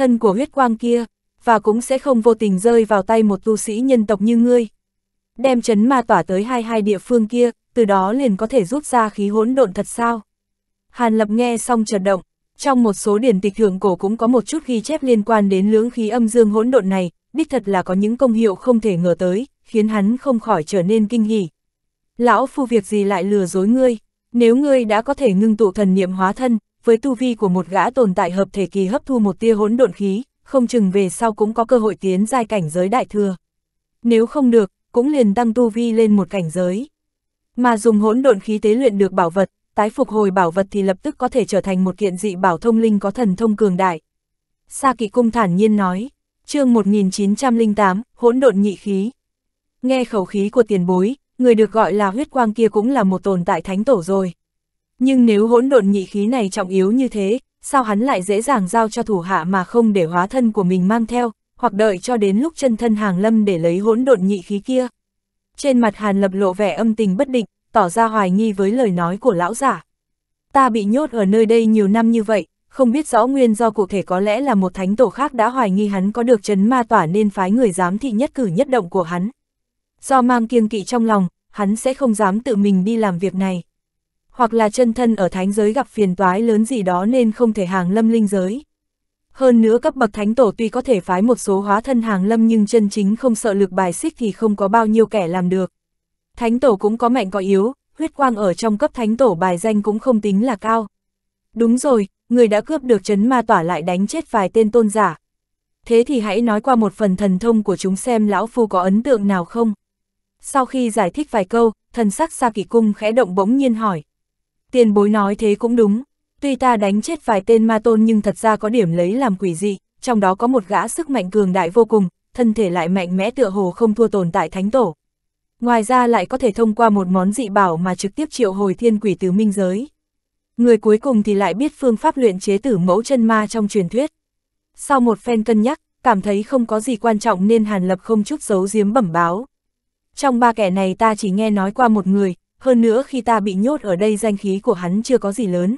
thân của huyết quang kia, và cũng sẽ không vô tình rơi vào tay một tu sĩ nhân tộc như ngươi. Đem chấn ma tỏa tới hai hai địa phương kia, từ đó liền có thể rút ra khí hỗn độn thật sao. Hàn Lập nghe xong chợt động, trong một số điển tịch thượng cổ cũng có một chút ghi chép liên quan đến lưỡng khí âm dương hỗn độn này, đích thật là có những công hiệu không thể ngờ tới, khiến hắn không khỏi trở nên kinh hỉ. Lão phu việc gì lại lừa dối ngươi, nếu ngươi đã có thể ngưng tụ thần niệm hóa thân, với tu vi của một gã tồn tại hợp thể kỳ hấp thu một tia hỗn độn khí, không chừng về sau cũng có cơ hội tiến giai cảnh giới đại thừa. Nếu không được, cũng liền tăng tu vi lên một cảnh giới. Mà dùng hỗn độn khí tế luyện được bảo vật, tái phục hồi bảo vật thì lập tức có thể trở thành một kiện dị bảo thông linh có thần thông cường đại. Sa Kỵ Cung thản nhiên nói, chương 1908, hỗn độn nhị khí. Nghe khẩu khí của tiền bối, người được gọi là huyết quang kia cũng là một tồn tại thánh tổ rồi. Nhưng nếu hỗn độn nhị khí này trọng yếu như thế, sao hắn lại dễ dàng giao cho thủ hạ mà không để hóa thân của mình mang theo, hoặc đợi cho đến lúc chân thân hàng lâm để lấy hỗn độn nhị khí kia. Trên mặt Hàn Lập lộ vẻ âm tình bất định, tỏ ra hoài nghi với lời nói của lão giả. Ta bị nhốt ở nơi đây nhiều năm như vậy, không biết rõ nguyên do cụ thể có lẽ là một thánh tổ khác đã hoài nghi hắn có được chấn ma tỏa nên phái người giám thị nhất cử nhất động của hắn. Do mang kiêng kỵ trong lòng, hắn sẽ không dám tự mình đi làm việc này hoặc là chân thân ở thánh giới gặp phiền toái lớn gì đó nên không thể hàng lâm linh giới. Hơn nữa cấp bậc thánh tổ tuy có thể phái một số hóa thân hàng lâm nhưng chân chính không sợ lực bài xích thì không có bao nhiêu kẻ làm được. Thánh tổ cũng có mạnh có yếu, huyết quang ở trong cấp thánh tổ bài danh cũng không tính là cao. Đúng rồi, người đã cướp được chấn ma tỏa lại đánh chết vài tên tôn giả. Thế thì hãy nói qua một phần thần thông của chúng xem lão phu có ấn tượng nào không? Sau khi giải thích vài câu, thần sắc xa Kỳ Cung khẽ động bỗng nhiên hỏi tiền bối nói thế cũng đúng, tuy ta đánh chết vài tên ma tôn nhưng thật ra có điểm lấy làm quỷ dị, trong đó có một gã sức mạnh cường đại vô cùng, thân thể lại mạnh mẽ tựa hồ không thua tồn tại thánh tổ. Ngoài ra lại có thể thông qua một món dị bảo mà trực tiếp triệu hồi thiên quỷ từ minh giới. Người cuối cùng thì lại biết phương pháp luyện chế tử mẫu chân ma trong truyền thuyết. Sau một phen cân nhắc, cảm thấy không có gì quan trọng nên Hàn Lập không chút giấu giếm bẩm báo. Trong ba kẻ này ta chỉ nghe nói qua một người, hơn nữa khi ta bị nhốt ở đây danh khí của hắn chưa có gì lớn.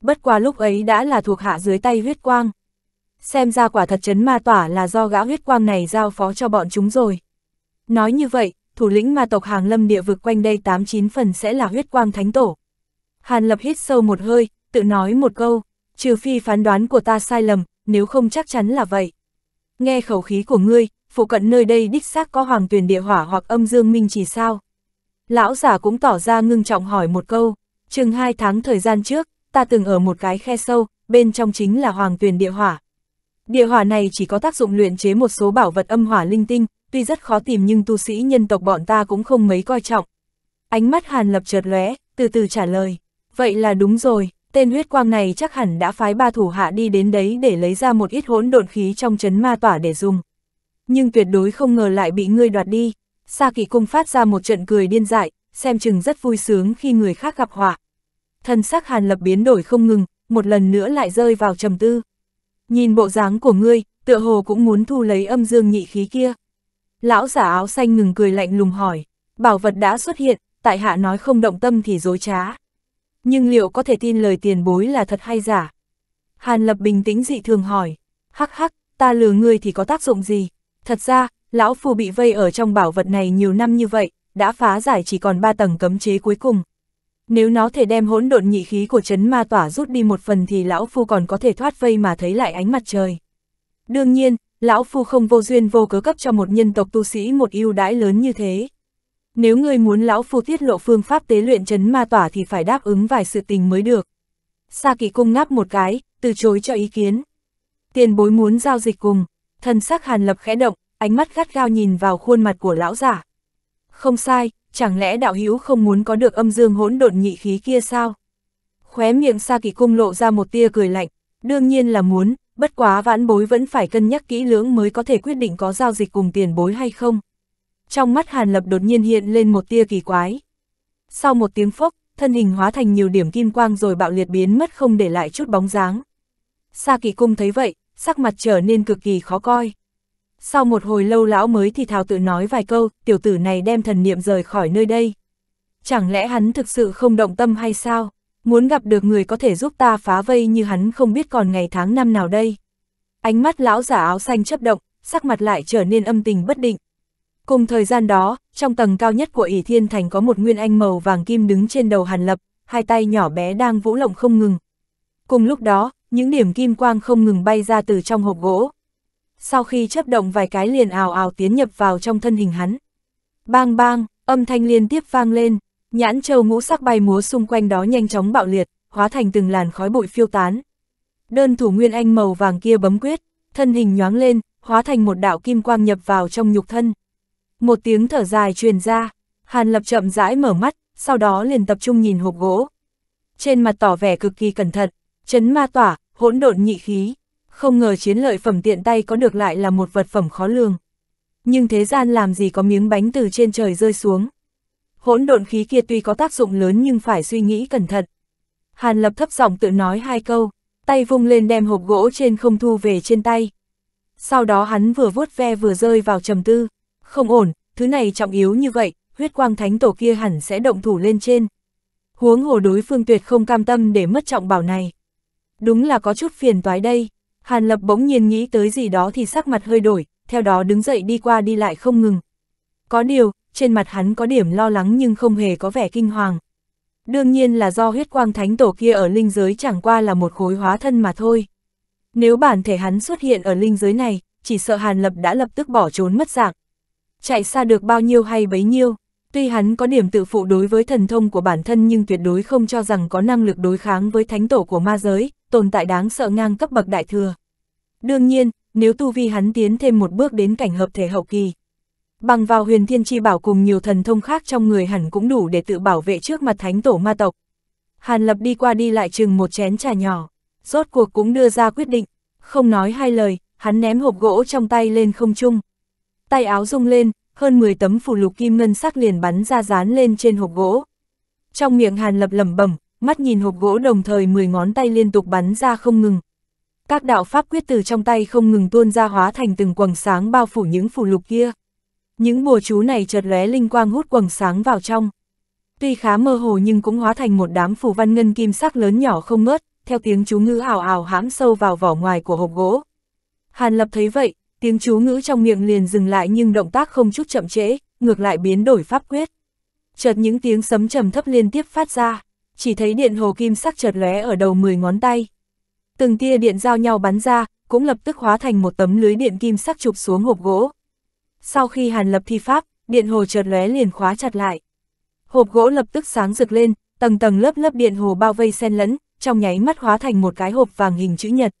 Bất qua lúc ấy đã là thuộc hạ dưới tay huyết quang. Xem ra quả thật chấn ma tỏa là do gã huyết quang này giao phó cho bọn chúng rồi. Nói như vậy, thủ lĩnh ma tộc hàng lâm địa vực quanh đây 89 phần sẽ là huyết quang thánh tổ. Hàn lập hít sâu một hơi, tự nói một câu, trừ phi phán đoán của ta sai lầm, nếu không chắc chắn là vậy. Nghe khẩu khí của ngươi, phụ cận nơi đây đích xác có hoàng tuyển địa hỏa hoặc âm dương minh chỉ sao. Lão giả cũng tỏ ra ngưng trọng hỏi một câu, chừng hai tháng thời gian trước, ta từng ở một cái khe sâu, bên trong chính là hoàng tuyền địa hỏa. Địa hỏa này chỉ có tác dụng luyện chế một số bảo vật âm hỏa linh tinh, tuy rất khó tìm nhưng tu sĩ nhân tộc bọn ta cũng không mấy coi trọng. Ánh mắt Hàn Lập chợt lóe, từ từ trả lời, vậy là đúng rồi, tên huyết quang này chắc hẳn đã phái ba thủ hạ đi đến đấy để lấy ra một ít hỗn độn khí trong chấn ma tỏa để dùng. Nhưng tuyệt đối không ngờ lại bị ngươi đoạt đi, Sa Kỳ Cung phát ra một trận cười điên dại, xem chừng rất vui sướng khi người khác gặp họa. Thân sắc Hàn Lập biến đổi không ngừng, một lần nữa lại rơi vào trầm tư. Nhìn bộ dáng của ngươi, tựa hồ cũng muốn thu lấy âm dương nhị khí kia. Lão giả áo xanh ngừng cười lạnh lùng hỏi, bảo vật đã xuất hiện, tại hạ nói không động tâm thì dối trá. Nhưng liệu có thể tin lời tiền bối là thật hay giả? Hàn Lập bình tĩnh dị thường hỏi, hắc hắc, ta lừa ngươi thì có tác dụng gì? Thật ra, Lão Phu bị vây ở trong bảo vật này nhiều năm như vậy, đã phá giải chỉ còn ba tầng cấm chế cuối cùng. Nếu nó thể đem hỗn độn nhị khí của chấn ma tỏa rút đi một phần thì Lão Phu còn có thể thoát vây mà thấy lại ánh mặt trời. Đương nhiên, Lão Phu không vô duyên vô cớ cấp cho một nhân tộc tu sĩ một ưu đãi lớn như thế. Nếu ngươi muốn Lão Phu tiết lộ phương pháp tế luyện chấn ma tỏa thì phải đáp ứng vài sự tình mới được. Sa kỳ cung ngáp một cái, từ chối cho ý kiến. Tiền bối muốn giao dịch cùng, thân sắc hàn lập khẽ động, ánh mắt gắt gao nhìn vào khuôn mặt của lão giả. Không sai, chẳng lẽ đạo hữu không muốn có được âm dương hỗn độn nhị khí kia sao? Khóe miệng Sa Kỳ Cung lộ ra một tia cười lạnh, đương nhiên là muốn, bất quá vãn bối vẫn phải cân nhắc kỹ lưỡng mới có thể quyết định có giao dịch cùng tiền bối hay không. Trong mắt Hàn Lập đột nhiên hiện lên một tia kỳ quái. Sau một tiếng phốc, thân hình hóa thành nhiều điểm kim quang rồi bạo liệt biến mất không để lại chút bóng dáng. Sa Kỳ Cung thấy vậy, sắc mặt trở nên cực kỳ khó coi. Sau một hồi lâu lão mới thì thào tự nói vài câu, tiểu tử này đem thần niệm rời khỏi nơi đây. Chẳng lẽ hắn thực sự không động tâm hay sao? Muốn gặp được người có thể giúp ta phá vây như hắn không biết còn ngày tháng năm nào đây. Ánh mắt lão giả áo xanh chấp động, sắc mặt lại trở nên âm tình bất định. Cùng thời gian đó, trong tầng cao nhất của ỷ thiên thành có một nguyên anh màu vàng kim đứng trên đầu hàn lập, hai tay nhỏ bé đang vũ lộng không ngừng. Cùng lúc đó, những điểm kim quang không ngừng bay ra từ trong hộp gỗ sau khi chấp động vài cái liền ào ào tiến nhập vào trong thân hình hắn. Bang bang, âm thanh liên tiếp vang lên, nhãn châu ngũ sắc bay múa xung quanh đó nhanh chóng bạo liệt, hóa thành từng làn khói bụi phiêu tán. Đơn thủ nguyên anh màu vàng kia bấm quyết, thân hình nhoáng lên, hóa thành một đạo kim quang nhập vào trong nhục thân. Một tiếng thở dài truyền ra, Hàn Lập chậm rãi mở mắt, sau đó liền tập trung nhìn hộp gỗ. Trên mặt tỏ vẻ cực kỳ cẩn thận, chấn ma tỏa, hỗn độn nhị khí, không ngờ chiến lợi phẩm tiện tay có được lại là một vật phẩm khó lường. Nhưng thế gian làm gì có miếng bánh từ trên trời rơi xuống. Hỗn độn khí kia tuy có tác dụng lớn nhưng phải suy nghĩ cẩn thận. Hàn Lập thấp giọng tự nói hai câu, tay vung lên đem hộp gỗ trên không thu về trên tay. Sau đó hắn vừa vuốt ve vừa rơi vào trầm tư. Không ổn, thứ này trọng yếu như vậy, huyết quang thánh tổ kia hẳn sẽ động thủ lên trên. Huống hồ đối phương tuyệt không cam tâm để mất trọng bảo này. Đúng là có chút phiền toái đây. Hàn Lập bỗng nhiên nghĩ tới gì đó thì sắc mặt hơi đổi, theo đó đứng dậy đi qua đi lại không ngừng. Có điều, trên mặt hắn có điểm lo lắng nhưng không hề có vẻ kinh hoàng. Đương nhiên là do huyết quang thánh tổ kia ở linh giới chẳng qua là một khối hóa thân mà thôi. Nếu bản thể hắn xuất hiện ở linh giới này, chỉ sợ Hàn Lập đã lập tức bỏ trốn mất dạng. Chạy xa được bao nhiêu hay bấy nhiêu, tuy hắn có điểm tự phụ đối với thần thông của bản thân nhưng tuyệt đối không cho rằng có năng lực đối kháng với thánh tổ của ma giới, tồn tại đáng sợ ngang cấp bậc đại thừa. Đương nhiên, nếu tu vi hắn tiến thêm một bước đến cảnh hợp thể hậu kỳ, bằng vào huyền thiên chi bảo cùng nhiều thần thông khác trong người hẳn cũng đủ để tự bảo vệ trước mặt thánh tổ ma tộc. Hàn Lập đi qua đi lại chừng một chén trà nhỏ, rốt cuộc cũng đưa ra quyết định, không nói hai lời, hắn ném hộp gỗ trong tay lên không trung. Tay áo rung lên, hơn 10 tấm phù lục kim ngân sắc liền bắn ra dán lên trên hộp gỗ. Trong miệng Hàn Lập lẩm bẩm, mắt nhìn hộp gỗ đồng thời 10 ngón tay liên tục bắn ra không ngừng. Các đạo pháp quyết từ trong tay không ngừng tuôn ra hóa thành từng quầng sáng bao phủ những phủ lục kia. Những bùa chú này chợt lóe linh quang hút quầng sáng vào trong. Tuy khá mơ hồ nhưng cũng hóa thành một đám phù văn ngân kim sắc lớn nhỏ không ngớt, theo tiếng chú ngữ ảo ảo hãm sâu vào vỏ ngoài của hộp gỗ. Hàn Lập thấy vậy, tiếng chú ngữ trong miệng liền dừng lại nhưng động tác không chút chậm trễ, ngược lại biến đổi pháp quyết. Chợt những tiếng sấm trầm thấp liên tiếp phát ra chỉ thấy điện hồ kim sắc chợt lóe ở đầu 10 ngón tay. Từng tia điện giao nhau bắn ra, cũng lập tức hóa thành một tấm lưới điện kim sắc chụp xuống hộp gỗ. Sau khi Hàn Lập thi pháp, điện hồ chợt lóe liền khóa chặt lại. Hộp gỗ lập tức sáng rực lên, tầng tầng lớp lớp điện hồ bao vây xen lẫn, trong nháy mắt hóa thành một cái hộp vàng hình chữ nhật.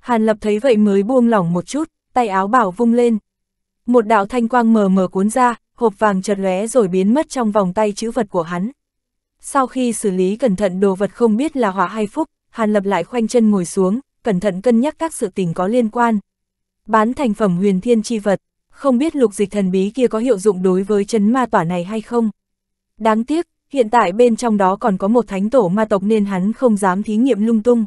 Hàn Lập thấy vậy mới buông lỏng một chút, tay áo bảo vung lên. Một đạo thanh quang mờ mờ cuốn ra, hộp vàng chợt lóe rồi biến mất trong vòng tay chữ vật của hắn. Sau khi xử lý cẩn thận đồ vật không biết là họa hay phúc, Hàn Lập lại khoanh chân ngồi xuống, cẩn thận cân nhắc các sự tình có liên quan. Bán thành phẩm huyền thiên chi vật, không biết lục dịch thần bí kia có hiệu dụng đối với chấn ma tỏa này hay không. Đáng tiếc, hiện tại bên trong đó còn có một thánh tổ ma tộc nên hắn không dám thí nghiệm lung tung.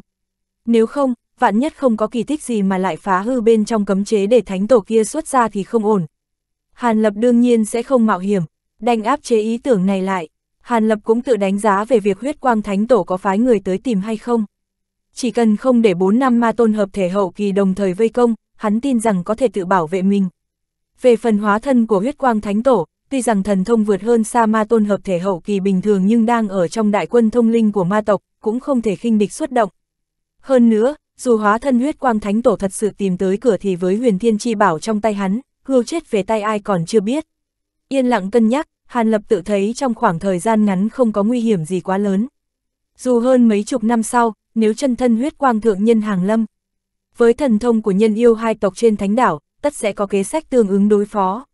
Nếu không, vạn nhất không có kỳ tích gì mà lại phá hư bên trong cấm chế để thánh tổ kia xuất ra thì không ổn. Hàn Lập đương nhiên sẽ không mạo hiểm, đành áp chế ý tưởng này lại, Hàn Lập cũng tự đánh giá về việc huyết quang thánh tổ có phái người tới tìm hay không. Chỉ cần không để 4 năm ma tôn hợp thể hậu kỳ đồng thời vây công, hắn tin rằng có thể tự bảo vệ mình. Về phần hóa thân của huyết quang thánh tổ, tuy rằng thần thông vượt hơn xa ma tôn hợp thể hậu kỳ bình thường nhưng đang ở trong đại quân thông linh của ma tộc, cũng không thể khinh địch xuất động. Hơn nữa, dù hóa thân huyết quang thánh tổ thật sự tìm tới cửa thì với huyền thiên chi bảo trong tay hắn, hưu chết về tay ai còn chưa biết. Yên lặng cân nhắc, Hàn Lập tự thấy trong khoảng thời gian ngắn không có nguy hiểm gì quá lớn. Dù hơn mấy chục năm sau, nếu chân thân huyết quang thượng nhân hàng lâm, với thần thông của nhân yêu hai tộc trên thánh đảo, tất sẽ có kế sách tương ứng đối phó.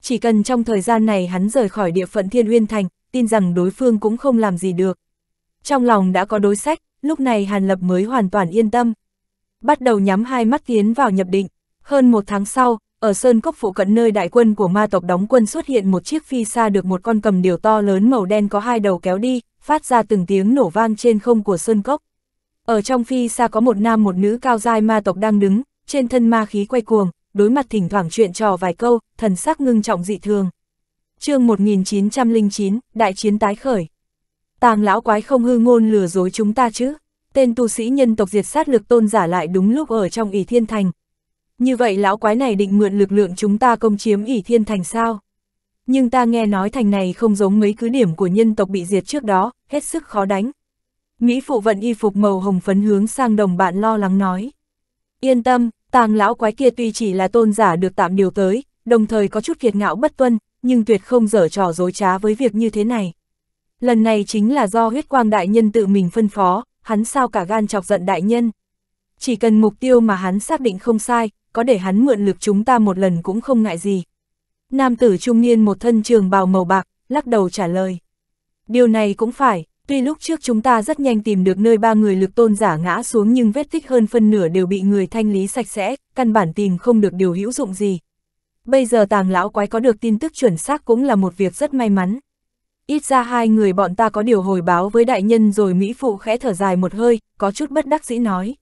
Chỉ cần trong thời gian này hắn rời khỏi địa phận Thiên Uyên Thành, tin rằng đối phương cũng không làm gì được. Trong lòng đã có đối sách, lúc này Hàn Lập mới hoàn toàn yên tâm. Bắt đầu nhắm hai mắt tiến vào nhập định. Hơn một tháng sau, ở sơn cốc phụ cận nơi đại quân của ma tộc đóng quân xuất hiện một chiếc phi xa được một con cầm điều to lớn màu đen có hai đầu kéo đi, phát ra từng tiếng nổ vang trên không của sơn cốc. Ở trong phi xa có một nam một nữ cao dai ma tộc đang đứng, trên thân ma khí quay cuồng, đối mặt thỉnh thoảng chuyện trò vài câu, thần sắc ngưng trọng dị thường. chương 1909, Đại chiến tái khởi. Tàng lão quái không hư ngôn lừa dối chúng ta chứ. Tên tu sĩ nhân tộc diệt sát lực tôn giả lại đúng lúc ở trong ỷ thiên thành, như vậy lão quái này định mượn lực lượng chúng ta công chiếm ỉ thiên thành sao? Nhưng ta nghe nói thành này không giống mấy cứ điểm của nhân tộc bị diệt trước đó, hết sức khó đánh. Mỹ phụ vận y phục màu hồng phấn hướng sang đồng bạn lo lắng nói. Yên tâm, tàng lão quái kia tuy chỉ là tôn giả được tạm điều tới, đồng thời có chút kiệt ngạo bất tuân, nhưng tuyệt không dở trò dối trá với việc như thế này. Lần này chính là do huyết quang đại nhân tự mình phân phó, hắn sao cả gan chọc giận đại nhân. Chỉ cần mục tiêu mà hắn xác định không sai, có để hắn mượn lực chúng ta một lần cũng không ngại gì. Nam tử trung niên một thân trường bào màu bạc, lắc đầu trả lời. Điều này cũng phải, tuy lúc trước chúng ta rất nhanh tìm được nơi ba người lực tôn giả ngã xuống nhưng vết tích hơn phân nửa đều bị người thanh lý sạch sẽ, căn bản tìm không được điều hữu dụng gì. Bây giờ tàng lão quái có được tin tức chuẩn xác cũng là một việc rất may mắn. Ít ra hai người bọn ta có điều hồi báo với đại nhân rồi Mỹ Phụ khẽ thở dài một hơi, có chút bất đắc dĩ nói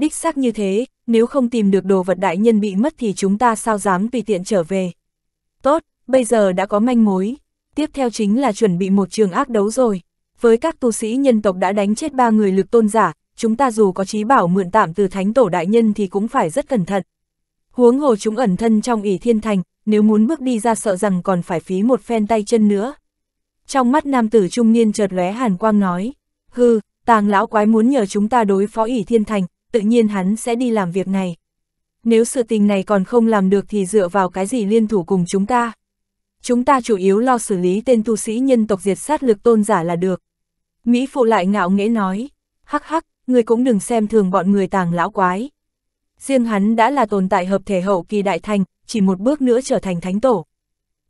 đích xác như thế, nếu không tìm được đồ vật đại nhân bị mất thì chúng ta sao dám vì tiện trở về. Tốt, bây giờ đã có manh mối. Tiếp theo chính là chuẩn bị một trường ác đấu rồi. Với các tu sĩ nhân tộc đã đánh chết ba người lực tôn giả, chúng ta dù có trí bảo mượn tạm từ thánh tổ đại nhân thì cũng phải rất cẩn thận. Huống hồ chúng ẩn thân trong ỷ thiên thành, nếu muốn bước đi ra sợ rằng còn phải phí một phen tay chân nữa. Trong mắt nam tử trung niên chợt lóe hàn quang nói, hư, tàng lão quái muốn nhờ chúng ta đối phó ỷ thiên thành, tự nhiên hắn sẽ đi làm việc này. Nếu sự tình này còn không làm được thì dựa vào cái gì liên thủ cùng chúng ta. Chúng ta chủ yếu lo xử lý tên tu sĩ nhân tộc diệt sát lực tôn giả là được. Mỹ phụ lại ngạo nghễ nói, hắc hắc, người cũng đừng xem thường bọn người tàng lão quái. Riêng hắn đã là tồn tại hợp thể hậu kỳ đại thành, chỉ một bước nữa trở thành thánh tổ.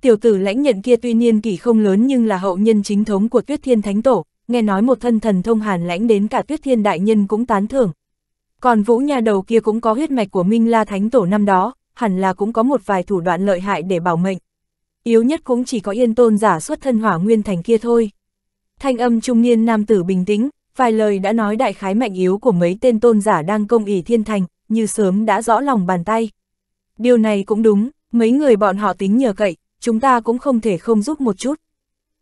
Tiểu tử lãnh nhận kia tuy niên kỷ không lớn nhưng là hậu nhân chính thống của tuyết thiên thánh tổ, nghe nói một thân thần thông hàn lãnh đến cả tuyết thiên đại nhân cũng tán thưởng, còn vũ nhà đầu kia cũng có huyết mạch của Minh La Thánh Tổ năm đó, hẳn là cũng có một vài thủ đoạn lợi hại để bảo mệnh. Yếu nhất cũng chỉ có yên tôn giả xuất thân hỏa nguyên thành kia thôi. Thanh âm trung niên nam tử bình tĩnh, vài lời đã nói đại khái mạnh yếu của mấy tên tôn giả đang công ỷ thiên thành, như sớm đã rõ lòng bàn tay. Điều này cũng đúng, mấy người bọn họ tính nhờ cậy, chúng ta cũng không thể không giúp một chút.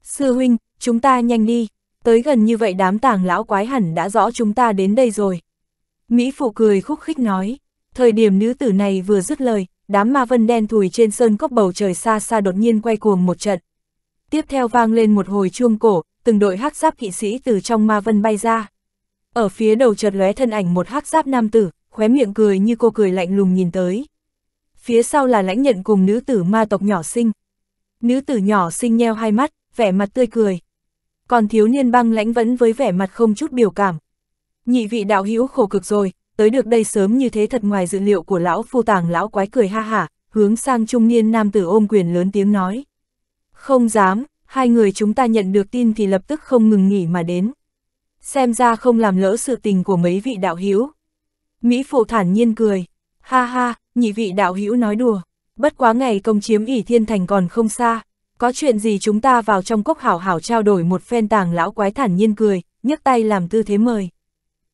Sư huynh, chúng ta nhanh đi, tới gần như vậy đám tàng lão quái hẳn đã rõ chúng ta đến đây rồi. Mỹ Phụ cười khúc khích nói, thời điểm nữ tử này vừa dứt lời, đám ma vân đen thùi trên sơn cốc bầu trời xa xa đột nhiên quay cuồng một trận. Tiếp theo vang lên một hồi chuông cổ, từng đội hắc giáp kỵ sĩ từ trong ma vân bay ra. Ở phía đầu chợt lóe thân ảnh một hắc giáp nam tử, khóe miệng cười như cô cười lạnh lùng nhìn tới. Phía sau là lãnh nhận cùng nữ tử ma tộc nhỏ sinh. Nữ tử nhỏ sinh nheo hai mắt, vẻ mặt tươi cười. Còn thiếu niên băng lãnh vẫn với vẻ mặt không chút biểu cảm, Nhị vị đạo hữu khổ cực rồi, tới được đây sớm như thế thật ngoài dự liệu của lão phu tàng lão quái cười ha hả, hướng sang trung niên nam tử ôm quyền lớn tiếng nói. Không dám, hai người chúng ta nhận được tin thì lập tức không ngừng nghỉ mà đến. Xem ra không làm lỡ sự tình của mấy vị đạo hữu. Mỹ phụ thản nhiên cười, ha ha, nhị vị đạo hữu nói đùa, bất quá ngày công chiếm ỉ thiên thành còn không xa, có chuyện gì chúng ta vào trong cốc hảo hảo trao đổi một phen tàng lão quái thản nhiên cười, nhấc tay làm tư thế mời.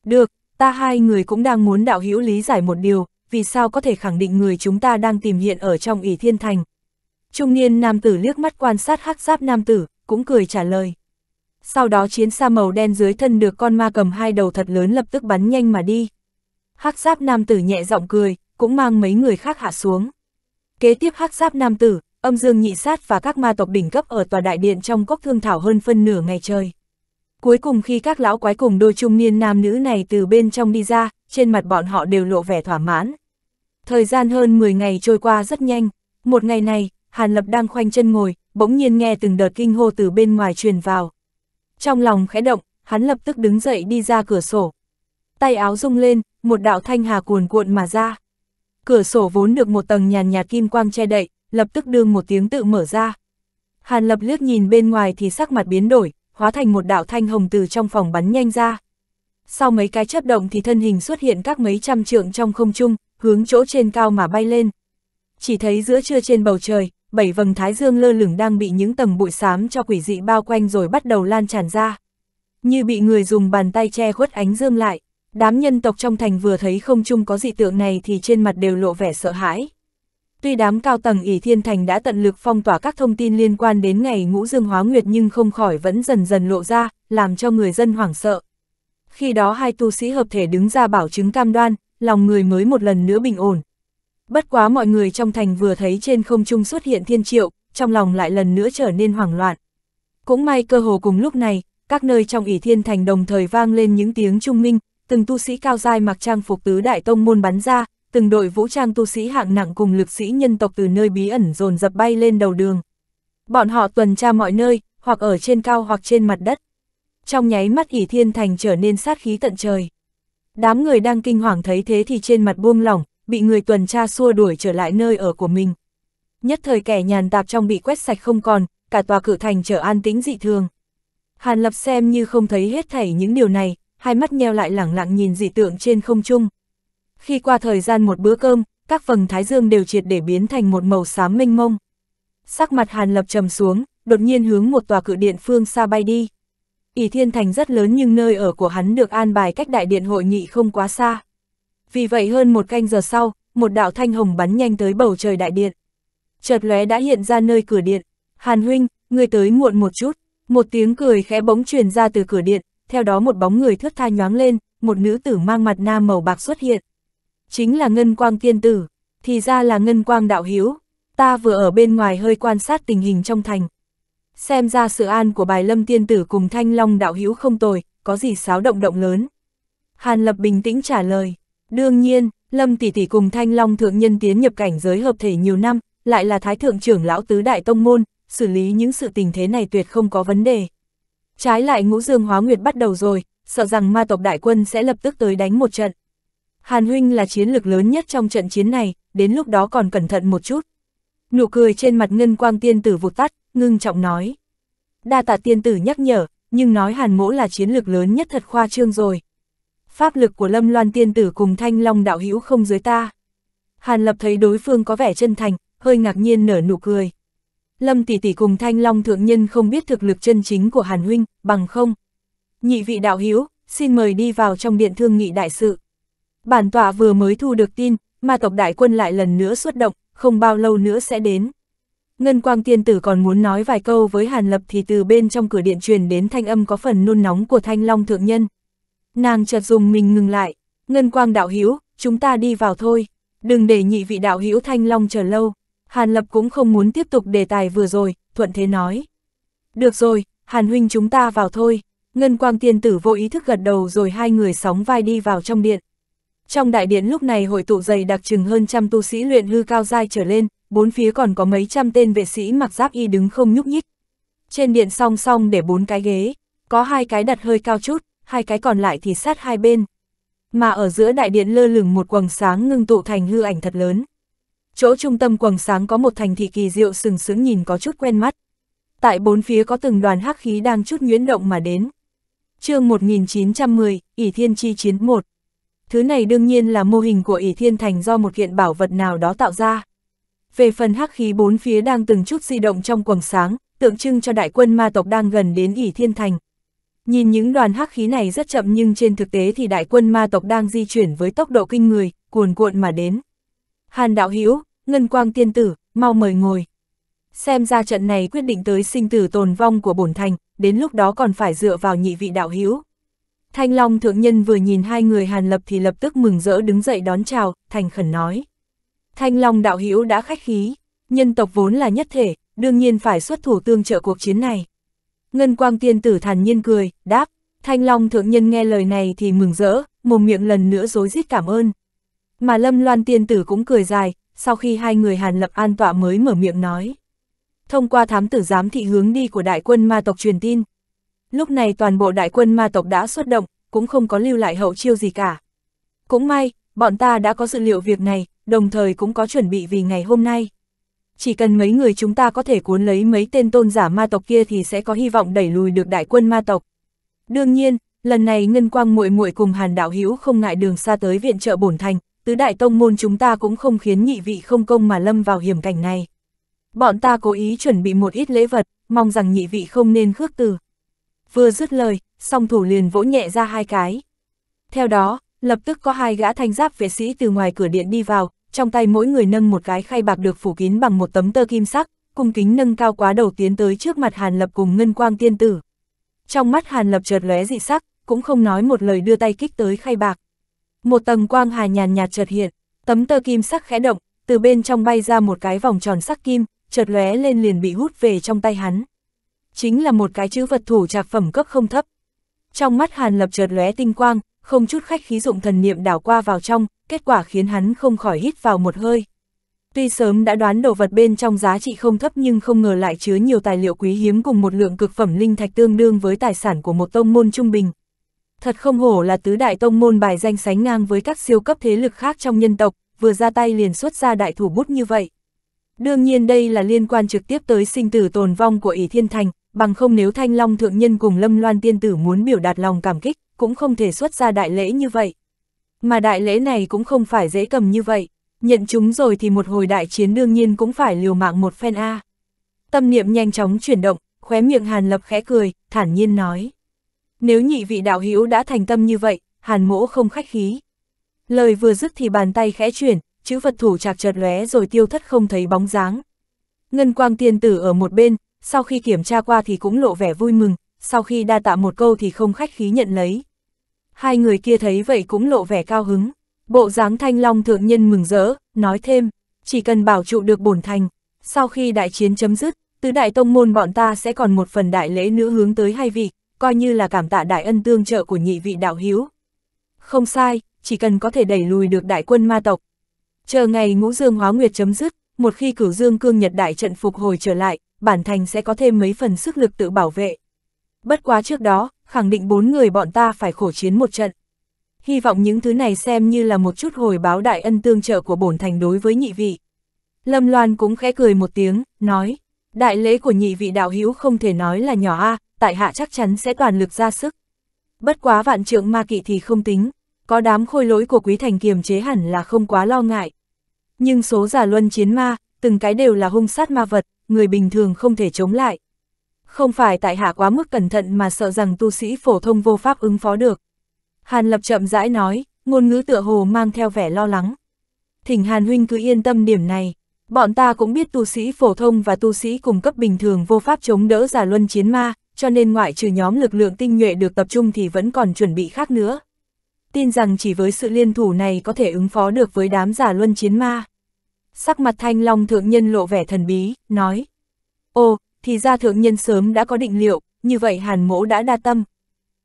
Được, ta hai người cũng đang muốn đạo hữu lý giải một điều, vì sao có thể khẳng định người chúng ta đang tìm hiện ở trong ỷ thiên thành. Trung niên nam tử liếc mắt quan sát hắc giáp nam tử, cũng cười trả lời. Sau đó chiến xa màu đen dưới thân được con ma cầm hai đầu thật lớn lập tức bắn nhanh mà đi. Hắc giáp nam tử nhẹ giọng cười, cũng mang mấy người khác hạ xuống. Kế tiếp hắc giáp nam tử, âm dương nhị sát và các ma tộc đỉnh cấp ở tòa đại điện trong cốc thương thảo hơn phân nửa ngày trời. Cuối cùng khi các lão quái cùng đôi trung niên nam nữ này từ bên trong đi ra, trên mặt bọn họ đều lộ vẻ thỏa mãn. Thời gian hơn 10 ngày trôi qua rất nhanh, một ngày này, Hàn Lập đang khoanh chân ngồi, bỗng nhiên nghe từng đợt kinh hô từ bên ngoài truyền vào. Trong lòng khẽ động, hắn lập tức đứng dậy đi ra cửa sổ. Tay áo rung lên, một đạo thanh hà cuồn cuộn mà ra. Cửa sổ vốn được một tầng nhàn nhạt kim quang che đậy, lập tức đương một tiếng tự mở ra. Hàn Lập liếc nhìn bên ngoài thì sắc mặt biến đổi, hóa thành một đạo thanh hồng từ trong phòng bắn nhanh ra. Sau mấy cái chớp động thì thân hình xuất hiện các mấy trăm trượng trong không trung, hướng chỗ trên cao mà bay lên. Chỉ thấy giữa trưa trên bầu trời, bảy vầng thái dương lơ lửng đang bị những tầng bụi xám cho quỷ dị bao quanh rồi bắt đầu lan tràn ra. Như bị người dùng bàn tay che khuất ánh dương lại, đám nhân tộc trong thành vừa thấy không trung có dị tượng này thì trên mặt đều lộ vẻ sợ hãi. Tuy đám cao tầng ỷ Thiên Thành đã tận lực phong tỏa các thông tin liên quan đến ngày ngũ dương hóa nguyệt nhưng không khỏi vẫn dần dần lộ ra, làm cho người dân hoảng sợ. Khi đó hai tu sĩ hợp thể đứng ra bảo chứng cam đoan, lòng người mới một lần nữa bình ổn. Bất quá mọi người trong thành vừa thấy trên không trung xuất hiện thiên triệu, trong lòng lại lần nữa trở nên hoảng loạn. Cũng may cơ hồ cùng lúc này, các nơi trong ỷ Thiên Thành đồng thời vang lên những tiếng trung minh, từng tu sĩ cao giai mặc trang phục tứ đại tông môn bắn ra, từng đội vũ trang tu sĩ hạng nặng cùng lực sĩ nhân tộc từ nơi bí ẩn dồn dập bay lên đầu đường. Bọn họ tuần tra mọi nơi, hoặc ở trên cao hoặc trên mặt đất. Trong nháy mắt ỉ thiên thành trở nên sát khí tận trời. Đám người đang kinh hoàng thấy thế thì trên mặt buông lỏng, bị người tuần tra xua đuổi trở lại nơi ở của mình. Nhất thời kẻ nhàn tạp trong bị quét sạch không còn, cả tòa cử thành trở an tĩnh dị thường. Hàn Lập xem như không thấy hết thảy những điều này, hai mắt nheo lại lẳng lặng nhìn dị tượng trên không trung, khi qua thời gian một bữa cơm, các phần thái dương đều triệt để biến thành một màu xám mênh mông. Sắc mặt Hàn Lập trầm xuống, đột nhiên hướng một tòa cự điện phương xa bay đi. Ỷ Thiên Thành rất lớn nhưng nơi ở của hắn được an bài cách đại điện hội nghị không quá xa. Vì vậy hơn một canh giờ sau, một đạo thanh hồng bắn nhanh tới bầu trời đại điện. Chợt lóe đã hiện ra nơi cửa điện. Hàn huynh, người tới muộn một chút. Một tiếng cười khẽ bỗng truyền ra từ cửa điện, theo đó một bóng người thước tha nhoáng lên, một nữ tử mang mặt nam màu bạc xuất hiện. Chính là Ngân Quang Tiên Tử, thì ra là Ngân Quang Đạo Hiếu, ta vừa ở bên ngoài hơi quan sát tình hình trong thành. Xem ra sự an của bài lâm tiên tử cùng thanh long đạo hiếu không tồi, có gì xáo động động lớn. Hàn Lập bình tĩnh trả lời, đương nhiên, lâm tỷ tỷ cùng thanh long thượng nhân tiến nhập cảnh giới hợp thể nhiều năm, lại là thái thượng trưởng lão tứ đại tông môn, xử lý những sự tình thế này tuyệt không có vấn đề. Trái lại ngũ dương hóa nguyệt bắt đầu rồi, sợ rằng ma tộc đại quân sẽ lập tức tới đánh một trận. Hàn Huynh là chiến lực lớn nhất trong trận chiến này, đến lúc đó còn cẩn thận một chút. Nụ cười trên mặt ngân quang tiên tử vụt tắt, ngưng trọng nói. Đa tạ tiên tử nhắc nhở, nhưng nói Hàn Mỗ là chiến lực lớn nhất thật khoa trương rồi. Pháp lực của Lâm Loan tiên tử cùng Thanh Long đạo hữu không dưới ta. Hàn Lập thấy đối phương có vẻ chân thành, hơi ngạc nhiên nở nụ cười. Lâm tỷ tỷ cùng Thanh Long thượng nhân không biết thực lực chân chính của Hàn huynh, bằng không. Nhị vị đạo hữu, xin mời đi vào trong điện thương nghị đại sự. Bản tọa vừa mới thu được tin, ma tộc đại quân lại lần nữa xuất động, không bao lâu nữa sẽ đến. Ngân quang tiên tử còn muốn nói vài câu với Hàn Lập thì từ bên trong cửa điện truyền đến thanh âm có phần nôn nóng của thanh long thượng nhân. Nàng chợt dùng mình ngừng lại, Ngân quang đạo hiếu chúng ta đi vào thôi, đừng để nhị vị đạo hiếu thanh long chờ lâu. Hàn Lập cũng không muốn tiếp tục đề tài vừa rồi, thuận thế nói. Được rồi, Hàn huynh chúng ta vào thôi. Ngân quang tiên tử vô ý thức gật đầu rồi hai người sóng vai đi vào trong điện. Trong đại điện lúc này hội tụ dày đặc chừng hơn trăm tu sĩ luyện hư cao dai trở lên, bốn phía còn có mấy trăm tên vệ sĩ mặc giáp y đứng không nhúc nhích. Trên điện song song để bốn cái ghế, có hai cái đặt hơi cao chút, hai cái còn lại thì sát hai bên. Mà ở giữa đại điện lơ lửng một quầng sáng ngưng tụ thành hư ảnh thật lớn. Chỗ trung tâm quầng sáng có một thành thị kỳ diệu sừng sững nhìn có chút quen mắt. Tại bốn phía có từng đoàn hắc khí đang chút nhuyễn động mà đến. chương 1910, ỷ Thiên Chi Chiến 1 thứ này đương nhiên là mô hình của ỷ thiên thành do một kiện bảo vật nào đó tạo ra. Về phần hắc khí bốn phía đang từng chút di động trong quầng sáng, tượng trưng cho đại quân ma tộc đang gần đến ỷ thiên thành. Nhìn những đoàn hắc khí này rất chậm nhưng trên thực tế thì đại quân ma tộc đang di chuyển với tốc độ kinh người, cuồn cuộn mà đến. Hàn đạo hữu Ngân Quang Tiên Tử, mau mời ngồi. Xem ra trận này quyết định tới sinh tử tồn vong của bổn thành, đến lúc đó còn phải dựa vào nhị vị đạo hữu Thanh Long thượng nhân vừa nhìn hai người Hàn Lập thì lập tức mừng rỡ đứng dậy đón chào, thành khẩn nói. Thanh Long đạo hữu đã khách khí, nhân tộc vốn là nhất thể, đương nhiên phải xuất thủ tương trợ cuộc chiến này. Ngân Quang Tiên Tử thản nhiên cười, đáp, Thanh Long thượng nhân nghe lời này thì mừng rỡ, mồm miệng lần nữa dối rít cảm ơn. Mà Lâm Loan Tiên Tử cũng cười dài, sau khi hai người Hàn Lập an tọa mới mở miệng nói. Thông qua thám tử giám thị hướng đi của đại quân ma tộc truyền tin, Lúc này toàn bộ đại quân ma tộc đã xuất động, cũng không có lưu lại hậu chiêu gì cả. Cũng may, bọn ta đã có dự liệu việc này, đồng thời cũng có chuẩn bị vì ngày hôm nay. Chỉ cần mấy người chúng ta có thể cuốn lấy mấy tên tôn giả ma tộc kia thì sẽ có hy vọng đẩy lùi được đại quân ma tộc. Đương nhiên, lần này Ngân Quang muội muội cùng Hàn Đạo Hữu không ngại đường xa tới viện trợ bổn thành, tứ đại tông môn chúng ta cũng không khiến nhị vị không công mà lâm vào hiểm cảnh này. Bọn ta cố ý chuẩn bị một ít lễ vật, mong rằng nhị vị không nên khước từ. Vừa dứt lời, song thủ liền vỗ nhẹ ra hai cái. Theo đó, lập tức có hai gã thanh giáp vệ sĩ từ ngoài cửa điện đi vào, trong tay mỗi người nâng một cái khay bạc được phủ kín bằng một tấm tơ kim sắc, cung kính nâng cao quá đầu tiến tới trước mặt Hàn Lập cùng Ngân Quang tiên tử. Trong mắt Hàn Lập chợt lóe dị sắc, cũng không nói một lời đưa tay kích tới khay bạc. Một tầng quang hà nhàn nhạt chợt hiện, tấm tơ kim sắc khẽ động, từ bên trong bay ra một cái vòng tròn sắc kim, chợt lóe lên liền bị hút về trong tay hắn chính là một cái chữ vật thủ trạc phẩm cấp không thấp. Trong mắt Hàn Lập chợt lóe tinh quang, không chút khách khí dụng thần niệm đảo qua vào trong, kết quả khiến hắn không khỏi hít vào một hơi. Tuy sớm đã đoán đồ vật bên trong giá trị không thấp nhưng không ngờ lại chứa nhiều tài liệu quý hiếm cùng một lượng cực phẩm linh thạch tương đương với tài sản của một tông môn trung bình. Thật không hổ là tứ đại tông môn bài danh sánh ngang với các siêu cấp thế lực khác trong nhân tộc, vừa ra tay liền xuất ra đại thủ bút như vậy. Đương nhiên đây là liên quan trực tiếp tới sinh tử tồn vong của ỷ Thiên Thành, bằng không nếu Thanh Long Thượng Nhân cùng Lâm Loan Tiên Tử muốn biểu đạt lòng cảm kích, cũng không thể xuất ra đại lễ như vậy. Mà đại lễ này cũng không phải dễ cầm như vậy, nhận chúng rồi thì một hồi đại chiến đương nhiên cũng phải liều mạng một phen A. Tâm niệm nhanh chóng chuyển động, khóe miệng Hàn Lập khẽ cười, thản nhiên nói. Nếu nhị vị đạo hữu đã thành tâm như vậy, Hàn mỗ không khách khí. Lời vừa dứt thì bàn tay khẽ chuyển, chữ vật thủ chạc chợt lóe rồi tiêu thất không thấy bóng dáng. Ngân quang tiên tử ở một bên, sau khi kiểm tra qua thì cũng lộ vẻ vui mừng, sau khi đa tạ một câu thì không khách khí nhận lấy. Hai người kia thấy vậy cũng lộ vẻ cao hứng, bộ dáng thanh long thượng nhân mừng rỡ, nói thêm, chỉ cần bảo trụ được bổn thành, sau khi đại chiến chấm dứt, tứ đại tông môn bọn ta sẽ còn một phần đại lễ nữa hướng tới hai vị, coi như là cảm tạ đại ân tương trợ của nhị vị đạo hiếu. Không sai, chỉ cần có thể đẩy lùi được đại quân ma tộc. Chờ ngày ngũ dương hóa nguyệt chấm dứt, một khi cửu dương cương nhật đại trận phục hồi trở lại, bản thành sẽ có thêm mấy phần sức lực tự bảo vệ. Bất quá trước đó, khẳng định bốn người bọn ta phải khổ chiến một trận. Hy vọng những thứ này xem như là một chút hồi báo đại ân tương trợ của bổn thành đối với nhị vị. Lâm Loan cũng khẽ cười một tiếng, nói, đại lễ của nhị vị đạo hữu không thể nói là nhỏ a, tại hạ chắc chắn sẽ toàn lực ra sức. Bất quá vạn trượng ma kỵ thì không tính, có đám khôi lỗi của quý thành kiềm chế hẳn là không quá lo ngại. Nhưng số giả luân chiến ma, từng cái đều là hung sát ma vật, người bình thường không thể chống lại. Không phải tại hạ quá mức cẩn thận mà sợ rằng tu sĩ phổ thông vô pháp ứng phó được. Hàn Lập chậm rãi nói, ngôn ngữ tựa hồ mang theo vẻ lo lắng. Thỉnh Hàn Huynh cứ yên tâm điểm này, bọn ta cũng biết tu sĩ phổ thông và tu sĩ cùng cấp bình thường vô pháp chống đỡ giả luân chiến ma, cho nên ngoại trừ nhóm lực lượng tinh nhuệ được tập trung thì vẫn còn chuẩn bị khác nữa. Tin rằng chỉ với sự liên thủ này có thể ứng phó được với đám giả luân chiến ma sắc mặt thanh long thượng nhân lộ vẻ thần bí, nói. Ồ, thì ra thượng nhân sớm đã có định liệu, như vậy hàn mỗ đã đa tâm.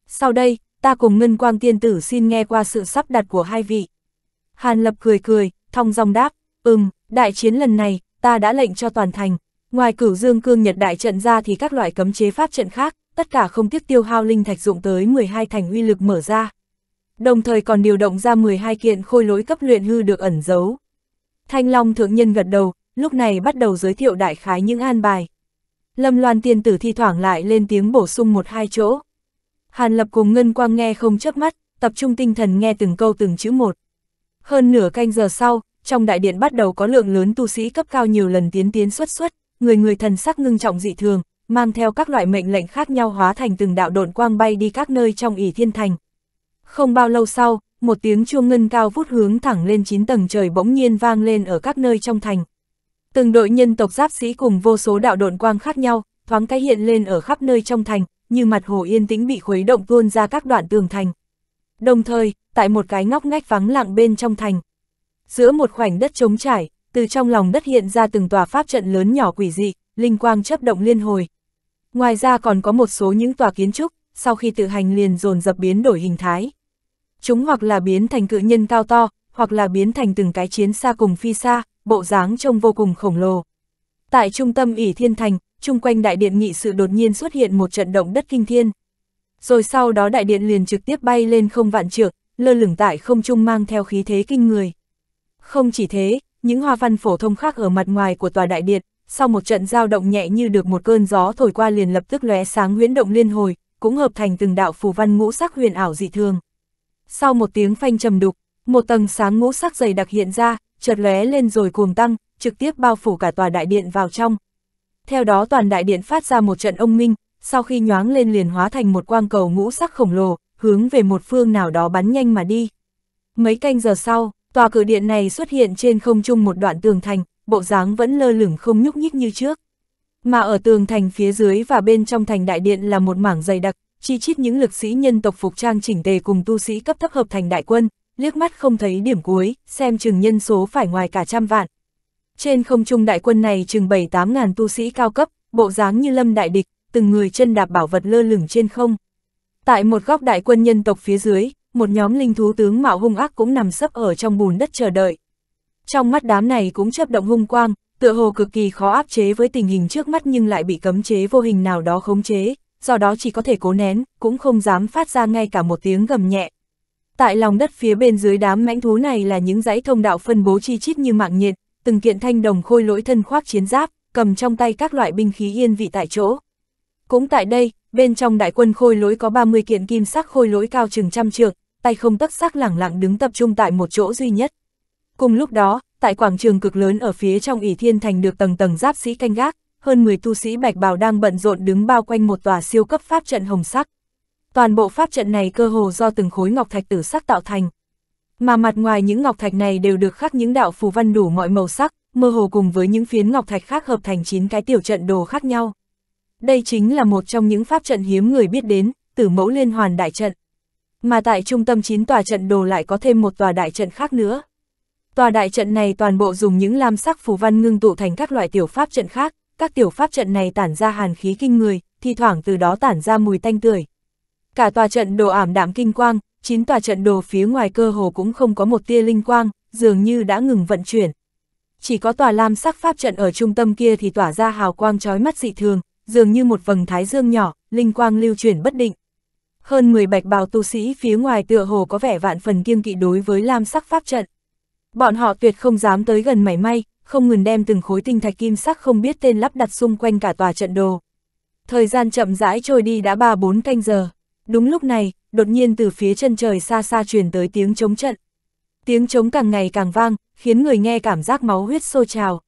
Sau đây, ta cùng ngân quang tiên tử xin nghe qua sự sắp đặt của hai vị. Hàn lập cười cười, thong dong đáp, ừm, đại chiến lần này, ta đã lệnh cho toàn thành. Ngoài cửu dương cương nhật đại trận ra thì các loại cấm chế pháp trận khác, tất cả không tiếc tiêu hao linh thạch dụng tới 12 thành uy lực mở ra. Đồng thời còn điều động ra 12 kiện khôi lỗi cấp luyện hư được ẩn giấu, Thanh Long thượng nhân gật đầu, lúc này bắt đầu giới thiệu đại khái những an bài. Lâm Loan tiên tử thi thoảng lại lên tiếng bổ sung một hai chỗ. Hàn Lập cùng Ngân Quang nghe không chớp mắt, tập trung tinh thần nghe từng câu từng chữ một. Hơn nửa canh giờ sau, trong đại điện bắt đầu có lượng lớn tu sĩ cấp cao nhiều lần tiến tiến xuất xuất, người người thần sắc ngưng trọng dị thường, mang theo các loại mệnh lệnh khác nhau hóa thành từng đạo độn quang bay đi các nơi trong ỷ thiên thành. Không bao lâu sau, một tiếng chuông ngân cao vút hướng thẳng lên 9 tầng trời bỗng nhiên vang lên ở các nơi trong thành. Từng đội nhân tộc giáp sĩ cùng vô số đạo độn quang khác nhau, thoáng cái hiện lên ở khắp nơi trong thành, như mặt hồ yên tĩnh bị khuấy động tuôn ra các đoạn tường thành. Đồng thời, tại một cái ngóc ngách vắng lặng bên trong thành, giữa một khoảnh đất trống trải, từ trong lòng đất hiện ra từng tòa pháp trận lớn nhỏ quỷ dị, linh quang chấp động liên hồi. Ngoài ra còn có một số những tòa kiến trúc, sau khi tự hành liền dồn dập biến đổi hình thái chúng hoặc là biến thành cự nhân cao to, hoặc là biến thành từng cái chiến xa cùng phi xa, bộ dáng trông vô cùng khổng lồ. Tại trung tâm ỉ thiên thành, chung quanh đại điện nghị sự đột nhiên xuất hiện một trận động đất kinh thiên. Rồi sau đó đại điện liền trực tiếp bay lên không vạn trượng, lơ lửng tại không trung mang theo khí thế kinh người. Không chỉ thế, những hoa văn phổ thông khác ở mặt ngoài của tòa đại điện, sau một trận giao động nhẹ như được một cơn gió thổi qua liền lập tức lóe sáng huyễn động liên hồi, cũng hợp thành từng đạo phù văn ngũ sắc huyền ảo dị thường sau một tiếng phanh trầm đục, một tầng sáng ngũ sắc dày đặc hiện ra, chợt lóe lên rồi cuồng tăng, trực tiếp bao phủ cả tòa đại điện vào trong. Theo đó toàn đại điện phát ra một trận ông minh, sau khi nhoáng lên liền hóa thành một quang cầu ngũ sắc khổng lồ, hướng về một phương nào đó bắn nhanh mà đi. Mấy canh giờ sau, tòa cửa điện này xuất hiện trên không trung một đoạn tường thành, bộ dáng vẫn lơ lửng không nhúc nhích như trước. Mà ở tường thành phía dưới và bên trong thành đại điện là một mảng dày đặc, chi chít những lực sĩ nhân tộc phục trang chỉnh tề cùng tu sĩ cấp thấp hợp thành đại quân, liếc mắt không thấy điểm cuối, xem chừng nhân số phải ngoài cả trăm vạn. Trên không trung đại quân này chừng 7-8 ngàn tu sĩ cao cấp, bộ dáng như lâm đại địch, từng người chân đạp bảo vật lơ lửng trên không. Tại một góc đại quân nhân tộc phía dưới, một nhóm linh thú tướng mạo hung ác cũng nằm sấp ở trong bùn đất chờ đợi. Trong mắt đám này cũng chấp động hung quang, tựa hồ cực kỳ khó áp chế với tình hình trước mắt nhưng lại bị cấm chế vô hình nào đó khống chế, do đó chỉ có thể cố nén, cũng không dám phát ra ngay cả một tiếng gầm nhẹ. Tại lòng đất phía bên dưới đám mãnh thú này là những dãy thông đạo phân bố chi chít như mạng nhiệt, từng kiện thanh đồng khôi lỗi thân khoác chiến giáp, cầm trong tay các loại binh khí yên vị tại chỗ. Cũng tại đây, bên trong đại quân khôi lỗi có 30 kiện kim sắc khôi lỗi cao chừng trăm trượng, tay không tất sắc lẳng lặng đứng tập trung tại một chỗ duy nhất. Cùng lúc đó, tại quảng trường cực lớn ở phía trong ỷ thiên thành được tầng tầng giáp sĩ canh gác, hơn 10 tu sĩ bạch bào đang bận rộn đứng bao quanh một tòa siêu cấp pháp trận hồng sắc. Toàn bộ pháp trận này cơ hồ do từng khối ngọc thạch tử sắc tạo thành. Mà mặt ngoài những ngọc thạch này đều được khắc những đạo phù văn đủ mọi màu sắc, mơ hồ cùng với những phiến ngọc thạch khác hợp thành 9 cái tiểu trận đồ khác nhau. Đây chính là một trong những pháp trận hiếm người biết đến, tử mẫu liên hoàn đại trận. Mà tại trung tâm 9 tòa trận đồ lại có thêm một tòa đại trận khác nữa. Tòa đại trận này toàn bộ dùng những lam sắc phù văn ngưng tụ thành các loại tiểu pháp trận khác, các tiểu pháp trận này tản ra hàn khí kinh người, thi thoảng từ đó tản ra mùi tanh tưởi. Cả tòa trận đồ ảm đạm kinh quang, chín tòa trận đồ phía ngoài cơ hồ cũng không có một tia linh quang, dường như đã ngừng vận chuyển. Chỉ có tòa lam sắc pháp trận ở trung tâm kia thì tỏa ra hào quang chói mắt dị thường, dường như một vầng thái dương nhỏ, linh quang lưu chuyển bất định. Hơn 10 bạch bào tu sĩ phía ngoài tựa hồ có vẻ vạn phần kiêng kỵ đối với lam sắc pháp trận. Bọn họ tuyệt không dám tới gần mảy may, không ngừng đem từng khối tinh thạch kim sắc không biết tên lắp đặt xung quanh cả tòa trận đồ. Thời gian chậm rãi trôi đi đã 3-4 canh giờ. Đúng lúc này, đột nhiên từ phía chân trời xa xa truyền tới tiếng chống trận. Tiếng chống càng ngày càng vang, khiến người nghe cảm giác máu huyết sôi trào.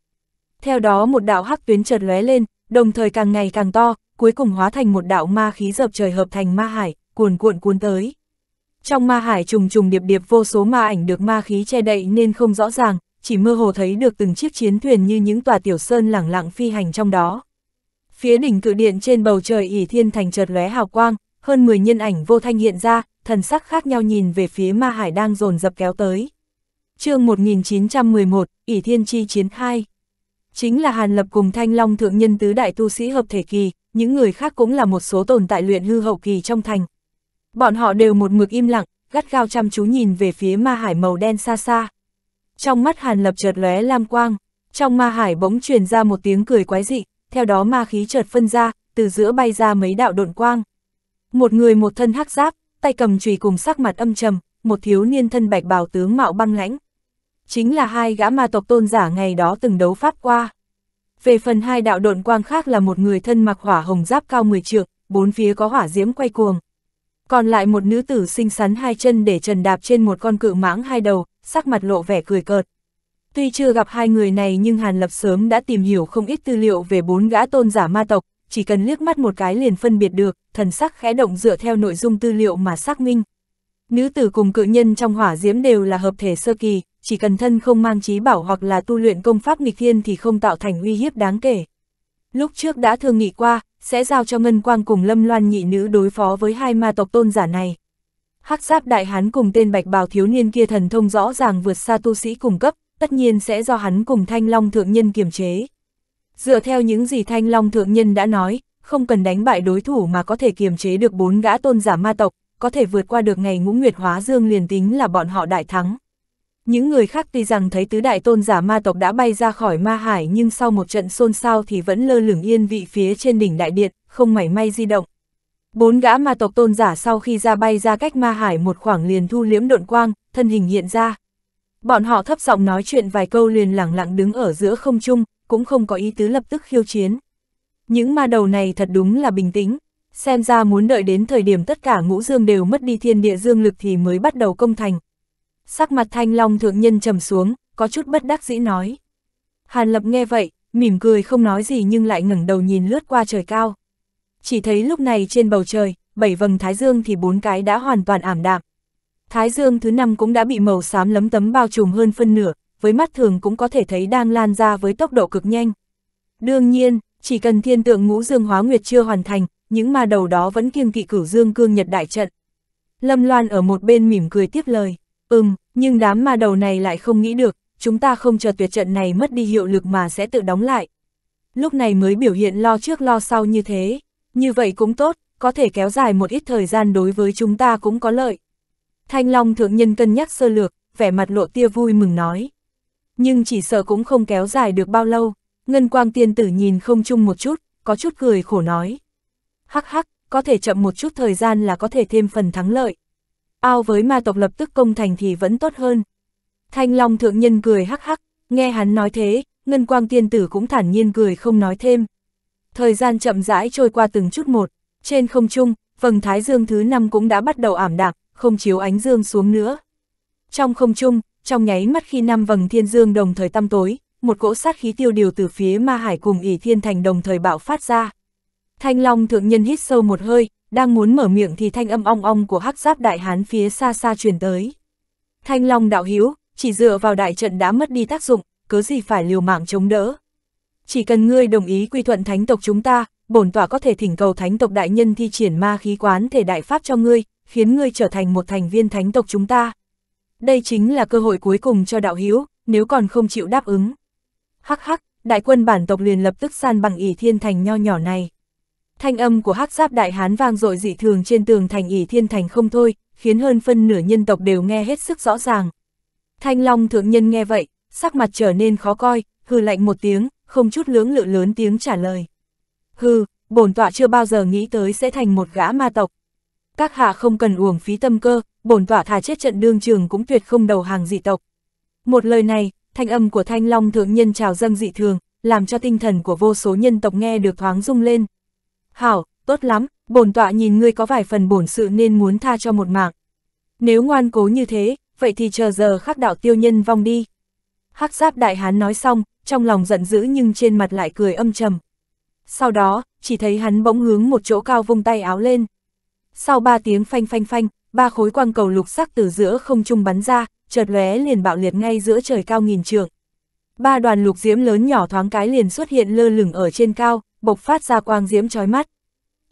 Theo đó một đạo hắc tuyến chợt lóe lên, đồng thời càng ngày càng to, cuối cùng hóa thành một đạo ma khí dập trời hợp thành ma hải, cuồn cuộn cuốn tới. Trong ma hải trùng trùng điệp điệp vô số ma ảnh được ma khí che đậy nên không rõ ràng, chỉ mơ hồ thấy được từng chiếc chiến thuyền như những tòa tiểu sơn lẳng lặng phi hành trong đó. Phía đỉnh cự điện trên bầu trời ỉ thiên thành chợt lóe hào quang, hơn 10 nhân ảnh vô thanh hiện ra, thần sắc khác nhau nhìn về phía ma hải đang dồn dập kéo tới. chương 1911, ỉ thiên chi chiến 2 Chính là Hàn Lập cùng Thanh Long Thượng Nhân Tứ Đại Tu Sĩ Hợp Thể Kỳ, những người khác cũng là một số tồn tại luyện hư hậu kỳ trong thành. Bọn họ đều một mực im lặng, gắt gao chăm chú nhìn về phía ma hải màu đen xa xa trong mắt Hàn Lập chợt lóe lam quang, trong ma hải bỗng truyền ra một tiếng cười quái dị, theo đó ma khí chợt phân ra, từ giữa bay ra mấy đạo độn quang. Một người một thân hắc giáp, tay cầm chùy cùng sắc mặt âm trầm, một thiếu niên thân bạch bào tướng mạo băng lãnh. Chính là hai gã ma tộc tôn giả ngày đó từng đấu pháp qua. Về phần hai đạo độn quang khác là một người thân mặc hỏa hồng giáp cao 10 trượng, bốn phía có hỏa diễm quay cuồng. Còn lại một nữ tử xinh xắn hai chân để trần đạp trên một con cự mãng hai đầu, sắc mặt lộ vẻ cười cợt. Tuy chưa gặp hai người này nhưng Hàn Lập sớm đã tìm hiểu không ít tư liệu về bốn gã tôn giả ma tộc, chỉ cần liếc mắt một cái liền phân biệt được, thần sắc khẽ động dựa theo nội dung tư liệu mà xác minh. Nữ tử cùng cự nhân trong hỏa diễm đều là hợp thể sơ kỳ, chỉ cần thân không mang trí bảo hoặc là tu luyện công pháp nghịch thiên thì không tạo thành uy hiếp đáng kể. Lúc trước đã thương nghị qua, sẽ giao cho Ngân Quang cùng Lâm Loan nhị nữ đối phó với hai ma tộc tôn giả này hắc giáp đại hán cùng tên bạch bào thiếu niên kia thần thông rõ ràng vượt xa tu sĩ cùng cấp, tất nhiên sẽ do hắn cùng thanh long thượng nhân kiềm chế. Dựa theo những gì thanh long thượng nhân đã nói, không cần đánh bại đối thủ mà có thể kiềm chế được bốn gã tôn giả ma tộc, có thể vượt qua được ngày ngũ nguyệt hóa dương liền tính là bọn họ đại thắng. Những người khác tuy rằng thấy tứ đại tôn giả ma tộc đã bay ra khỏi ma hải nhưng sau một trận xôn xao thì vẫn lơ lửng yên vị phía trên đỉnh đại điện, không mảy may di động. Bốn gã ma tộc tôn giả sau khi ra bay ra cách ma hải một khoảng liền thu liếm độn quang, thân hình hiện ra. Bọn họ thấp giọng nói chuyện vài câu liền lẳng lặng đứng ở giữa không trung, cũng không có ý tứ lập tức khiêu chiến. Những ma đầu này thật đúng là bình tĩnh, xem ra muốn đợi đến thời điểm tất cả ngũ dương đều mất đi thiên địa dương lực thì mới bắt đầu công thành. Sắc mặt thanh long thượng nhân trầm xuống, có chút bất đắc dĩ nói. Hàn lập nghe vậy, mỉm cười không nói gì nhưng lại ngẩng đầu nhìn lướt qua trời cao chỉ thấy lúc này trên bầu trời, bảy vầng thái dương thì bốn cái đã hoàn toàn ảm đạm. Thái dương thứ năm cũng đã bị màu xám lấm tấm bao trùm hơn phân nửa, với mắt thường cũng có thể thấy đang lan ra với tốc độ cực nhanh. Đương nhiên, chỉ cần thiên tượng ngũ dương hóa nguyệt chưa hoàn thành, những ma đầu đó vẫn kiêng kỵ cửu dương cương nhật đại trận. Lâm Loan ở một bên mỉm cười tiếp lời, ừm, nhưng đám ma đầu này lại không nghĩ được, chúng ta không chờ tuyệt trận này mất đi hiệu lực mà sẽ tự đóng lại. Lúc này mới biểu hiện lo trước lo sau như thế. Như vậy cũng tốt, có thể kéo dài một ít thời gian đối với chúng ta cũng có lợi. Thanh Long thượng nhân cân nhắc sơ lược, vẻ mặt lộ tia vui mừng nói. Nhưng chỉ sợ cũng không kéo dài được bao lâu, Ngân Quang tiên tử nhìn không chung một chút, có chút cười khổ nói. Hắc hắc, có thể chậm một chút thời gian là có thể thêm phần thắng lợi. Ao với ma tộc lập tức công thành thì vẫn tốt hơn. Thanh Long thượng nhân cười hắc hắc, nghe hắn nói thế, Ngân Quang tiên tử cũng thản nhiên cười không nói thêm. Thời gian chậm rãi trôi qua từng chút một, trên không trung, vầng thái dương thứ năm cũng đã bắt đầu ảm đạm, không chiếu ánh dương xuống nữa. Trong không trung, trong nháy mắt khi năm vầng thiên dương đồng thời tăm tối, một cỗ sát khí tiêu điều từ phía ma hải cùng ỷ thiên thành đồng thời bạo phát ra. Thanh Long thượng nhân hít sâu một hơi, đang muốn mở miệng thì thanh âm ong ong của hắc giáp đại hán phía xa xa truyền tới. Thanh Long đạo hiếu chỉ dựa vào đại trận đã mất đi tác dụng, cớ gì phải liều mạng chống đỡ chỉ cần ngươi đồng ý quy thuận thánh tộc chúng ta, bổn tỏa có thể thỉnh cầu thánh tộc đại nhân thi triển ma khí quán thể đại pháp cho ngươi, khiến ngươi trở thành một thành viên thánh tộc chúng ta. Đây chính là cơ hội cuối cùng cho đạo hữu nếu còn không chịu đáp ứng. Hắc hắc, đại quân bản tộc liền lập tức san bằng ỉ thiên thành nho nhỏ này. Thanh âm của hắc giáp đại hán vang dội dị thường trên tường thành ỉ thiên thành không thôi, khiến hơn phân nửa nhân tộc đều nghe hết sức rõ ràng. Thanh long thượng nhân nghe vậy, sắc mặt trở nên khó coi, hừ lạnh một tiếng, không chút lưỡng lự lớn tiếng trả lời. Hừ, bổn tọa chưa bao giờ nghĩ tới sẽ thành một gã ma tộc. Các hạ không cần uổng phí tâm cơ, bổn tọa thà chết trận đương trường cũng tuyệt không đầu hàng dị tộc. Một lời này, thanh âm của thanh long thượng nhân trào dâng dị thường, làm cho tinh thần của vô số nhân tộc nghe được thoáng rung lên. Hảo, tốt lắm, bổn tọa nhìn ngươi có vài phần bổn sự nên muốn tha cho một mạng. Nếu ngoan cố như thế, vậy thì chờ giờ khắc đạo tiêu nhân vong đi. Hắc giáp đại hán nói xong, trong lòng giận dữ nhưng trên mặt lại cười âm trầm. Sau đó, chỉ thấy hắn bỗng hướng một chỗ cao vung tay áo lên. Sau ba tiếng phanh phanh phanh, ba khối quang cầu lục sắc từ giữa không trung bắn ra, chợt lóe liền bạo liệt ngay giữa trời cao nghìn trượng. Ba đoàn lục diễm lớn nhỏ thoáng cái liền xuất hiện lơ lửng ở trên cao, bộc phát ra quang diễm chói mắt.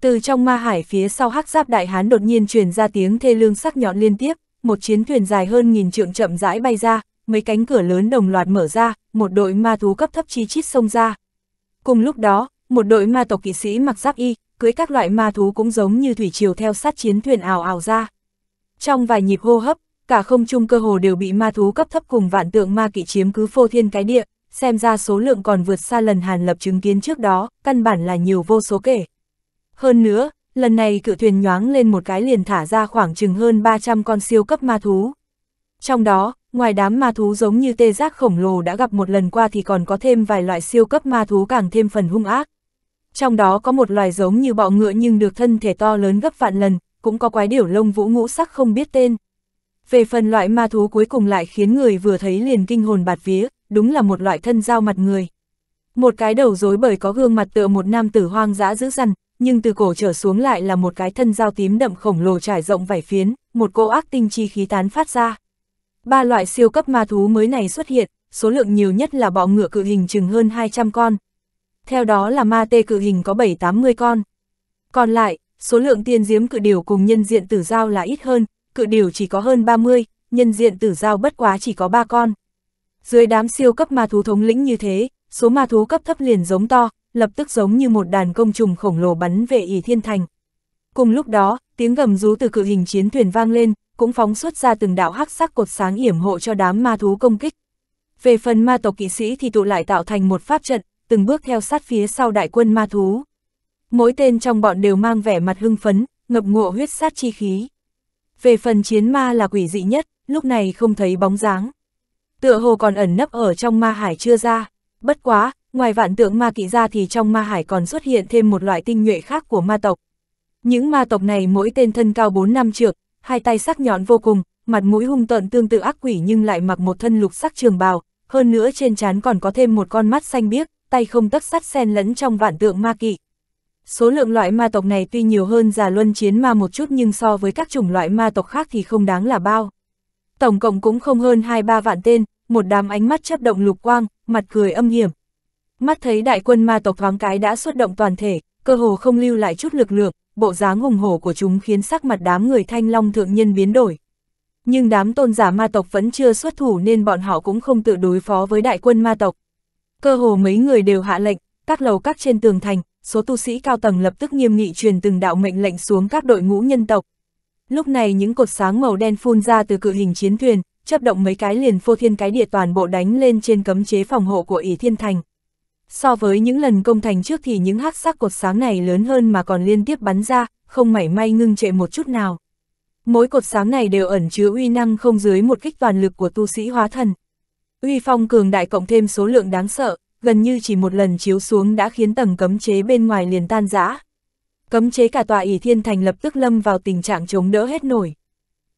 Từ trong ma hải phía sau hắc giáp đại hán đột nhiên truyền ra tiếng thê lương sắc nhọn liên tiếp, một chiến thuyền dài hơn nghìn trượng chậm rãi bay ra, mấy cánh cửa lớn đồng loạt mở ra, một đội ma thú cấp thấp chi chít xông ra. Cùng lúc đó, một đội ma tộc kỵ sĩ mặc giáp y, cưới các loại ma thú cũng giống như thủy triều theo sát chiến thuyền ảo ảo ra. Trong vài nhịp hô hấp, cả không trung cơ hồ đều bị ma thú cấp thấp cùng vạn tượng ma kỵ chiếm cứ phô thiên cái địa, xem ra số lượng còn vượt xa lần Hàn Lập chứng kiến trước đó, căn bản là nhiều vô số kể. Hơn nữa, lần này cự thuyền nhoáng lên một cái liền thả ra khoảng chừng hơn 300 con siêu cấp ma thú. Trong đó, Ngoài đám ma thú giống như tê giác khổng lồ đã gặp một lần qua thì còn có thêm vài loại siêu cấp ma thú càng thêm phần hung ác. Trong đó có một loài giống như bọ ngựa nhưng được thân thể to lớn gấp vạn lần, cũng có quái điểu lông vũ ngũ sắc không biết tên. Về phần loại ma thú cuối cùng lại khiến người vừa thấy liền kinh hồn bạt vía, đúng là một loại thân giao mặt người. Một cái đầu rối bởi có gương mặt tựa một nam tử hoang dã dữ dằn, nhưng từ cổ trở xuống lại là một cái thân giao tím đậm khổng lồ trải rộng vải phiến, một cỗ ác tinh chi khí tán phát ra. Ba loại siêu cấp ma thú mới này xuất hiện, số lượng nhiều nhất là bọ ngựa cự hình chừng hơn 200 con. Theo đó là ma tê cự hình có 7-80 con. Còn lại, số lượng tiên diếm cự điều cùng nhân diện tử giao là ít hơn, cự điều chỉ có hơn 30, nhân diện tử giao bất quá chỉ có 3 con. Dưới đám siêu cấp ma thú thống lĩnh như thế, số ma thú cấp thấp liền giống to, lập tức giống như một đàn công trùng khổng lồ bắn về ỉ thiên thành. Cùng lúc đó, tiếng gầm rú từ cự hình chiến thuyền vang lên, cũng phóng xuất ra từng đạo hắc sắc cột sáng yểm hộ cho đám ma thú công kích. Về phần ma tộc kỵ sĩ thì tụ lại tạo thành một pháp trận, từng bước theo sát phía sau đại quân ma thú. Mỗi tên trong bọn đều mang vẻ mặt hưng phấn, ngập ngụa huyết sát chi khí. Về phần chiến ma là quỷ dị nhất, lúc này không thấy bóng dáng. Tựa hồ còn ẩn nấp ở trong ma hải chưa ra. Bất quá, ngoài vạn tượng ma kỵ ra thì trong ma hải còn xuất hiện thêm một loại tinh nhuệ khác của ma tộc. Những ma tộc này mỗi tên thân cao 4 năm trượng, hai tay sắc nhọn vô cùng, mặt mũi hung tợn tương tự ác quỷ nhưng lại mặc một thân lục sắc trường bào, hơn nữa trên trán còn có thêm một con mắt xanh biếc, tay không tất sắt xen lẫn trong vạn tượng ma kỵ. Số lượng loại ma tộc này tuy nhiều hơn già luân chiến ma một chút nhưng so với các chủng loại ma tộc khác thì không đáng là bao. Tổng cộng cũng không hơn 2-3 vạn tên, một đám ánh mắt chấp động lục quang, mặt cười âm hiểm. Mắt thấy đại quân ma tộc thoáng cái đã xuất động toàn thể, cơ hồ không lưu lại chút lực lượng, bộ dáng hùng hổ của chúng khiến sắc mặt đám người thanh long thượng nhân biến đổi. Nhưng đám tôn giả ma tộc vẫn chưa xuất thủ nên bọn họ cũng không tự đối phó với đại quân ma tộc. Cơ hồ mấy người đều hạ lệnh, các lầu các trên tường thành, số tu sĩ cao tầng lập tức nghiêm nghị truyền từng đạo mệnh lệnh xuống các đội ngũ nhân tộc. Lúc này những cột sáng màu đen phun ra từ cự hình chiến thuyền, chấp động mấy cái liền phô thiên cái địa toàn bộ đánh lên trên cấm chế phòng hộ của ỉ thiên thành. So với những lần công thành trước thì những hắc sắc cột sáng này lớn hơn mà còn liên tiếp bắn ra, không mảy may ngưng trệ một chút nào. Mỗi cột sáng này đều ẩn chứa uy năng không dưới một kích toàn lực của tu sĩ hóa thần. Uy phong cường đại cộng thêm số lượng đáng sợ, gần như chỉ một lần chiếu xuống đã khiến tầng cấm chế bên ngoài liền tan rã. Cấm chế cả tòa ỷ thiên thành lập tức lâm vào tình trạng chống đỡ hết nổi.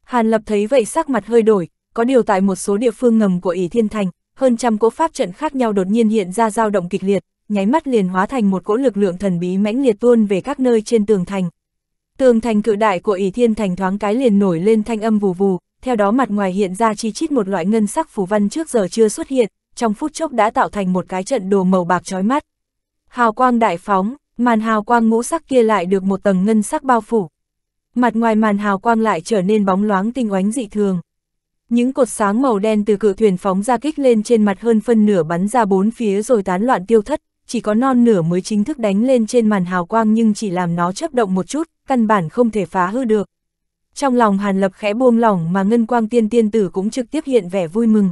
Hàn lập thấy vậy sắc mặt hơi đổi, có điều tại một số địa phương ngầm của ỷ thiên thành, hơn trăm cỗ pháp trận khác nhau đột nhiên hiện ra dao động kịch liệt, nháy mắt liền hóa thành một cỗ lực lượng thần bí mãnh liệt tuôn về các nơi trên tường thành. Tường thành cự đại của ỷ thiên thành thoáng cái liền nổi lên thanh âm vù vù, theo đó mặt ngoài hiện ra chi chít một loại ngân sắc phù văn trước giờ chưa xuất hiện, trong phút chốc đã tạo thành một cái trận đồ màu bạc chói mắt. Hào quang đại phóng, màn hào quang ngũ sắc kia lại được một tầng ngân sắc bao phủ. Mặt ngoài màn hào quang lại trở nên bóng loáng tinh oánh dị thường. Những cột sáng màu đen từ cự thuyền phóng ra kích lên trên mặt hơn phân nửa bắn ra bốn phía rồi tán loạn tiêu thất, chỉ có non nửa mới chính thức đánh lên trên màn hào quang nhưng chỉ làm nó chấp động một chút, căn bản không thể phá hư được. Trong lòng Hàn Lập khẽ buông lỏng mà ngân quang tiên tiên tử cũng trực tiếp hiện vẻ vui mừng.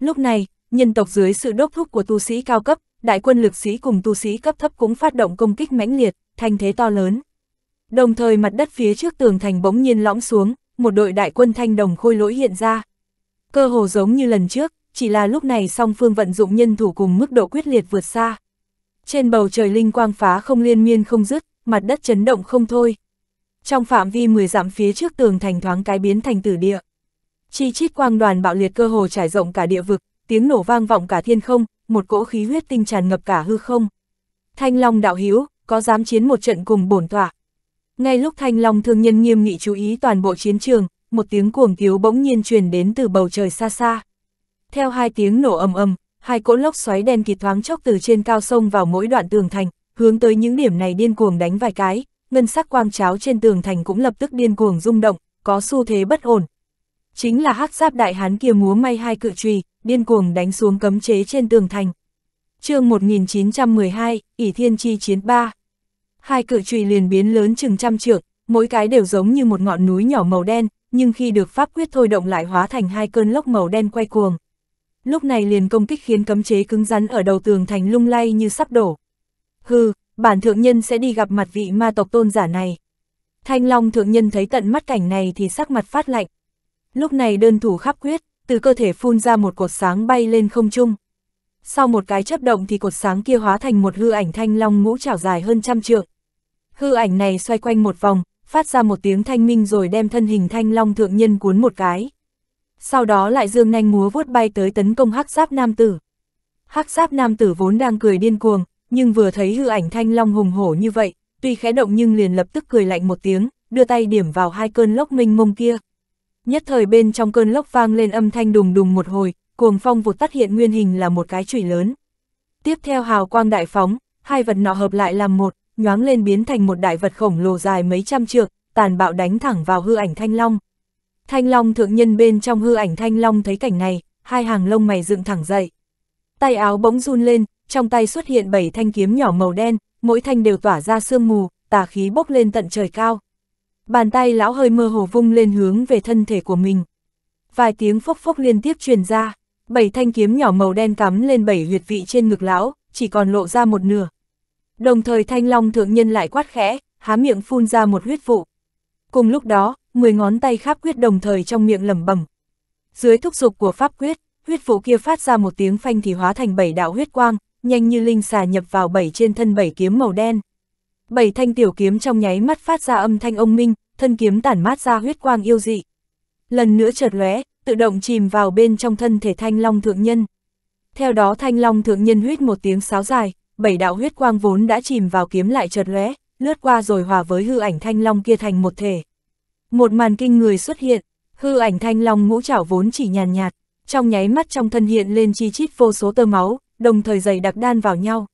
Lúc này, nhân tộc dưới sự đốc thúc của tu sĩ cao cấp, đại quân lực sĩ cùng tu sĩ cấp thấp cũng phát động công kích mãnh liệt, thành thế to lớn. Đồng thời mặt đất phía trước tường thành bỗng nhiên lõm xuống, một đội đại quân thanh đồng khôi lỗi hiện ra. Cơ hồ giống như lần trước, chỉ là lúc này song phương vận dụng nhân thủ cùng mức độ quyết liệt vượt xa. Trên bầu trời linh quang phá không liên miên không dứt, mặt đất chấn động không thôi. Trong phạm vi 10 dặm phía trước tường thành thoáng cái biến thành tử địa. Chi chít quang đoàn bạo liệt cơ hồ trải rộng cả địa vực, tiếng nổ vang vọng cả thiên không, một cỗ khí huyết tinh tràn ngập cả hư không. Thanh Long đạo hữu, có dám chiến một trận cùng bổn tọa? Ngay lúc thanh long thương nhân nghiêm nghị chú ý toàn bộ chiến trường, một tiếng cuồng thiếu bỗng nhiên truyền đến từ bầu trời xa xa. Theo hai tiếng nổ ầm ầm, hai cỗ lốc xoáy đen kịt thoáng chốc từ trên cao sông vào mỗi đoạn tường thành, hướng tới những điểm này điên cuồng đánh vài cái, ngân sắc quang cháo trên tường thành cũng lập tức điên cuồng rung động, có xu thế bất ổn. Chính là hắc giáp đại hán kia múa may hai cự trùy, điên cuồng đánh xuống cấm chế trên tường thành. chương 1912, ỷ Thiên Chi Chiến 3 hai cự trùy liền biến lớn chừng trăm trượng, mỗi cái đều giống như một ngọn núi nhỏ màu đen, nhưng khi được pháp quyết thôi động lại hóa thành hai cơn lốc màu đen quay cuồng. Lúc này liền công kích khiến cấm chế cứng rắn ở đầu tường thành lung lay như sắp đổ. Hừ, bản thượng nhân sẽ đi gặp mặt vị ma tộc tôn giả này. Thanh Long thượng nhân thấy tận mắt cảnh này thì sắc mặt phát lạnh. Lúc này đơn thủ khắp quyết, từ cơ thể phun ra một cột sáng bay lên không trung sau một cái chấp động thì cột sáng kia hóa thành một hư ảnh thanh long ngũ chảo dài hơn trăm trượng. Hư ảnh này xoay quanh một vòng, phát ra một tiếng thanh minh rồi đem thân hình thanh long thượng nhân cuốn một cái. Sau đó lại dương nhanh múa vuốt bay tới tấn công hắc giáp nam tử. Hắc giáp nam tử vốn đang cười điên cuồng, nhưng vừa thấy hư ảnh thanh long hùng hổ như vậy, tuy khẽ động nhưng liền lập tức cười lạnh một tiếng, đưa tay điểm vào hai cơn lốc minh mông kia. Nhất thời bên trong cơn lốc vang lên âm thanh đùng đùng một hồi, cuồng phong vụt tắt hiện nguyên hình là một cái chùy lớn. Tiếp theo hào quang đại phóng, hai vật nọ hợp lại làm một, nhoáng lên biến thành một đại vật khổng lồ dài mấy trăm trượng, tàn bạo đánh thẳng vào hư ảnh thanh long. Thanh long thượng nhân bên trong hư ảnh thanh long thấy cảnh này, hai hàng lông mày dựng thẳng dậy. Tay áo bỗng run lên, trong tay xuất hiện bảy thanh kiếm nhỏ màu đen, mỗi thanh đều tỏa ra sương mù, tà khí bốc lên tận trời cao. Bàn tay lão hơi mơ hồ vung lên hướng về thân thể của mình. Vài tiếng phốc phốc liên tiếp truyền ra bảy thanh kiếm nhỏ màu đen cắm lên bảy huyệt vị trên ngực lão, chỉ còn lộ ra một nửa. Đồng thời thanh long thượng nhân lại quát khẽ, há miệng phun ra một huyết vụ. Cùng lúc đó, mười ngón tay khắp quyết đồng thời trong miệng lẩm bẩm. Dưới thúc dục của pháp quyết, huyết vụ kia phát ra một tiếng phanh thì hóa thành bảy đạo huyết quang, nhanh như linh xà nhập vào bảy trên thân bảy kiếm màu đen. Bảy thanh tiểu kiếm trong nháy mắt phát ra âm thanh ông minh, thân kiếm tản mát ra huyết quang yêu dị. Lần nữa chợt lóe, tự động chìm vào bên trong thân thể thanh long thượng nhân. Theo đó thanh long thượng nhân huyết một tiếng sáo dài, bảy đạo huyết quang vốn đã chìm vào kiếm lại chợt lóe, lướt qua rồi hòa với hư ảnh thanh long kia thành một thể. Một màn kinh người xuất hiện, hư ảnh thanh long ngũ trảo vốn chỉ nhàn nhạt, trong nháy mắt trong thân hiện lên chi chít vô số tơ máu, đồng thời dày đặc đan vào nhau.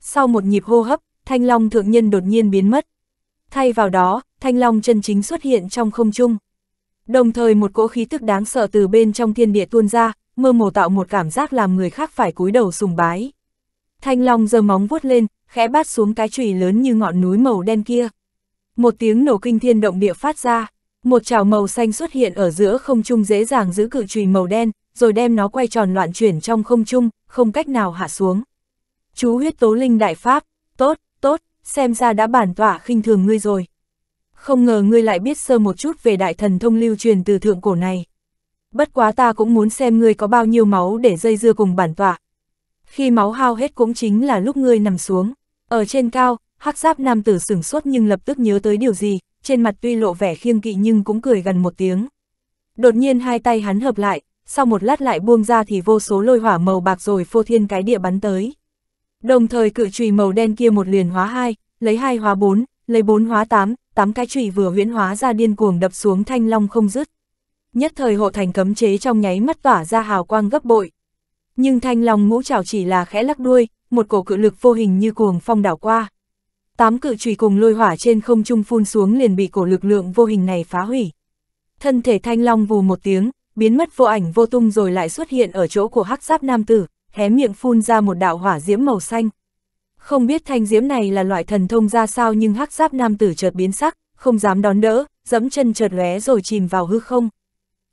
Sau một nhịp hô hấp, thanh long thượng nhân đột nhiên biến mất. Thay vào đó, thanh long chân chính xuất hiện trong không trung đồng thời một cỗ khí tức đáng sợ từ bên trong thiên địa tuôn ra, mơ hồ tạo một cảm giác làm người khác phải cúi đầu sùng bái. Thanh Long giơ móng vuốt lên, khẽ bát xuống cái chùy lớn như ngọn núi màu đen kia. Một tiếng nổ kinh thiên động địa phát ra, một trào màu xanh xuất hiện ở giữa không trung dễ dàng giữ cự chùy màu đen, rồi đem nó quay tròn loạn chuyển trong không trung, không cách nào hạ xuống. Chú huyết tố linh đại pháp, tốt, tốt, xem ra đã bản tỏa khinh thường ngươi rồi không ngờ ngươi lại biết sơ một chút về đại thần thông lưu truyền từ thượng cổ này. Bất quá ta cũng muốn xem ngươi có bao nhiêu máu để dây dưa cùng bản tọa. Khi máu hao hết cũng chính là lúc ngươi nằm xuống. Ở trên cao, hắc giáp nam tử sửng sốt nhưng lập tức nhớ tới điều gì, trên mặt tuy lộ vẻ khiêng kỵ nhưng cũng cười gần một tiếng. Đột nhiên hai tay hắn hợp lại, sau một lát lại buông ra thì vô số lôi hỏa màu bạc rồi phô thiên cái địa bắn tới. Đồng thời cự trùy màu đen kia một liền hóa hai, lấy hai hóa bốn, lấy bốn hóa tám, tám cái chùy vừa huyễn hóa ra điên cuồng đập xuống thanh long không dứt. Nhất thời hộ thành cấm chế trong nháy mắt tỏa ra hào quang gấp bội. Nhưng thanh long ngũ trảo chỉ là khẽ lắc đuôi, một cổ cự lực vô hình như cuồng phong đảo qua. Tám cự chùy cùng lôi hỏa trên không trung phun xuống liền bị cổ lực lượng vô hình này phá hủy. Thân thể thanh long vù một tiếng, biến mất vô ảnh vô tung rồi lại xuất hiện ở chỗ của hắc giáp nam tử, hé miệng phun ra một đạo hỏa diễm màu xanh. Không biết thanh diễm này là loại thần thông ra sao nhưng hắc giáp nam tử chợt biến sắc, không dám đón đỡ, dẫm chân chợt lóe rồi chìm vào hư không.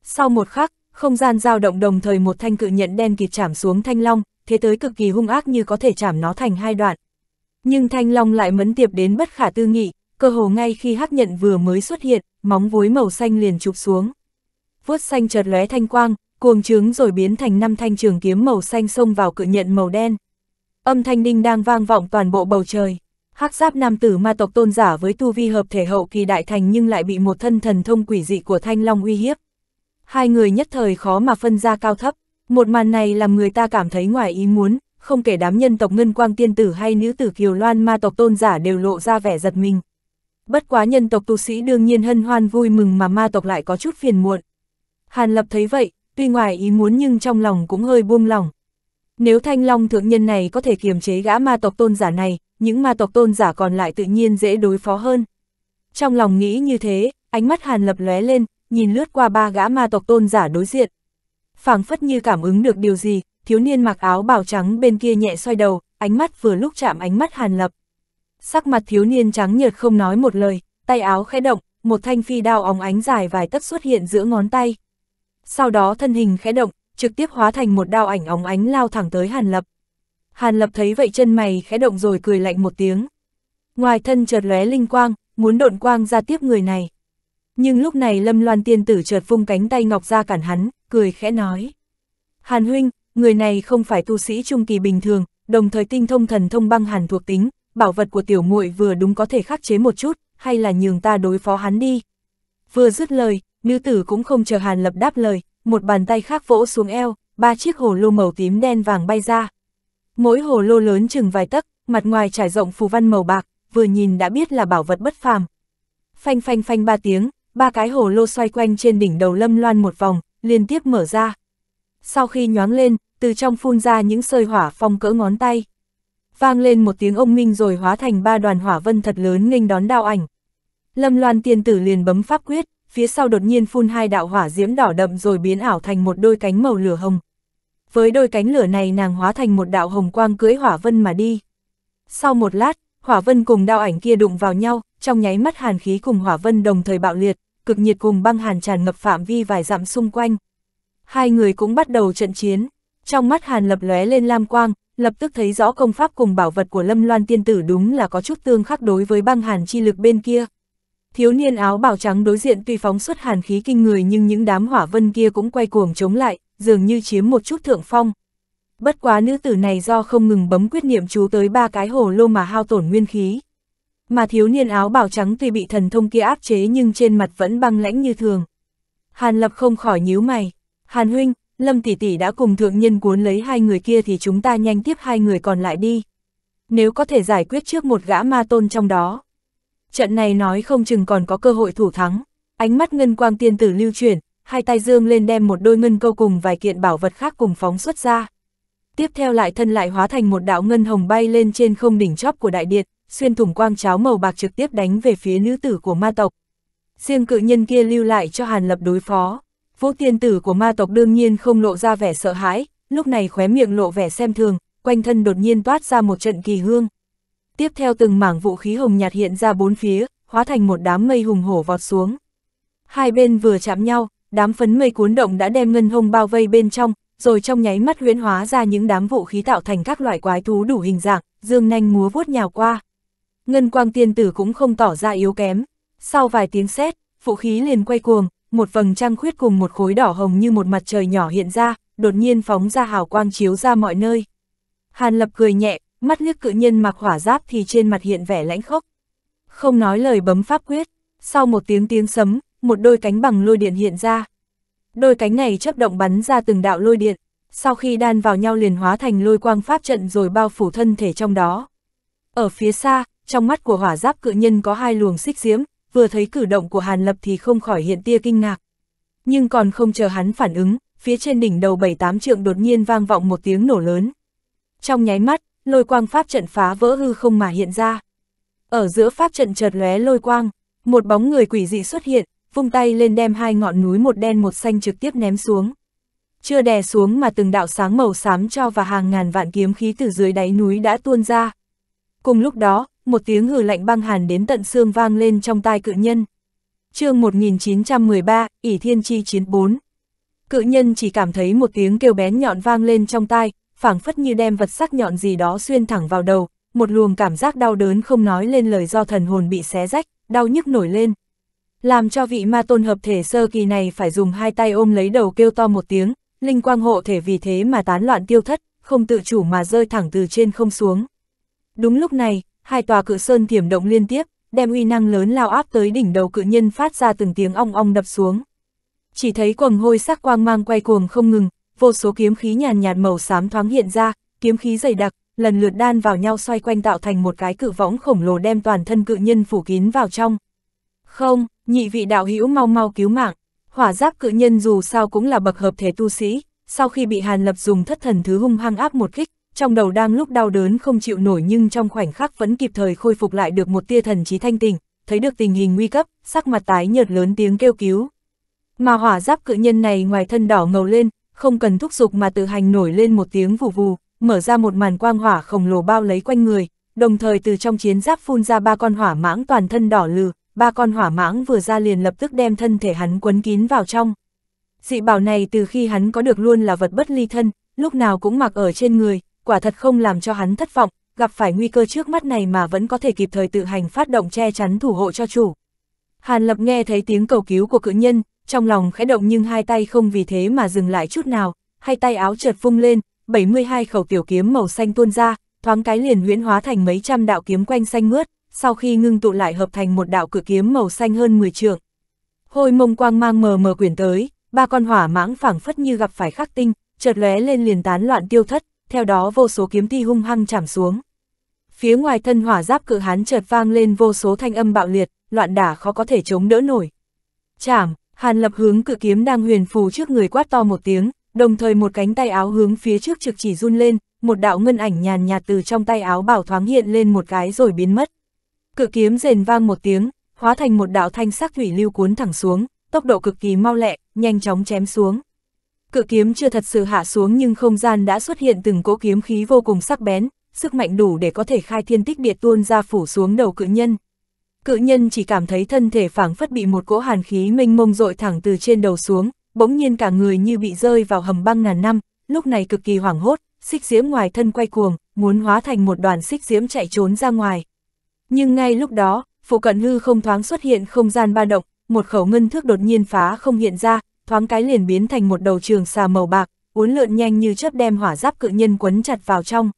Sau một khắc, không gian dao động đồng thời một thanh cự nhận đen kịt chạm xuống thanh long, thế tới cực kỳ hung ác như có thể chạm nó thành hai đoạn. Nhưng thanh long lại mẫn tiệp đến bất khả tư nghị, cơ hồ ngay khi hắc nhận vừa mới xuất hiện, móng vối màu xanh liền chụp xuống. Vuốt xanh chợt lóe thanh quang, cuồng trướng rồi biến thành năm thanh trường kiếm màu xanh xông vào cự nhận màu đen. Âm thanh đinh đang vang vọng toàn bộ bầu trời. Hắc giáp nam tử ma tộc tôn giả với tu vi hợp thể hậu kỳ đại thành nhưng lại bị một thân thần thông quỷ dị của Thanh Long uy hiếp. Hai người nhất thời khó mà phân ra cao thấp, một màn này làm người ta cảm thấy ngoài ý muốn, không kể đám nhân tộc Ngân Quang Tiên Tử hay nữ tử Kiều Loan ma tộc tôn giả đều lộ ra vẻ giật mình. Bất quá nhân tộc tu sĩ đương nhiên hân hoan vui mừng mà ma tộc lại có chút phiền muộn. Hàn Lập thấy vậy, tuy ngoài ý muốn nhưng trong lòng cũng hơi buông lòng, nếu thanh long thượng nhân này có thể kiềm chế gã ma tộc tôn giả này, những ma tộc tôn giả còn lại tự nhiên dễ đối phó hơn. Trong lòng nghĩ như thế, ánh mắt hàn lập lóe lên, nhìn lướt qua ba gã ma tộc tôn giả đối diện. phảng phất như cảm ứng được điều gì, thiếu niên mặc áo bào trắng bên kia nhẹ xoay đầu, ánh mắt vừa lúc chạm ánh mắt hàn lập. Sắc mặt thiếu niên trắng nhợt không nói một lời, tay áo khẽ động, một thanh phi đao óng ánh dài vài tấc xuất hiện giữa ngón tay. Sau đó thân hình khẽ động, trực tiếp hóa thành một đao ảnh óng ánh lao thẳng tới Hàn Lập. Hàn Lập thấy vậy chân mày khẽ động rồi cười lạnh một tiếng. Ngoài thân chợt lóe linh quang, muốn độn quang ra tiếp người này. Nhưng lúc này Lâm Loan tiên tử chợt vung cánh tay ngọc ra cản hắn, cười khẽ nói. Hàn huynh, người này không phải tu sĩ trung kỳ bình thường, đồng thời tinh thông thần thông băng hàn thuộc tính, bảo vật của tiểu muội vừa đúng có thể khắc chế một chút, hay là nhường ta đối phó hắn đi. Vừa dứt lời, nữ tử cũng không chờ Hàn Lập đáp lời, một bàn tay khác vỗ xuống eo, ba chiếc hồ lô màu tím đen vàng bay ra. Mỗi hồ lô lớn chừng vài tấc, mặt ngoài trải rộng phù văn màu bạc, vừa nhìn đã biết là bảo vật bất phàm. Phanh phanh phanh ba tiếng, ba cái hồ lô xoay quanh trên đỉnh đầu lâm loan một vòng, liên tiếp mở ra. Sau khi nhoáng lên, từ trong phun ra những sơi hỏa phong cỡ ngón tay. Vang lên một tiếng ông minh rồi hóa thành ba đoàn hỏa vân thật lớn nghênh đón đao ảnh. Lâm loan tiên tử liền bấm pháp quyết, phía sau đột nhiên phun hai đạo hỏa diễm đỏ đậm rồi biến ảo thành một đôi cánh màu lửa hồng. Với đôi cánh lửa này nàng hóa thành một đạo hồng quang cưỡi hỏa vân mà đi. Sau một lát, hỏa vân cùng đạo ảnh kia đụng vào nhau, trong nháy mắt hàn khí cùng hỏa vân đồng thời bạo liệt, cực nhiệt cùng băng hàn tràn ngập phạm vi vài dặm xung quanh. Hai người cũng bắt đầu trận chiến, trong mắt hàn lập lóe lên lam quang, lập tức thấy rõ công pháp cùng bảo vật của lâm loan tiên tử đúng là có chút tương khắc đối với băng hàn chi lực bên kia thiếu niên áo bào trắng đối diện tuy phóng xuất hàn khí kinh người nhưng những đám hỏa vân kia cũng quay cuồng chống lại, dường như chiếm một chút thượng phong. Bất quá nữ tử này do không ngừng bấm quyết niệm chú tới ba cái hồ lô mà hao tổn nguyên khí. Mà thiếu niên áo bào trắng tuy bị thần thông kia áp chế nhưng trên mặt vẫn băng lãnh như thường. Hàn lập không khỏi nhíu mày. Hàn huynh, lâm tỷ tỷ đã cùng thượng nhân cuốn lấy hai người kia thì chúng ta nhanh tiếp hai người còn lại đi. Nếu có thể giải quyết trước một gã ma tôn trong đó, trận này nói không chừng còn có cơ hội thủ thắng. Ánh mắt ngân quang tiên tử lưu chuyển, hai tay dương lên đem một đôi ngân câu cùng vài kiện bảo vật khác cùng phóng xuất ra. Tiếp theo lại thân lại hóa thành một đạo ngân hồng bay lên trên không đỉnh chóp của đại điện, xuyên thủng quang cháo màu bạc trực tiếp đánh về phía nữ tử của ma tộc. Riêng cự nhân kia lưu lại cho Hàn Lập đối phó. Vũ tiên tử của ma tộc đương nhiên không lộ ra vẻ sợ hãi, lúc này khóe miệng lộ vẻ xem thường, quanh thân đột nhiên toát ra một trận kỳ hương tiếp theo từng mảng vũ khí hồng nhạt hiện ra bốn phía, hóa thành một đám mây hùng hổ vọt xuống. Hai bên vừa chạm nhau, đám phấn mây cuốn động đã đem ngân hồng bao vây bên trong, rồi trong nháy mắt huyễn hóa ra những đám vũ khí tạo thành các loại quái thú đủ hình dạng, dương nanh múa vuốt nhào qua. Ngân quang tiên tử cũng không tỏ ra yếu kém. Sau vài tiếng sét, vũ khí liền quay cuồng, một vầng trăng khuyết cùng một khối đỏ hồng như một mặt trời nhỏ hiện ra, đột nhiên phóng ra hào quang chiếu ra mọi nơi. Hàn Lập cười nhẹ, mắt liếc cự nhân mặc hỏa giáp thì trên mặt hiện vẻ lãnh khốc. Không nói lời bấm pháp quyết, sau một tiếng tiếng sấm, một đôi cánh bằng lôi điện hiện ra. Đôi cánh này chấp động bắn ra từng đạo lôi điện, sau khi đan vào nhau liền hóa thành lôi quang pháp trận rồi bao phủ thân thể trong đó. Ở phía xa, trong mắt của hỏa giáp cự nhân có hai luồng xích diễm, vừa thấy cử động của Hàn Lập thì không khỏi hiện tia kinh ngạc. Nhưng còn không chờ hắn phản ứng, phía trên đỉnh đầu bảy tám trượng đột nhiên vang vọng một tiếng nổ lớn. Trong nháy mắt, lôi quang pháp trận phá vỡ hư không mà hiện ra. Ở giữa pháp trận chợt lóe lôi quang, một bóng người quỷ dị xuất hiện, vung tay lên đem hai ngọn núi một đen một xanh trực tiếp ném xuống. Chưa đè xuống mà từng đạo sáng màu xám cho và hàng ngàn vạn kiếm khí từ dưới đáy núi đã tuôn ra. Cùng lúc đó, một tiếng hừ lạnh băng hàn đến tận xương vang lên trong tai cự nhân. chương 1913, ỷ Thiên Chi chiến 4. Cự nhân chỉ cảm thấy một tiếng kêu bén nhọn vang lên trong tai, phảng phất như đem vật sắc nhọn gì đó xuyên thẳng vào đầu, một luồng cảm giác đau đớn không nói lên lời do thần hồn bị xé rách, đau nhức nổi lên. Làm cho vị ma tôn hợp thể sơ kỳ này phải dùng hai tay ôm lấy đầu kêu to một tiếng, linh quang hộ thể vì thế mà tán loạn tiêu thất, không tự chủ mà rơi thẳng từ trên không xuống. Đúng lúc này, hai tòa cự sơn thiểm động liên tiếp, đem uy năng lớn lao áp tới đỉnh đầu cự nhân phát ra từng tiếng ong ong đập xuống. Chỉ thấy quầng hôi sắc quang mang quay cuồng không ngừng, vô số kiếm khí nhàn nhạt màu xám thoáng hiện ra, kiếm khí dày đặc, lần lượt đan vào nhau xoay quanh tạo thành một cái cự võng khổng lồ đem toàn thân cự nhân phủ kín vào trong. Không, nhị vị đạo hữu mau mau cứu mạng, hỏa giáp cự nhân dù sao cũng là bậc hợp thể tu sĩ, sau khi bị Hàn Lập dùng thất thần thứ hung hăng áp một kích, trong đầu đang lúc đau đớn không chịu nổi nhưng trong khoảnh khắc vẫn kịp thời khôi phục lại được một tia thần trí thanh tình, thấy được tình hình nguy cấp, sắc mặt tái nhợt lớn tiếng kêu cứu. Mà hỏa giáp cự nhân này ngoài thân đỏ ngầu lên, không cần thúc giục mà tự hành nổi lên một tiếng vù vù, mở ra một màn quang hỏa khổng lồ bao lấy quanh người, đồng thời từ trong chiến giáp phun ra ba con hỏa mãng toàn thân đỏ lừ, ba con hỏa mãng vừa ra liền lập tức đem thân thể hắn quấn kín vào trong. Dị bảo này từ khi hắn có được luôn là vật bất ly thân, lúc nào cũng mặc ở trên người, quả thật không làm cho hắn thất vọng, gặp phải nguy cơ trước mắt này mà vẫn có thể kịp thời tự hành phát động che chắn thủ hộ cho chủ. Hàn Lập nghe thấy tiếng cầu cứu của cự nhân, trong lòng khẽ động nhưng hai tay không vì thế mà dừng lại chút nào, hai tay áo chợt vung lên, 72 khẩu tiểu kiếm màu xanh tuôn ra, thoáng cái liền huyễn hóa thành mấy trăm đạo kiếm quanh xanh mướt, sau khi ngưng tụ lại hợp thành một đạo cử kiếm màu xanh hơn 10 trượng. Hôi mông quang mang mờ mờ quyển tới, ba con hỏa mãng phảng phất như gặp phải khắc tinh, chợt lóe lên liền tán loạn tiêu thất, theo đó vô số kiếm thi hung hăng chạm xuống. Phía ngoài thân hỏa giáp cự hán chợt vang lên vô số thanh âm bạo liệt, loạn đả khó có thể chống đỡ nổi. Chảm, Hàn lập hướng cự kiếm đang huyền phù trước người quát to một tiếng, đồng thời một cánh tay áo hướng phía trước trực chỉ run lên, một đạo ngân ảnh nhàn nhạt từ trong tay áo bảo thoáng hiện lên một cái rồi biến mất. Cự kiếm rền vang một tiếng, hóa thành một đạo thanh sắc thủy lưu cuốn thẳng xuống, tốc độ cực kỳ mau lẹ, nhanh chóng chém xuống. Cự kiếm chưa thật sự hạ xuống nhưng không gian đã xuất hiện từng cỗ kiếm khí vô cùng sắc bén, sức mạnh đủ để có thể khai thiên tích biệt tuôn ra phủ xuống đầu cự nhân, cự nhân chỉ cảm thấy thân thể phảng phất bị một cỗ hàn khí mênh mông dội thẳng từ trên đầu xuống, bỗng nhiên cả người như bị rơi vào hầm băng ngàn năm, lúc này cực kỳ hoảng hốt, xích diễm ngoài thân quay cuồng, muốn hóa thành một đoàn xích diễm chạy trốn ra ngoài. Nhưng ngay lúc đó, phụ cận hư không thoáng xuất hiện không gian ba động, một khẩu ngân thước đột nhiên phá không hiện ra, thoáng cái liền biến thành một đầu trường xà màu bạc, uốn lượn nhanh như chớp đem hỏa giáp cự nhân quấn chặt vào trong.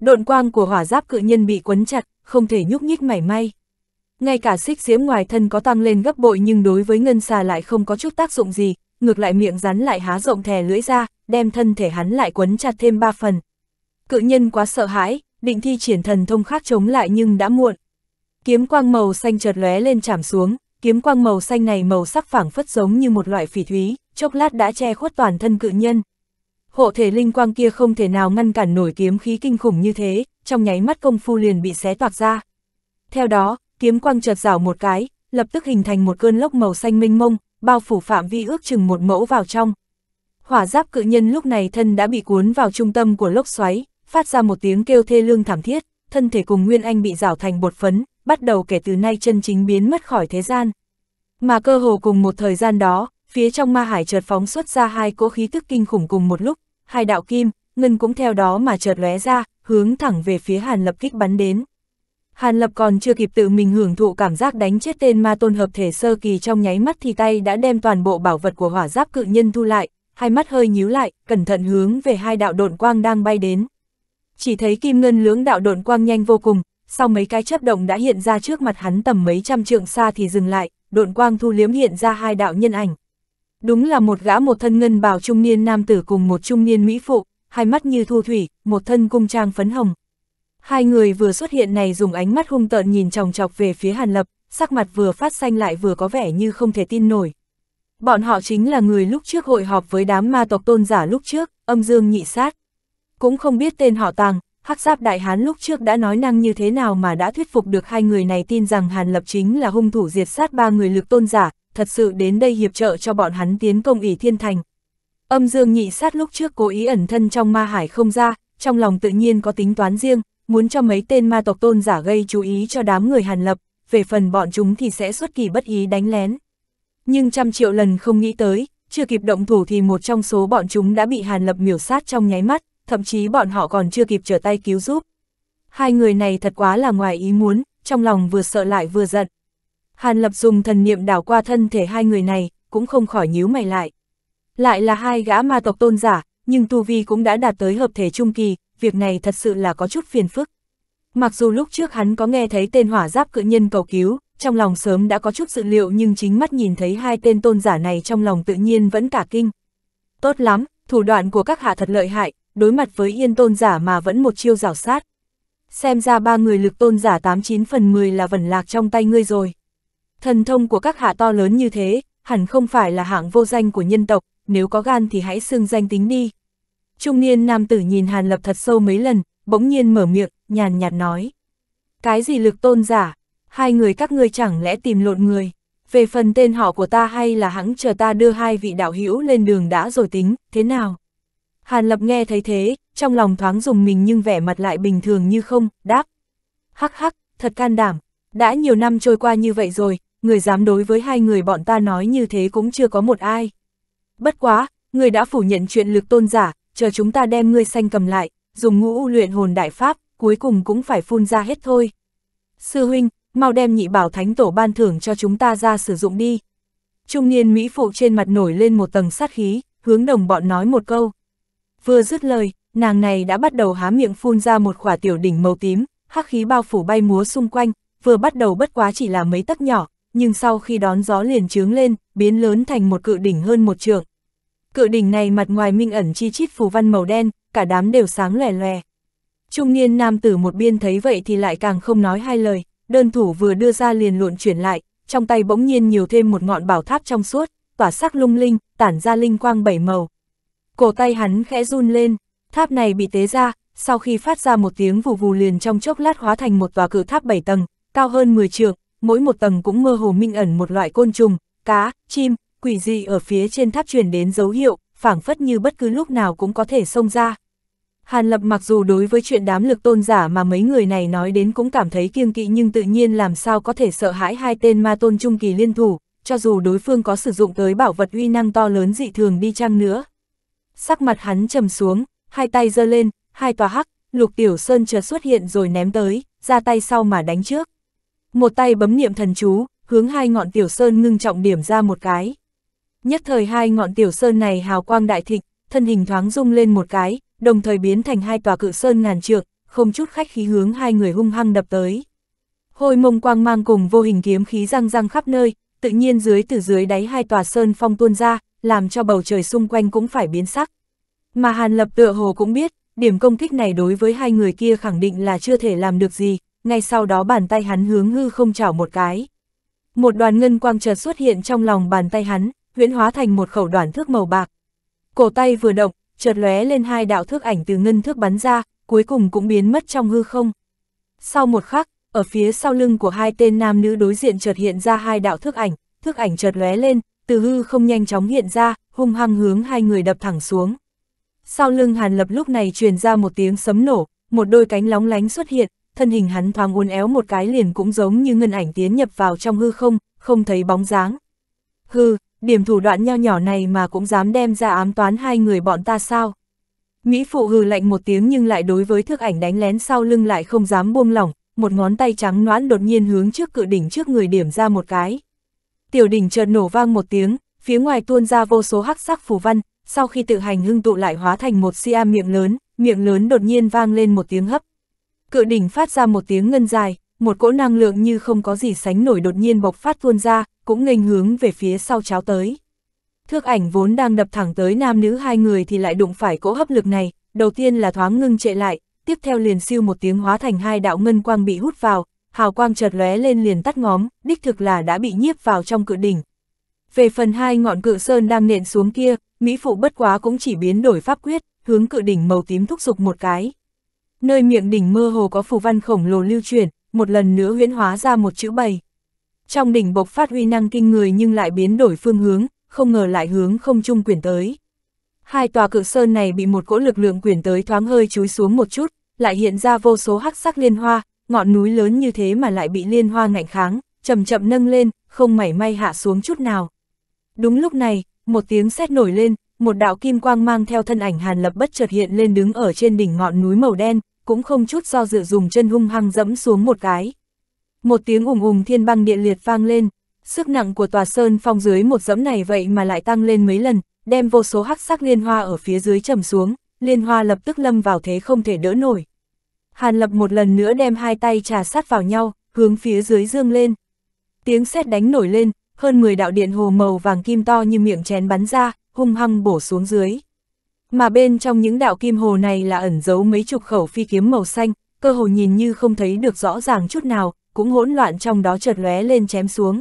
Độn quang của hỏa giáp cự nhân bị quấn chặt, không thể nhúc nhích mảy may ngay cả xích diễm ngoài thân có tăng lên gấp bội nhưng đối với ngân xà lại không có chút tác dụng gì, ngược lại miệng rắn lại há rộng thè lưỡi ra, đem thân thể hắn lại quấn chặt thêm ba phần. Cự nhân quá sợ hãi, định thi triển thần thông khác chống lại nhưng đã muộn. Kiếm quang màu xanh chợt lóe lên chạm xuống, kiếm quang màu xanh này màu sắc phảng phất giống như một loại phỉ thúy, chốc lát đã che khuất toàn thân cự nhân. Hộ thể linh quang kia không thể nào ngăn cản nổi kiếm khí kinh khủng như thế, trong nháy mắt công phu liền bị xé toạc ra. Theo đó, kiếm quang chợt rảo một cái, lập tức hình thành một cơn lốc màu xanh mênh mông, bao phủ phạm vi ước chừng một mẫu vào trong. Hỏa giáp cự nhân lúc này thân đã bị cuốn vào trung tâm của lốc xoáy, phát ra một tiếng kêu thê lương thảm thiết, thân thể cùng Nguyên Anh bị rảo thành bột phấn, bắt đầu kể từ nay chân chính biến mất khỏi thế gian. Mà cơ hồ cùng một thời gian đó, phía trong ma hải chợt phóng xuất ra hai cỗ khí tức kinh khủng cùng một lúc, hai đạo kim, ngân cũng theo đó mà chợt lóe ra, hướng thẳng về phía Hàn Lập Kích bắn đến. Hàn Lập còn chưa kịp tự mình hưởng thụ cảm giác đánh chết tên ma tôn hợp thể sơ kỳ trong nháy mắt thì tay đã đem toàn bộ bảo vật của hỏa giáp cự nhân thu lại, hai mắt hơi nhíu lại, cẩn thận hướng về hai đạo độn quang đang bay đến. Chỉ thấy kim ngân lưỡng đạo độn quang nhanh vô cùng, sau mấy cái chấp động đã hiện ra trước mặt hắn tầm mấy trăm trượng xa thì dừng lại, độn quang thu liếm hiện ra hai đạo nhân ảnh. Đúng là một gã một thân ngân bào trung niên nam tử cùng một trung niên mỹ phụ, hai mắt như thu thủy, một thân cung trang phấn hồng, Hai người vừa xuất hiện này dùng ánh mắt hung tợn nhìn chòng chọc về phía Hàn Lập, sắc mặt vừa phát xanh lại vừa có vẻ như không thể tin nổi. Bọn họ chính là người lúc trước hội họp với đám ma tộc tôn giả lúc trước, âm dương nhị sát. Cũng không biết tên họ tàng, hắc giáp đại hán lúc trước đã nói năng như thế nào mà đã thuyết phục được hai người này tin rằng Hàn Lập chính là hung thủ diệt sát ba người lực tôn giả, thật sự đến đây hiệp trợ cho bọn hắn tiến công ỷ thiên thành. Âm dương nhị sát lúc trước cố ý ẩn thân trong ma hải không ra, trong lòng tự nhiên có tính toán riêng, muốn cho mấy tên ma tộc tôn giả gây chú ý cho đám người Hàn Lập, về phần bọn chúng thì sẽ xuất kỳ bất ý đánh lén. Nhưng trăm triệu lần không nghĩ tới, chưa kịp động thủ thì một trong số bọn chúng đã bị Hàn Lập miểu sát trong nháy mắt, thậm chí bọn họ còn chưa kịp trở tay cứu giúp. Hai người này thật quá là ngoài ý muốn, trong lòng vừa sợ lại vừa giận. Hàn Lập dùng thần niệm đảo qua thân thể hai người này, cũng không khỏi nhíu mày lại. Lại là hai gã ma tộc tôn giả, nhưng Tu Vi cũng đã đạt tới hợp thể trung kỳ, việc này thật sự là có chút phiền phức. Mặc dù lúc trước hắn có nghe thấy tên hỏa giáp cự nhân cầu cứu, trong lòng sớm đã có chút dự liệu nhưng chính mắt nhìn thấy hai tên tôn giả này trong lòng tự nhiên vẫn cả kinh. Tốt lắm, thủ đoạn của các hạ thật lợi hại, đối mặt với yên tôn giả mà vẫn một chiêu rào sát. Xem ra ba người lực tôn giả 89 phần 10 là vẩn lạc trong tay ngươi rồi. Thần thông của các hạ to lớn như thế, hẳn không phải là hạng vô danh của nhân tộc, nếu có gan thì hãy xưng danh tính đi. Trung niên nam tử nhìn Hàn Lập thật sâu mấy lần, bỗng nhiên mở miệng, nhàn nhạt nói. Cái gì lực tôn giả, hai người các ngươi chẳng lẽ tìm lộn người, về phần tên họ của ta hay là hắn chờ ta đưa hai vị đạo hữu lên đường đã rồi tính, thế nào? Hàn Lập nghe thấy thế, trong lòng thoáng dùng mình nhưng vẻ mặt lại bình thường như không, đáp. Hắc hắc, thật can đảm, đã nhiều năm trôi qua như vậy rồi, người dám đối với hai người bọn ta nói như thế cũng chưa có một ai. Bất quá, người đã phủ nhận chuyện lực tôn giả, chờ chúng ta đem ngươi sanh cầm lại, dùng ngũ luyện hồn đại pháp, cuối cùng cũng phải phun ra hết thôi. Sư huynh, mau đem nhị bảo thánh tổ ban thưởng cho chúng ta ra sử dụng đi. Trung niên Mỹ phụ trên mặt nổi lên một tầng sát khí, hướng đồng bọn nói một câu. Vừa dứt lời, nàng này đã bắt đầu há miệng phun ra một khỏa tiểu đỉnh màu tím, hắc khí bao phủ bay múa xung quanh, vừa bắt đầu bất quá chỉ là mấy tấc nhỏ, nhưng sau khi đón gió liền trướng lên, biến lớn thành một cự đỉnh hơn một trượng. Cự đỉnh này mặt ngoài minh ẩn chi chít phù văn màu đen, cả đám đều sáng lòe lòe. Trung niên nam tử một biên thấy vậy thì lại càng không nói hai lời, đơn thủ vừa đưa ra liền luộn chuyển lại, trong tay bỗng nhiên nhiều thêm một ngọn bảo tháp trong suốt, tỏa sắc lung linh, tản ra linh quang bảy màu. Cổ tay hắn khẽ run lên, tháp này bị tế ra, sau khi phát ra một tiếng vù vù liền trong chốc lát hóa thành một tòa cự tháp bảy tầng, cao hơn 10 trượng, mỗi một tầng cũng mơ hồ minh ẩn một loại côn trùng, cá, chim, quỷ gì ở phía trên tháp truyền đến dấu hiệu, phảng phất như bất cứ lúc nào cũng có thể xông ra. Hàn Lập mặc dù đối với chuyện đám lực tôn giả mà mấy người này nói đến cũng cảm thấy kiêng kỵ nhưng tự nhiên làm sao có thể sợ hãi hai tên ma tôn trung kỳ liên thủ, cho dù đối phương có sử dụng tới bảo vật uy năng to lớn dị thường đi chăng nữa. Sắc mặt hắn trầm xuống, hai tay giơ lên, hai tòa hắc, lục tiểu sơn chợt xuất hiện rồi ném tới, ra tay sau mà đánh trước một tay bấm niệm thần chú, hướng hai ngọn tiểu sơn ngưng trọng điểm ra một cái. Nhất thời hai ngọn tiểu sơn này hào quang đại thịnh, thân hình thoáng rung lên một cái, đồng thời biến thành hai tòa cự sơn ngàn trượng, không chút khách khí hướng hai người hung hăng đập tới. Hôi mông quang mang cùng vô hình kiếm khí răng răng khắp nơi, tự nhiên dưới từ dưới đáy hai tòa sơn phong tuôn ra, làm cho bầu trời xung quanh cũng phải biến sắc. Mà Hàn Lập tựa hồ cũng biết, điểm công kích này đối với hai người kia khẳng định là chưa thể làm được gì, ngay sau đó bàn tay hắn hướng hư không chảo một cái. Một đoàn ngân quang chợt xuất hiện trong lòng bàn tay hắn, huyễn hóa thành một khẩu đoàn thước màu bạc. Cổ tay vừa động, chợt lóe lên hai đạo thước ảnh từ ngân thước bắn ra, cuối cùng cũng biến mất trong hư không. Sau một khắc, ở phía sau lưng của hai tên nam nữ đối diện chợt hiện ra hai đạo thước ảnh, thước ảnh chợt lóe lên, từ hư không nhanh chóng hiện ra, hung hăng hướng hai người đập thẳng xuống. Sau lưng Hàn Lập lúc này truyền ra một tiếng sấm nổ, một đôi cánh lóng lánh xuất hiện, thân hình hắn thoáng uốn éo một cái liền cũng giống như ngân ảnh tiến nhập vào trong hư không, không thấy bóng dáng. Hư, điểm thủ đoạn nho nhỏ này mà cũng dám đem ra ám toán hai người bọn ta sao? Mỹ phụ hừ lạnh một tiếng nhưng lại đối với thức ảnh đánh lén sau lưng lại không dám buông lỏng, một ngón tay trắng noãn đột nhiên hướng trước cự đỉnh trước người điểm ra một cái. Tiểu đỉnh chợt nổ vang một tiếng, phía ngoài tuôn ra vô số hắc sắc phù văn, sau khi tự hành hưng tụ lại hóa thành một sia miệng lớn, miệng lớn đột nhiên vang lên một tiếng hấp cự đỉnh phát ra một tiếng ngân dài, một cỗ năng lượng như không có gì sánh nổi đột nhiên bộc phát tuôn ra, cũng nghênh hướng về phía sau cháo tới. Thước ảnh vốn đang đập thẳng tới nam nữ hai người thì lại đụng phải cỗ hấp lực này, đầu tiên là thoáng ngưng trệ lại, tiếp theo liền siêu một tiếng hóa thành hai đạo ngân quang bị hút vào, hào quang chợt lóe lên liền tắt ngóm, đích thực là đã bị nhiếp vào trong cự đỉnh. Về phần hai ngọn cự sơn đang nện xuống kia, Mỹ Phụ bất quá cũng chỉ biến đổi pháp quyết, hướng cự đỉnh màu tím thúc giục một cái nơi miệng đỉnh mơ hồ có phù văn khổng lồ lưu chuyển, một lần nữa huyễn hóa ra một chữ bày. Trong đỉnh bộc phát huy năng kinh người nhưng lại biến đổi phương hướng, không ngờ lại hướng không trung quyển tới. Hai tòa cự sơn này bị một cỗ lực lượng quyển tới thoáng hơi chúi xuống một chút, lại hiện ra vô số hắc sắc liên hoa, ngọn núi lớn như thế mà lại bị liên hoa ngạnh kháng, chậm chậm nâng lên, không mảy may hạ xuống chút nào. Đúng lúc này, một tiếng sét nổi lên, một đạo kim quang mang theo thân ảnh Hàn Lập bất chợt hiện lên đứng ở trên đỉnh ngọn núi màu đen, cũng không chút do dự dùng chân hung hăng dẫm xuống một cái. Một tiếng ủng ủng thiên băng địa liệt vang lên, sức nặng của tòa sơn phong dưới một dẫm này vậy mà lại tăng lên mấy lần, đem vô số hắc sắc liên hoa ở phía dưới trầm xuống, liên hoa lập tức lâm vào thế không thể đỡ nổi. Hàn lập một lần nữa đem hai tay trà sát vào nhau, hướng phía dưới dương lên. Tiếng sét đánh nổi lên, hơn 10 đạo điện hồ màu vàng kim to như miệng chén bắn ra, hung hăng bổ xuống dưới. Mà bên trong những đạo kim hồ này là ẩn giấu mấy chục khẩu phi kiếm màu xanh, cơ hồ nhìn như không thấy được rõ ràng chút nào, cũng hỗn loạn trong đó chợt lóe lên chém xuống.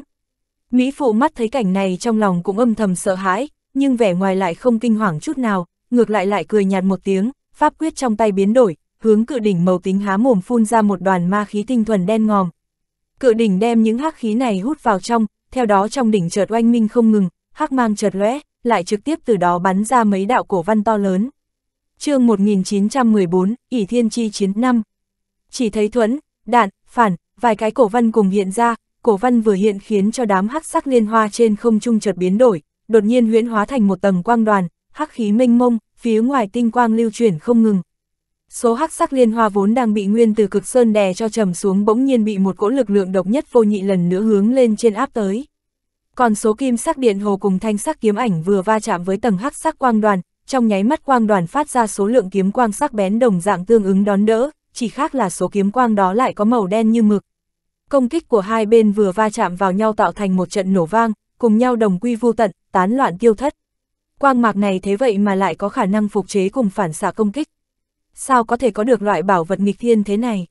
Mỹ phụ mắt thấy cảnh này trong lòng cũng âm thầm sợ hãi, nhưng vẻ ngoài lại không kinh hoàng chút nào, ngược lại lại cười nhạt một tiếng, pháp quyết trong tay biến đổi, hướng cự đỉnh màu tính há mồm phun ra một đoàn ma khí tinh thuần đen ngòm. Cự đỉnh đem những hắc khí này hút vào trong, theo đó trong đỉnh chợt oanh minh không ngừng, hắc mang chợt lóe, lại trực tiếp từ đó bắn ra mấy đạo cổ văn to lớn. chương 1914, ỷ Thiên Chi chiến năm. Chỉ thấy thuẫn, đạn, phản, vài cái cổ văn cùng hiện ra, cổ văn vừa hiện khiến cho đám hắc sắc liên hoa trên không trung chợt biến đổi, đột nhiên huyễn hóa thành một tầng quang đoàn, hắc khí mênh mông, phía ngoài tinh quang lưu chuyển không ngừng. Số hắc sắc liên hoa vốn đang bị nguyên từ cực sơn đè cho trầm xuống bỗng nhiên bị một cỗ lực lượng độc nhất vô nhị lần nữa hướng lên trên áp tới. Còn số kim sắc điện hồ cùng thanh sắc kiếm ảnh vừa va chạm với tầng hắc sắc quang đoàn, trong nháy mắt quang đoàn phát ra số lượng kiếm quang sắc bén đồng dạng tương ứng đón đỡ, chỉ khác là số kiếm quang đó lại có màu đen như mực. Công kích của hai bên vừa va chạm vào nhau tạo thành một trận nổ vang, cùng nhau đồng quy vô tận, tán loạn tiêu thất. Quang mạc này thế vậy mà lại có khả năng phục chế cùng phản xạ công kích. Sao có thể có được loại bảo vật nghịch thiên thế này?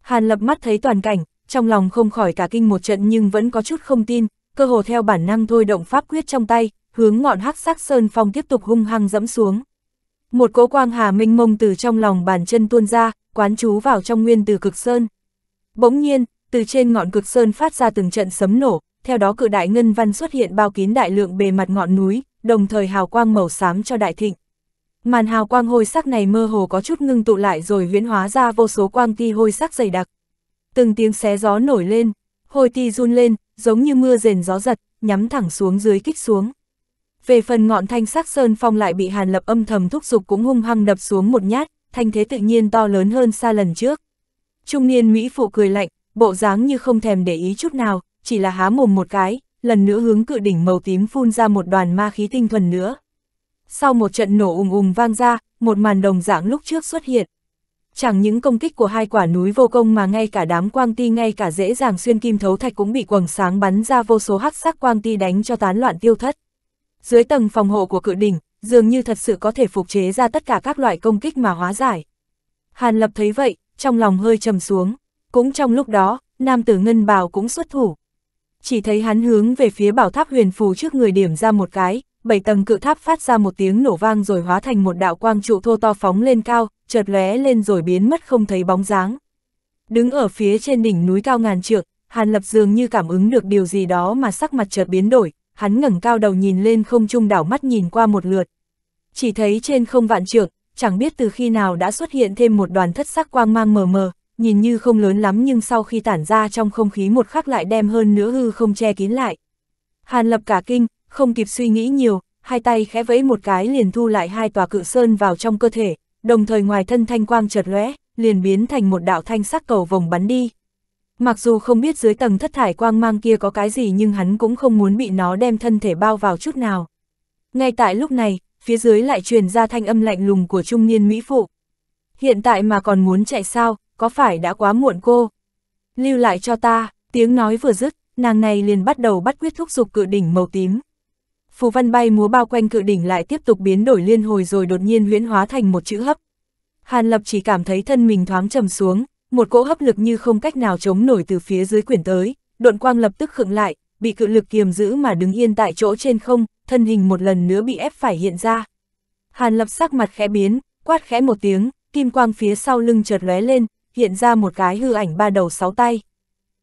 Hàn lập mắt thấy toàn cảnh, trong lòng không khỏi cả kinh một trận nhưng vẫn có chút không tin, cơ hồ theo bản năng thôi động pháp quyết trong tay, hướng ngọn hắc sắc sơn phong tiếp tục hung hăng dẫm xuống. Một cỗ quang hà minh mông từ trong lòng bàn chân tuôn ra, quán chú vào trong nguyên từ cực sơn. Bỗng nhiên, từ trên ngọn cực sơn phát ra từng trận sấm nổ, theo đó cự đại ngân văn xuất hiện bao kín đại lượng bề mặt ngọn núi, đồng thời hào quang màu xám cho đại thịnh. Màn hào quang hôi sắc này mơ hồ có chút ngưng tụ lại rồi huyễn hóa ra vô số quang ti hôi sắc dày đặc. Từng tiếng xé gió nổi lên, hôi ti run lên, giống như mưa rền gió giật, nhắm thẳng xuống dưới kích xuống. Về phần ngọn thanh sắc sơn phong lại bị Hàn Lập âm thầm thúc giục cũng hung hăng đập xuống một nhát, thanh thế tự nhiên to lớn hơn xa lần trước. Trung niên Mỹ phụ cười lạnh, bộ dáng như không thèm để ý chút nào, chỉ là há mồm một cái, lần nữa hướng cự đỉnh màu tím phun ra một đoàn ma khí tinh thuần nữa. Sau một trận nổ ùng ùng vang ra, một màn đồng dạng lúc trước xuất hiện chẳng những công kích của hai quả núi vô công mà ngay cả đám quang ti ngay cả dễ dàng xuyên kim thấu thạch cũng bị quầng sáng bắn ra vô số hắc sắc quang ti đánh cho tán loạn tiêu thất. Dưới tầng phòng hộ của cự đỉnh, dường như thật sự có thể phục chế ra tất cả các loại công kích mà hóa giải. Hàn Lập thấy vậy, trong lòng hơi trầm xuống, cũng trong lúc đó, nam tử ngân bào cũng xuất thủ. Chỉ thấy hắn hướng về phía bảo tháp huyền phù trước người điểm ra một cái, bảy tầng cự tháp phát ra một tiếng nổ vang rồi hóa thành một đạo quang trụ thô to phóng lên cao, chợt lóe lên rồi biến mất không thấy bóng dáng. Đứng ở phía trên đỉnh núi cao ngàn trượng, Hàn Lập dường như cảm ứng được điều gì đó mà sắc mặt chợt biến đổi, hắn ngẩng cao đầu nhìn lên không trung đảo mắt nhìn qua một lượt. Chỉ thấy trên không vạn trượng, chẳng biết từ khi nào đã xuất hiện thêm một đoàn thất sắc quang mang mờ mờ, nhìn như không lớn lắm nhưng sau khi tản ra trong không khí một khắc lại đem hơn nữa hư không che kín lại. Hàn Lập cả kinh, không kịp suy nghĩ nhiều, hai tay khẽ vẫy một cái liền thu lại hai tòa cự sơn vào trong cơ thể, đồng thời ngoài thân thanh quang chợt lóe, liền biến thành một đạo thanh sắc cầu vòng bắn đi. Mặc dù không biết dưới tầng thất thải quang mang kia có cái gì nhưng hắn cũng không muốn bị nó đem thân thể bao vào chút nào. Ngay tại lúc này, phía dưới lại truyền ra thanh âm lạnh lùng của trung niên Mỹ Phụ. Hiện tại mà còn muốn chạy sao, có phải đã quá muộn cô? Lưu lại cho ta, tiếng nói vừa dứt, nàng này liền bắt đầu bắt quyết thúc dục cự đỉnh màu tím phù văn bay múa bao quanh cự đỉnh lại tiếp tục biến đổi liên hồi rồi đột nhiên huyễn hóa thành một chữ hấp. Hàn Lập chỉ cảm thấy thân mình thoáng trầm xuống, một cỗ hấp lực như không cách nào chống nổi từ phía dưới quyển tới, độn quang lập tức khựng lại, bị cự lực kiềm giữ mà đứng yên tại chỗ trên không, thân hình một lần nữa bị ép phải hiện ra. Hàn Lập sắc mặt khẽ biến, quát khẽ một tiếng, kim quang phía sau lưng chợt lóe lên, hiện ra một cái hư ảnh ba đầu sáu tay.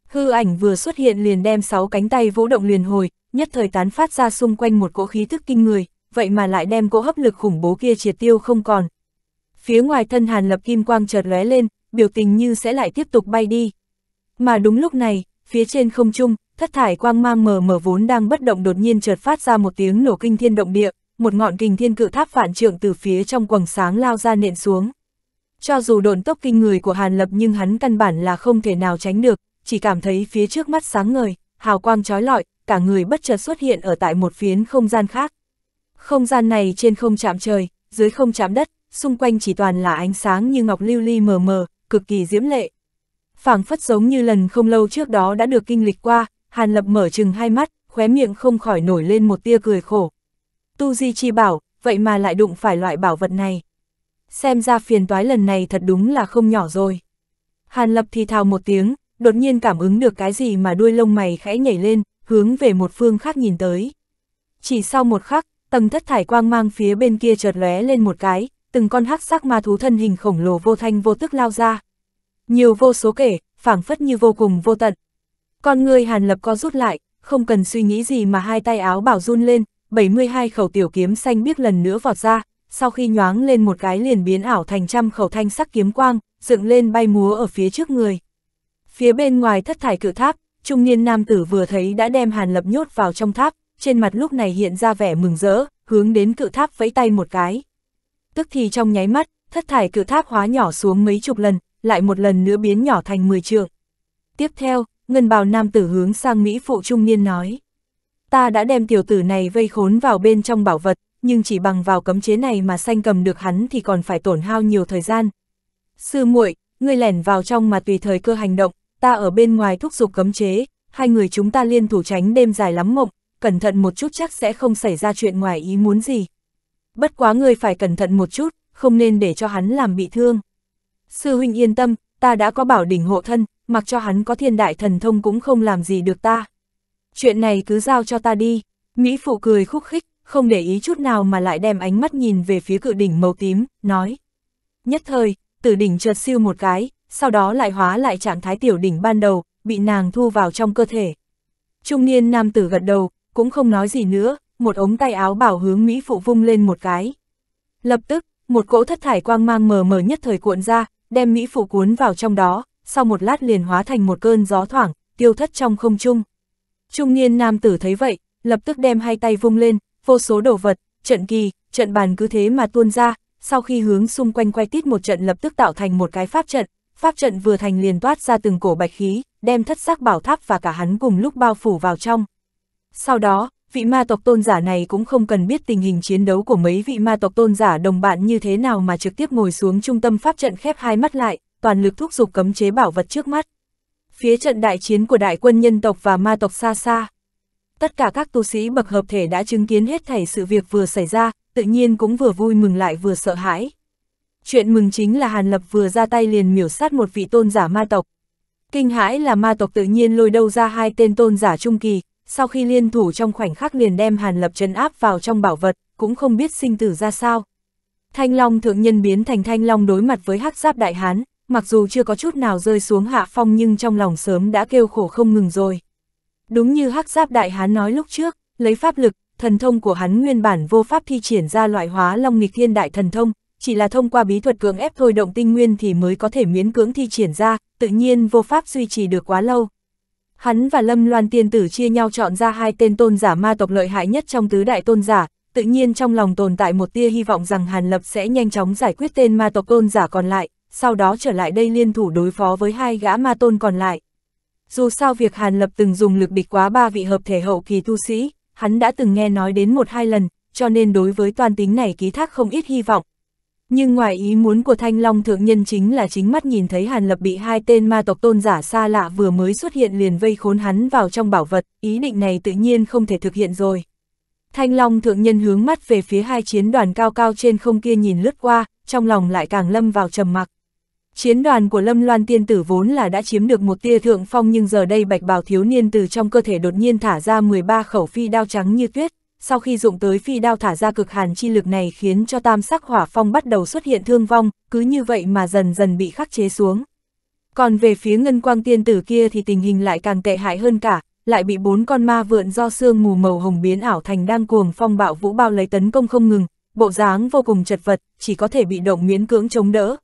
Hư ảnh vừa xuất hiện liền đem sáu cánh tay vỗ động liền hồi, nhất thời tán phát ra xung quanh một cỗ khí thức kinh người, vậy mà lại đem cỗ hấp lực khủng bố kia triệt tiêu không còn. Phía ngoài thân Hàn Lập Kim Quang chợt lóe lên, biểu tình như sẽ lại tiếp tục bay đi. Mà đúng lúc này, phía trên không trung, thất thải quang mang mờ mờ vốn đang bất động đột nhiên chợt phát ra một tiếng nổ kinh thiên động địa, một ngọn kình thiên cự tháp phản trượng từ phía trong quầng sáng lao ra nện xuống. Cho dù độn tốc kinh người của Hàn Lập nhưng hắn căn bản là không thể nào tránh được, chỉ cảm thấy phía trước mắt sáng ngời, hào quang trói lọi, cả người bất chợt xuất hiện ở tại một phiến không gian khác. Không gian này trên không chạm trời, dưới không chạm đất, xung quanh chỉ toàn là ánh sáng như ngọc lưu ly mờ mờ, cực kỳ diễm lệ. phảng phất giống như lần không lâu trước đó đã được kinh lịch qua, Hàn Lập mở chừng hai mắt, khóe miệng không khỏi nổi lên một tia cười khổ. Tu Di Chi bảo, vậy mà lại đụng phải loại bảo vật này. Xem ra phiền toái lần này thật đúng là không nhỏ rồi. Hàn Lập thì thào một tiếng, đột nhiên cảm ứng được cái gì mà đuôi lông mày khẽ nhảy lên, hướng về một phương khác nhìn tới. Chỉ sau một khắc, tầng thất thải quang mang phía bên kia chợt lóe lên một cái, từng con hắc sắc ma thú thân hình khổng lồ vô thanh vô tức lao ra. Nhiều vô số kể, phảng phất như vô cùng vô tận. Con người Hàn Lập co rút lại, không cần suy nghĩ gì mà hai tay áo bảo run lên, 72 khẩu tiểu kiếm xanh biếc lần nữa vọt ra, sau khi nhoáng lên một cái liền biến ảo thành trăm khẩu thanh sắc kiếm quang, dựng lên bay múa ở phía trước người. Phía bên ngoài thất thải cự tháp, trung niên nam tử vừa thấy đã đem Hàn Lập nhốt vào trong tháp, trên mặt lúc này hiện ra vẻ mừng rỡ, hướng đến cự tháp vẫy tay một cái. Tức thì trong nháy mắt, thất thải cự tháp hóa nhỏ xuống mấy chục lần, lại một lần nữa biến nhỏ thành 10 trượng. Tiếp theo, ngân bào nam tử hướng sang Mỹ phụ trung niên nói. Ta đã đem tiểu tử này vây khốn vào bên trong bảo vật, nhưng chỉ bằng vào cấm chế này mà sanh cầm được hắn thì còn phải tổn hao nhiều thời gian. Sư muội, ngươi lẻn vào trong mà tùy thời cơ hành động, ta ở bên ngoài thúc giục cấm chế, hai người chúng ta liên thủ tránh đêm dài lắm mộng, cẩn thận một chút chắc sẽ không xảy ra chuyện ngoài ý muốn gì. Bất quá người phải cẩn thận một chút, không nên để cho hắn làm bị thương. Sư huynh yên tâm, ta đã có bảo đỉnh hộ thân, mặc cho hắn có thiên đại thần thông cũng không làm gì được ta. Chuyện này cứ giao cho ta đi, Mỹ phụ cười khúc khích, không để ý chút nào mà lại đem ánh mắt nhìn về phía cự đỉnh màu tím, nói. Nhất thời, từ đỉnh chợt siêu một cái, sau đó lại hóa lại trạng thái tiểu đỉnh ban đầu, bị nàng thu vào trong cơ thể. Trung niên nam tử gật đầu, cũng không nói gì nữa, một ống tay áo bảo hướng Mỹ phụ vung lên một cái. Lập tức, một cỗ thất thải quang mang mờ mờ nhất thời cuộn ra, đem Mỹ phụ cuốn vào trong đó, sau một lát liền hóa thành một cơn gió thoảng, tiêu thất trong không trung. Trung niên nam tử thấy vậy, lập tức đem hai tay vung lên, vô số đồ vật, trận kỳ, trận bàn cứ thế mà tuôn ra, sau khi hướng xung quanh quay tít một trận lập tức tạo thành một cái pháp trận, pháp trận vừa thành liền toát ra từng cổ bạch khí, đem thất sắc bảo tháp và cả hắn cùng lúc bao phủ vào trong. Sau đó, vị ma tộc tôn giả này cũng không cần biết tình hình chiến đấu của mấy vị ma tộc tôn giả đồng bạn như thế nào mà trực tiếp ngồi xuống trung tâm pháp trận khép hai mắt lại, toàn lực thúc giục cấm chế bảo vật trước mắt. Phía trận đại chiến của đại quân nhân tộc và ma tộc xa xa. Tất cả các tu sĩ bậc hợp thể đã chứng kiến hết thảy sự việc vừa xảy ra, tự nhiên cũng vừa vui mừng lại vừa sợ hãi. Chuyện mừng chính là Hàn Lập vừa ra tay liền miểu sát một vị tôn giả ma tộc. Kinh hãi là ma tộc tự nhiên lôi đâu ra hai tên tôn giả trung kỳ, sau khi liên thủ trong khoảnh khắc liền đem Hàn Lập trấn áp vào trong bảo vật, cũng không biết sinh tử ra sao. Thanh Long thượng nhân biến thành Thanh Long đối mặt với hắc giáp đại hán, mặc dù chưa có chút nào rơi xuống hạ phong nhưng trong lòng sớm đã kêu khổ không ngừng rồi. Đúng như hắc giáp đại hán nói lúc trước, lấy pháp lực, thần thông của hắn nguyên bản vô pháp thi triển ra loại hóa long nghịch thiên đại thần thông, chỉ là thông qua bí thuật cưỡng ép thôi động tinh nguyên thì mới có thể miễn cưỡng thi triển ra, tự nhiên vô pháp duy trì được quá lâu. Hắn và Lâm Loan tiên tử chia nhau chọn ra hai tên tôn giả ma tộc lợi hại nhất trong tứ đại tôn giả, tự nhiên trong lòng tồn tại một tia hy vọng rằng Hàn Lập sẽ nhanh chóng giải quyết tên ma tộc tôn giả còn lại, sau đó trở lại đây liên thủ đối phó với hai gã ma tôn còn lại. Dù sao việc Hàn Lập từng dùng lực địch quá ba vị hợp thể hậu kỳ tu sĩ, hắn đã từng nghe nói đến một hai lần, cho nên đối với toàn tính này ký thác không ít hy vọng, nhưng ngoài ý muốn của Thanh Long Thượng Nhân chính là chính mắt nhìn thấy Hàn Lập bị hai tên ma tộc tôn giả xa lạ vừa mới xuất hiện liền vây khốn hắn vào trong bảo vật, ý định này tự nhiên không thể thực hiện rồi. Thanh Long Thượng Nhân hướng mắt về phía hai chiến đoàn cao cao trên không kia nhìn lướt qua, trong lòng lại càng lâm vào trầm mặc. Chiến đoàn của Lâm Loan Tiên Tử vốn là đã chiếm được một tia thượng phong nhưng giờ đây bạch bào thiếu niên từ trong cơ thể đột nhiên thả ra 13 khẩu phi đao trắng như tuyết, sau khi dụng tới phi đao thả ra cực hàn chi lực này khiến cho tam sắc hỏa phong bắt đầu xuất hiện thương vong, cứ như vậy mà dần dần bị khắc chế xuống. Còn về phía ngân quang tiên tử kia thì tình hình lại càng tệ hại hơn cả, lại bị bốn con ma vượn do xương mù màu hồng biến ảo thành đang cuồng phong bạo vũ bao lấy tấn công không ngừng, bộ dáng vô cùng chật vật, chỉ có thể bị động miễn cưỡng chống đỡ.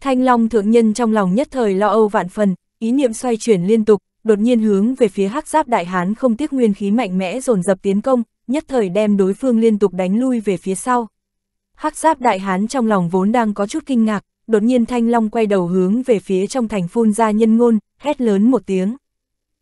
Thanh Long thượng nhân trong lòng nhất thời lo âu vạn phần, ý niệm xoay chuyển liên tục, đột nhiên hướng về phía hắc giáp đại hán không tiếc nguyên khí mạnh mẽ dồn dập tiến công, nhất thời đem đối phương liên tục đánh lui về phía sau. Hắc giáp đại hán trong lòng vốn đang có chút kinh ngạc, đột nhiên thanh long quay đầu hướng về phía trong thành phun ra nhân ngôn, hét lớn một tiếng.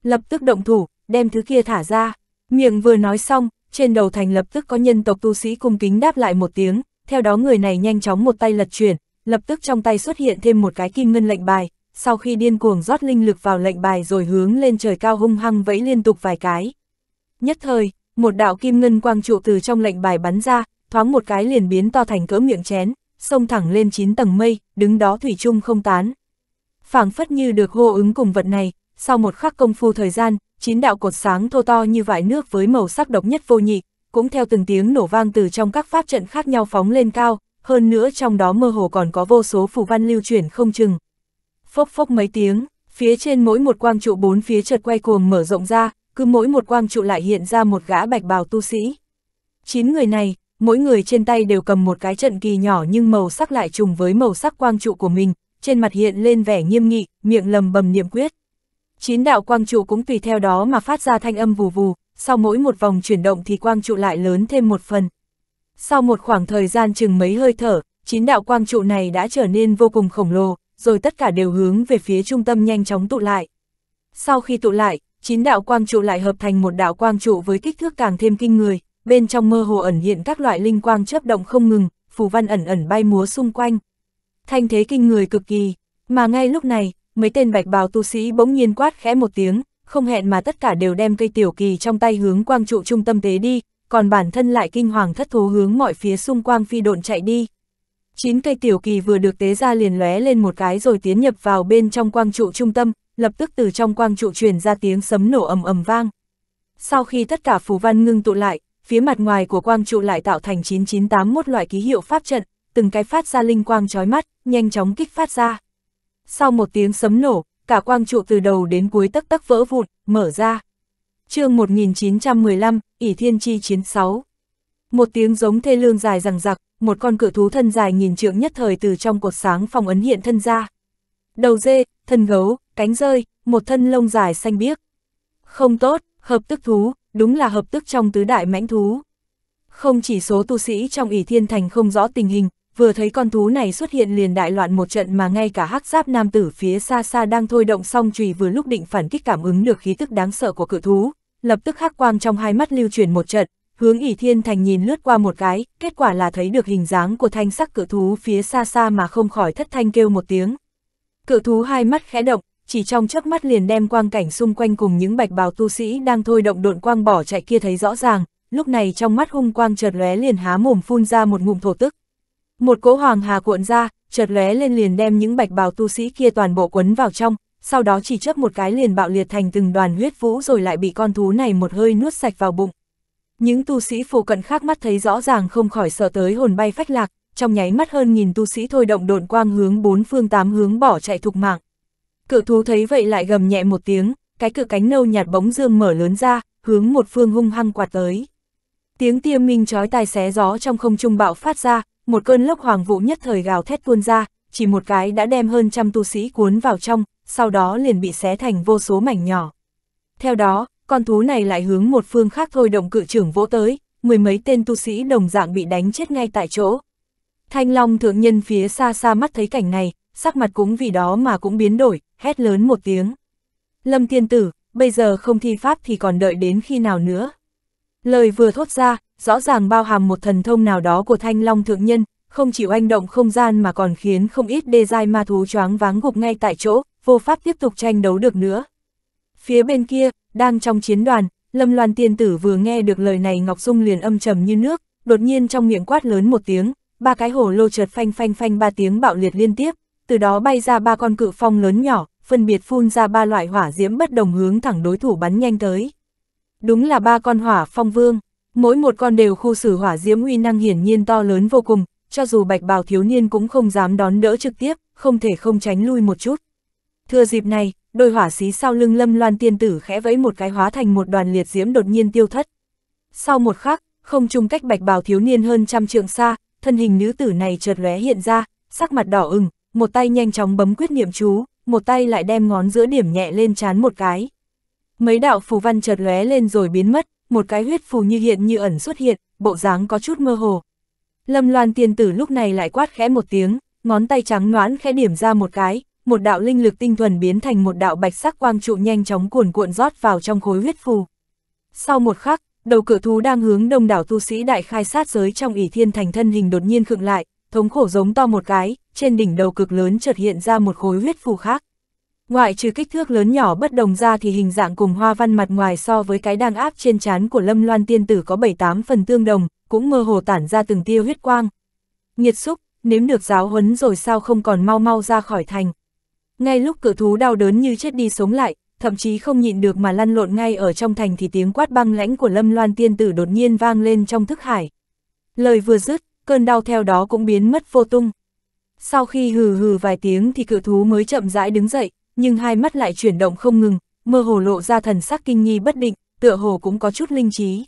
Lập tức động thủ, đem thứ kia thả ra, miệng vừa nói xong, trên đầu thành lập tức có nhân tộc tu sĩ cung kính đáp lại một tiếng, theo đó người này nhanh chóng một tay lật chuyển, lập tức trong tay xuất hiện thêm một cái kim ngân lệnh bài, sau khi điên cuồng rót linh lực vào lệnh bài rồi hướng lên trời cao hung hăng vẫy liên tục vài cái. Nhất thời, một đạo kim ngân quang trụ từ trong lệnh bài bắn ra, thoáng một cái liền biến to thành cỡ miệng chén, xông thẳng lên chín tầng mây, đứng đó thủy chung không tán. phảng phất như được hô ứng cùng vật này, sau một khắc công phu thời gian, chín đạo cột sáng thô to như vải nước với màu sắc độc nhất vô nhị, cũng theo từng tiếng nổ vang từ trong các pháp trận khác nhau phóng lên cao, hơn nữa trong đó mơ hồ còn có vô số phù văn lưu chuyển không chừng. Phốc phốc mấy tiếng, phía trên mỗi một quang trụ bốn phía chợt quay cuồng mở rộng ra, cứ mỗi một quang trụ lại hiện ra một gã bạch bào tu sĩ. Chín người này, mỗi người trên tay đều cầm một cái trận kỳ nhỏ nhưng màu sắc lại trùng với màu sắc quang trụ của mình, trên mặt hiện lên vẻ nghiêm nghị, miệng lầm bầm niệm quyết. Chín đạo quang trụ cũng tùy theo đó mà phát ra thanh âm vù vù, sau mỗi một vòng chuyển động thì quang trụ lại lớn thêm một phần. Sau một khoảng thời gian chừng mấy hơi thở, chín đạo quang trụ này đã trở nên vô cùng khổng lồ, rồi tất cả đều hướng về phía trung tâm nhanh chóng tụ lại. Sau khi tụ lại, chín đạo quang trụ lại hợp thành một đạo quang trụ với kích thước càng thêm kinh người, bên trong mơ hồ ẩn hiện các loại linh quang chớp động không ngừng, phù văn ẩn ẩn bay múa xung quanh. Thanh thế kinh người cực kỳ, mà ngay lúc này, mấy tên bạch bào tu sĩ bỗng nhiên quát khẽ một tiếng, không hẹn mà tất cả đều đem cây tiểu kỳ trong tay hướng quang trụ trung tâm tế đi, còn bản thân lại kinh hoàng thất thố hướng mọi phía xung quanh phi độn chạy đi. Chín cây tiểu kỳ vừa được tế ra liền lóe lên một cái rồi tiến nhập vào bên trong quang trụ trung tâm, lập tức từ trong quang trụ truyền ra tiếng sấm nổ ầm ầm vang. Sau khi tất cả phù văn ngưng tụ lại, phía mặt ngoài của quang trụ lại tạo thành 9981 loại ký hiệu pháp trận, từng cái phát ra linh quang chói mắt, nhanh chóng kích phát ra. Sau một tiếng sấm nổ, cả quang trụ từ đầu đến cuối tắc tắc vỡ vụn, mở ra. chương 1915, ỷ Thiên Chi chiến 6. Một tiếng giống thê lương dài rằng rặc, một con cự thú thân dài nghìn trượng nhất thời từ trong cột sáng phòng ấn hiện thân ra. Đầu dê, thân gấu, cánh rơi, một thân lông dài xanh biếc. Không tốt, hợp tức thú, đúng là hợp tức trong tứ đại mãnh thú. Không chỉ số tu sĩ trong ỷ thiên thành không rõ tình hình, vừa thấy con thú này xuất hiện liền đại loạn một trận mà ngay cả hắc giáp nam tử phía xa xa đang thôi động song chùy vừa lúc định phản kích cảm ứng được khí tức đáng sợ của cự thú, lập tức hắc quang trong hai mắt lưu truyền một trận, hướng ỷ thiên thành nhìn lướt qua một cái, kết quả là thấy được hình dáng của thanh sắc cự thú phía xa xa mà không khỏi thất thanh kêu một tiếng, Cự thú hai mắt khẽ động, chỉ trong chớp mắt liền đem quang cảnh xung quanh cùng những bạch bào tu sĩ đang thôi động độn quang bỏ chạy kia thấy rõ ràng, lúc này trong mắt hung quang chợt lóe liền há mồm phun ra một ngụm thổ tức. Một cỗ hoàng hà cuộn ra, chợt lóe lên liền đem những bạch bào tu sĩ kia toàn bộ quấn vào trong, sau đó chỉ chớp một cái liền bạo liệt thành từng đoàn huyết vũ rồi lại bị con thú này một hơi nuốt sạch vào bụng. Những tu sĩ phụ cận khác mắt thấy rõ ràng không khỏi sợ tới hồn bay phách lạc, trong nháy mắt hơn nghìn tu sĩ thôi động độn quang hướng bốn phương tám hướng bỏ chạy thục mạng. Cự thú thấy vậy lại gầm nhẹ một tiếng, cái cự cánh nâu nhạt bóng dương mở lớn ra, hướng một phương hung hăng quạt tới. Tiếng tiêm minh chói tai xé gió trong không trung bạo phát ra, một cơn lốc hoàng vũ nhất thời gào thét tuôn ra, chỉ một cái đã đem hơn trăm tu sĩ cuốn vào trong, sau đó liền bị xé thành vô số mảnh nhỏ. Theo đó, con thú này lại hướng một phương khác thôi động cự trưởng vỗ tới, mười mấy tên tu sĩ đồng dạng bị đánh chết ngay tại chỗ. Thanh Long thượng nhân phía xa xa mắt thấy cảnh này, sắc mặt cũng vì đó mà cũng biến đổi, hét lớn một tiếng. Lâm tiên tử, bây giờ không thi pháp thì còn đợi đến khi nào nữa. Lời vừa thốt ra, rõ ràng bao hàm một thần thông nào đó của Thanh Long thượng nhân, không chịu anh động không gian mà còn khiến không ít đê dai ma thú choáng váng gục ngay tại chỗ, vô pháp tiếp tục tranh đấu được nữa. Phía bên kia, đang trong chiến đoàn, Lâm Loan tiên tử vừa nghe được lời này Ngọc Dung liền âm trầm như nước, đột nhiên trong miệng quát lớn một tiếng, ba cái hổ lô trượt phanh phanh phanh ba tiếng bạo liệt liên tiếp, từ đó bay ra ba con cự phong lớn nhỏ, phân biệt phun ra ba loại hỏa diễm bất đồng hướng thẳng đối thủ bắn nhanh tới. Đúng là ba con hỏa phong vương, mỗi một con đều khu xử hỏa diễm uy năng hiển nhiên to lớn vô cùng, cho dù bạch bào thiếu niên cũng không dám đón đỡ trực tiếp, không thể không tránh lui một chút. thưa dịp này, đôi hỏa xí sau lưng lâm loan tiên tử khẽ vẫy một cái hóa thành một đoàn liệt diễm đột nhiên tiêu thất. Sau một khắc, không chung cách bạch bào thiếu niên hơn trăm trượng xa, thân hình nữ tử này chợt lóe hiện ra, sắc mặt đỏ ửng, một tay nhanh chóng bấm quyết niệm chú, một tay lại đem ngón giữa điểm nhẹ lên chán một cái. Mấy đạo phù văn chợt lóe lên rồi biến mất, một cái huyết phù như hiện như ẩn xuất hiện, bộ dáng có chút mơ hồ. Lâm Loan tiên tử lúc này lại quát khẽ một tiếng, ngón tay trắng noãn khẽ điểm ra một cái, một đạo linh lực tinh thuần biến thành một đạo bạch sắc quang trụ nhanh chóng cuồn cuộn rót vào trong khối huyết phù. Sau một khắc, đầu cửa thú đang hướng đông đảo tu sĩ đại khai sát giới trong ỷ thiên thành thân hình đột nhiên khựng lại, thống khổ giống to một cái, trên đỉnh đầu cực lớn chợt hiện ra một khối huyết phù khác. Ngoại trừ kích thước lớn nhỏ bất đồng ra thì hình dạng cùng hoa văn mặt ngoài so với cái đang áp trên trán của Lâm Loan tiên tử có bảy tám phần tương đồng, cũng mơ hồ tản ra từng tia huyết quang. Nhiệt xúc, nếm được giáo huấn rồi sao không còn mau mau ra khỏi thành. Ngay lúc cự thú đau đớn như chết đi sống lại, thậm chí không nhịn được mà lăn lộn ngay ở trong thành thì tiếng quát băng lãnh của Lâm Loan tiên tử đột nhiên vang lên trong thức hải. Lời vừa dứt, cơn đau theo đó cũng biến mất vô tung. Sau khi hừ hừ vài tiếng thì cự thú mới chậm rãi đứng dậy, nhưng hai mắt lại chuyển động không ngừng, mơ hồ lộ ra thần sắc kinh nghi bất định, tựa hồ cũng có chút linh trí.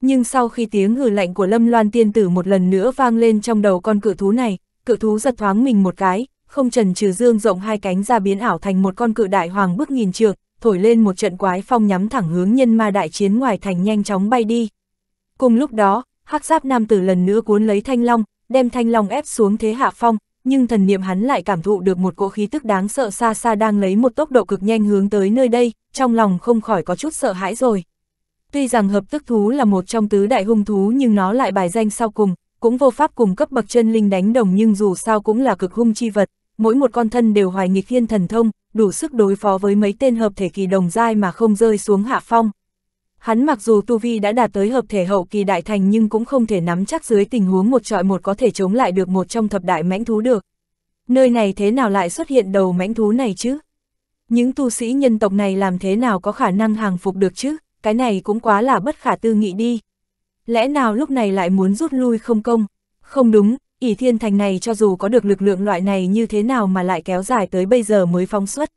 Nhưng sau khi tiếng hừ lạnh của Lâm Loan tiên tử một lần nữa vang lên trong đầu con cự thú này, cự thú giật thoáng mình một cái, không trần trừ dương rộng hai cánh ra biến ảo thành một con cự đại hoàng bước nghìn trượng, thổi lên một trận quái phong nhắm thẳng hướng nhân ma đại chiến ngoài thành nhanh chóng bay đi. Cùng lúc đó, hắc giáp nam tử lần nữa cuốn lấy thanh long, đem thanh long ép xuống thế hạ phong, nhưng thần niệm hắn lại cảm thụ được một cỗ khí tức đáng sợ xa xa đang lấy một tốc độ cực nhanh hướng tới nơi đây, trong lòng không khỏi có chút sợ hãi rồi. Tuy rằng hợp tức thú là một trong tứ đại hung thú nhưng nó lại bài danh sau cùng, cũng vô pháp cùng cấp bậc chân linh đánh đồng nhưng dù sao cũng là cực hung chi vật, mỗi một con thân đều hoài nghịch thiên thần thông, đủ sức đối phó với mấy tên hợp thể kỳ đồng giai mà không rơi xuống hạ phong. Hắn mặc dù tu vi đã đạt tới hợp thể hậu kỳ đại thành nhưng cũng không thể nắm chắc dưới tình huống một trọi một có thể chống lại được một trong thập đại mãnh thú được. Nơi này thế nào lại xuất hiện đầu mãnh thú này chứ? Những tu sĩ nhân tộc này làm thế nào có khả năng hàng phục được chứ? Cái này cũng quá là bất khả tư nghị đi lẽ nào lúc này lại muốn rút lui không công? Không đúng, ỷ thiên thành này cho dù có được lực lượng loại này như thế nào mà lại kéo dài tới bây giờ mới phóng xuất.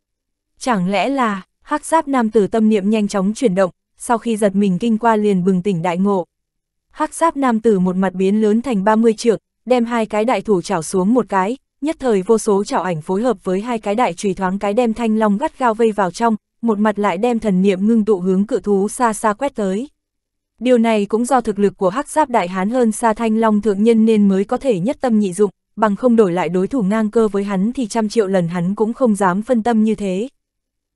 Chẳng lẽ là, hắc giáp nam tử tâm niệm nhanh chóng chuyển động, sau khi giật mình kinh qua liền bừng tỉnh đại ngộ. Hắc giáp nam tử một mặt biến lớn thành 30 trượng, đem hai cái đại thủ chảo xuống một cái, nhất thời vô số chảo ảnh phối hợp với hai cái đại chùy thoáng cái đem thanh long gắt gao vây vào trong, một mặt lại đem thần niệm ngưng tụ hướng cự thú xa xa quét tới. Điều này cũng do thực lực của hắc giáp đại hán hơn xa thanh long thượng nhân nên mới có thể nhất tâm nhị dụng, bằng không đổi lại đối thủ ngang cơ với hắn thì trăm triệu lần hắn cũng không dám phân tâm như thế.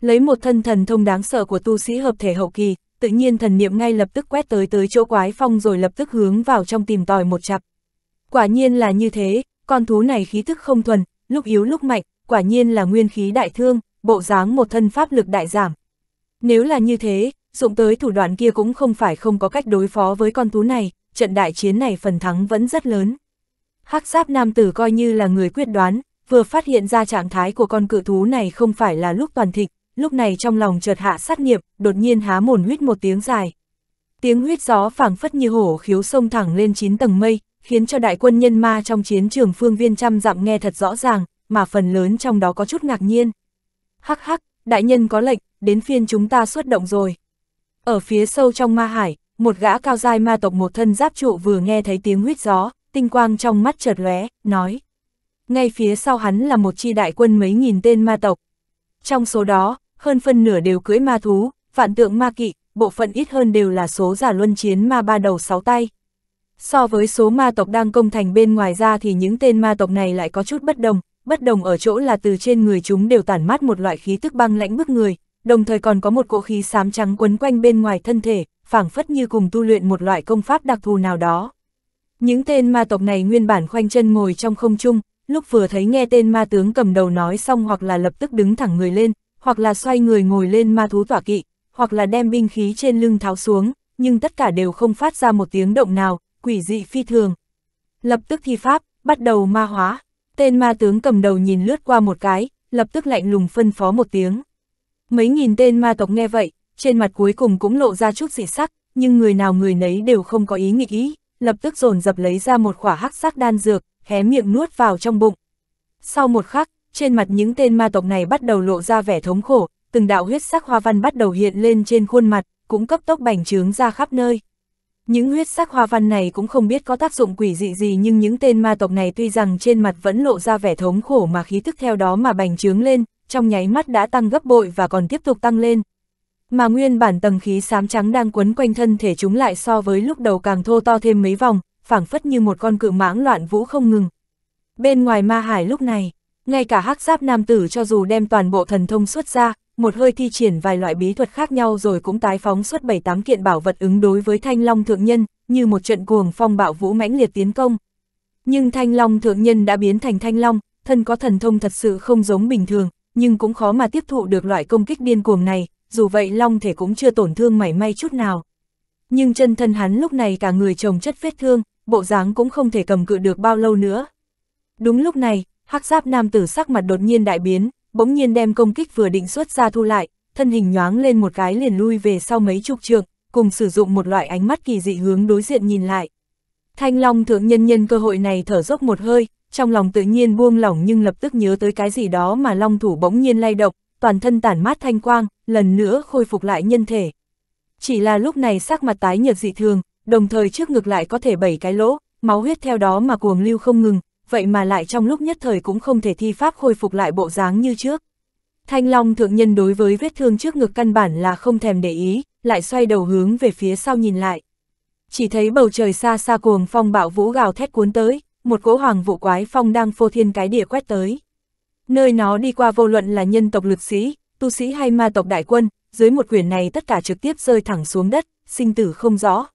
Lấy một thân thần thông đáng sợ của tu sĩ hợp thể hậu kỳ, tự nhiên thần niệm ngay lập tức quét tới tới chỗ quái phong rồi lập tức hướng vào trong tìm tòi một chặp. Quả nhiên là như thế, con thú này khí thức không thuần, lúc yếu lúc mạnh, quả nhiên là nguyên khí đại thương, bộ dáng một thân pháp lực đại giảm. Nếu là như thế, dụng tới thủ đoạn kia cũng không phải không có cách đối phó với con thú này, trận đại chiến này phần thắng vẫn rất lớn. Hắc giáp nam tử coi như là người quyết đoán, vừa phát hiện ra trạng thái của con cự thú này không phải là lúc toàn thịt lúc này trong lòng chợt hạ sát nghiệp, đột nhiên há mồn huyết một tiếng dài. Tiếng huyết gió phảng phất như hổ khiếu sông thẳng lên chín tầng mây, khiến cho đại quân nhân ma trong chiến trường phương viên trăm dặm nghe thật rõ ràng, mà phần lớn trong đó có chút ngạc nhiên. Hắc hắc, đại nhân có lệnh, đến phiên chúng ta xuất động rồi. Ở phía sâu trong ma hải, một gã cao dai ma tộc một thân giáp trụ vừa nghe thấy tiếng huyết gió, tinh quang trong mắt chợt lóe, nói. Ngay phía sau hắn là một chi đại quân mấy nghìn tên ma tộc. Trong số đó, hơn phân nửa đều cưỡi ma thú, vạn tượng ma kỵ, bộ phận ít hơn đều là số giả luân chiến ma ba đầu sáu tay. So với số ma tộc đang công thành bên ngoài ra thì những tên ma tộc này lại có chút bất đồng, bất đồng ở chỗ là từ trên người chúng đều tản mát một loại khí tức băng lãnh bức người, đồng thời còn có một cỗ khí xám trắng quấn quanh bên ngoài thân thể, phảng phất như cùng tu luyện một loại công pháp đặc thù nào đó. Những tên ma tộc này nguyên bản khoanh chân ngồi trong không trung, lúc vừa thấy nghe tên ma tướng cầm đầu nói xong hoặc là lập tức đứng thẳng người lên, hoặc là xoay người ngồi lên ma thú tỏa kỵ, hoặc là đem binh khí trên lưng tháo xuống, nhưng tất cả đều không phát ra một tiếng động nào, quỷ dị phi thường. Lập tức thi pháp, bắt đầu ma hóa, tên ma tướng cầm đầu nhìn lướt qua một cái, lập tức lạnh lùng phân phó một tiếng. Mấy nghìn tên ma tộc nghe vậy, trên mặt cuối cùng cũng lộ ra chút dị sắc, nhưng người nào người nấy đều không có ý nghịch ý, lập tức dồn dập lấy ra một khỏa hắc sắc đan dược, hé miệng nuốt vào trong bụng. Sau một khắc, trên mặt những tên ma tộc này bắt đầu lộ ra vẻ thống khổ, từng đạo huyết sắc hoa văn bắt đầu hiện lên trên khuôn mặt, cũng cấp tốc bành trướng ra khắp nơi. Những huyết sắc hoa văn này cũng không biết có tác dụng quỷ dị gì nhưng những tên ma tộc này tuy rằng trên mặt vẫn lộ ra vẻ thống khổ mà khí thức theo đó mà bành trướng lên, trong nháy mắt đã tăng gấp bội và còn tiếp tục tăng lên. Mà nguyên bản tầng khí xám trắng đang quấn quanh thân thể chúng lại so với lúc đầu càng thô to thêm mấy vòng, phảng phất như một con cự mãng loạn vũ không ngừng. Bên ngoài ma hải lúc này, ngay cả hắc giáp nam tử cho dù đem toàn bộ thần thông xuất ra, một hơi thi triển vài loại bí thuật khác nhau rồi cũng tái phóng suốt 7-8 kiện bảo vật ứng đối với thanh long thượng nhân, như một trận cuồng phong bạo vũ mãnh liệt tiến công. Nhưng thanh long thượng nhân đã biến thành thanh long, thân có thần thông thật sự không giống bình thường, nhưng cũng khó mà tiếp thụ được loại công kích điên cuồng này, dù vậy long thể cũng chưa tổn thương mảy may chút nào. Nhưng chân thân hắn lúc này cả người chồng chất vết thương, bộ dáng cũng không thể cầm cự được bao lâu nữa. Đúng lúc này, hắc giáp nam tử sắc mặt đột nhiên đại biến, bỗng nhiên đem công kích vừa định xuất ra thu lại, thân hình nhoáng lên một cái liền lui về sau mấy chục trượng, cùng sử dụng một loại ánh mắt kỳ dị hướng đối diện nhìn lại. Thanh Long thượng nhân nhân cơ hội này thở dốc một hơi, trong lòng tự nhiên buông lỏng nhưng lập tức nhớ tới cái gì đó mà long thủ bỗng nhiên lay động, toàn thân tản mát thanh quang, lần nữa khôi phục lại nhân thể. Chỉ là lúc này sắc mặt tái nhợt dị thường, đồng thời trước ngực lại có thể bảy cái lỗ, máu huyết theo đó mà cuồng lưu không ngừng, vậy mà lại trong lúc nhất thời cũng không thể thi pháp khôi phục lại bộ dáng như trước. Thanh Long thượng nhân đối với vết thương trước ngực căn bản là không thèm để ý, lại xoay đầu hướng về phía sau nhìn lại. Chỉ thấy bầu trời xa xa cuồng phong bạo vũ gào thét cuốn tới một cỗ hoàng vụ quái phong đang phô thiên cái địa quét tới. Nơi nó đi qua vô luận là nhân tộc lực sĩ, tu sĩ hay ma tộc đại quân, dưới một quyền này tất cả trực tiếp rơi thẳng xuống đất, sinh tử không rõ.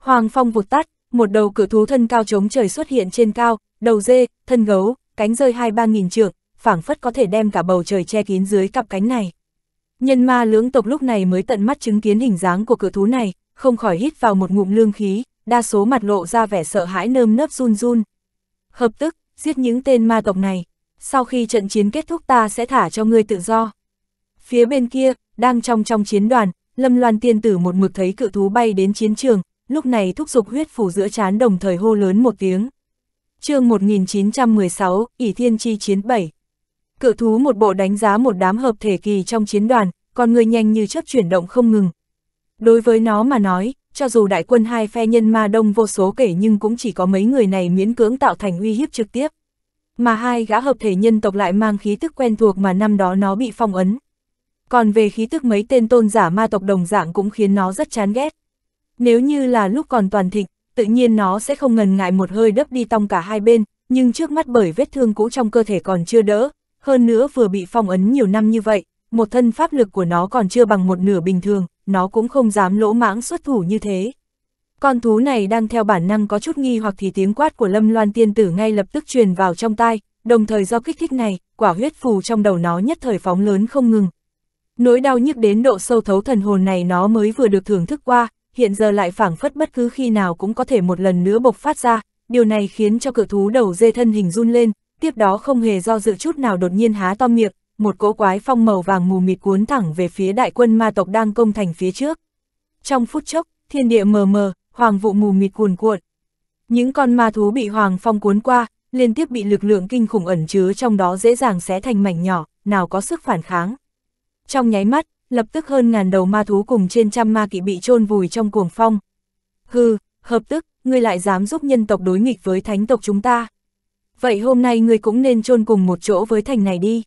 Hoàng phong vụt tắt, một đầu cự thú thân cao trống trời xuất hiện trên cao, đầu dê, thân gấu, cánh rơi hai ba nghìn trượng, phảng phất có thể đem cả bầu trời che kín dưới cặp cánh này. Nhân ma lưỡng tộc lúc này mới tận mắt chứng kiến hình dáng của cự thú này, không khỏi hít vào một ngụm lương khí, đa số mặt lộ ra vẻ sợ hãi nơm nớp run run hợp tức, giết những tên ma tộc này. Sau khi trận chiến kết thúc ta sẽ thả cho ngươi tự do. Phía bên kia, đang trong trong chiến đoàn, Lâm Loan tiên tử một mực thấy cự thú bay đến chiến trường, lúc này thúc giục huyết phủ giữa chán đồng thời hô lớn một tiếng. chương 1916, ỷ Thiên Chi Chiến 7 Cự thú một bộ đánh giá một đám hợp thể kỳ trong chiến đoàn, còn người nhanh như chớp chuyển động không ngừng. Đối với nó mà nói, cho dù đại quân hai phe nhân ma đông vô số kể nhưng cũng chỉ có mấy người này miễn cưỡng tạo thành uy hiếp trực tiếp. Mà hai gã hợp thể nhân tộc lại mang khí tức quen thuộc mà năm đó nó bị phong ấn. Còn về khí tức mấy tên tôn giả ma tộc đồng dạng cũng khiến nó rất chán ghét. Nếu như là lúc còn toàn thịnh, tự nhiên nó sẽ không ngần ngại một hơi đấp đi tong cả hai bên, nhưng trước mắt bởi vết thương cũ trong cơ thể còn chưa đỡ, hơn nữa vừa bị phong ấn nhiều năm như vậy, một thân pháp lực của nó còn chưa bằng một nửa bình thường, nó cũng không dám lỗ mãng xuất thủ như thế. Con thú này đang theo bản năng có chút nghi hoặc thì tiếng quát của Lâm Loan tiên tử ngay lập tức truyền vào trong tai, đồng thời do kích thích này, quả huyết phù trong đầu nó nhất thời phóng lớn không ngừng. Nỗi đau nhức đến độ sâu thấu thần hồn này nó mới vừa được thưởng thức qua, hiện giờ lại phảng phất bất cứ khi nào cũng có thể một lần nữa bộc phát ra, điều này khiến cho cự thú đầu dê thân hình run lên, tiếp đó không hề do dự chút nào đột nhiên há to miệng, một cỗ quái phong màu vàng mù mịt cuốn thẳng về phía đại quân ma tộc đang công thành phía trước. Trong phút chốc, thiên địa mờ mờ, hoàng vụ mù mịt cuồn cuộn. Những con ma thú bị hoàng phong cuốn qua, liên tiếp bị lực lượng kinh khủng ẩn chứa trong đó dễ dàng xé thành mảnh nhỏ, nào có sức phản kháng. Trong nháy mắt, lập tức hơn ngàn đầu ma thú cùng trên trăm ma kỵ bị chôn vùi trong cuồng phong. Hừ, hợp tức, ngươi lại dám giúp nhân tộc đối nghịch với thánh tộc chúng ta. Vậy hôm nay ngươi cũng nên chôn cùng một chỗ với thành này đi.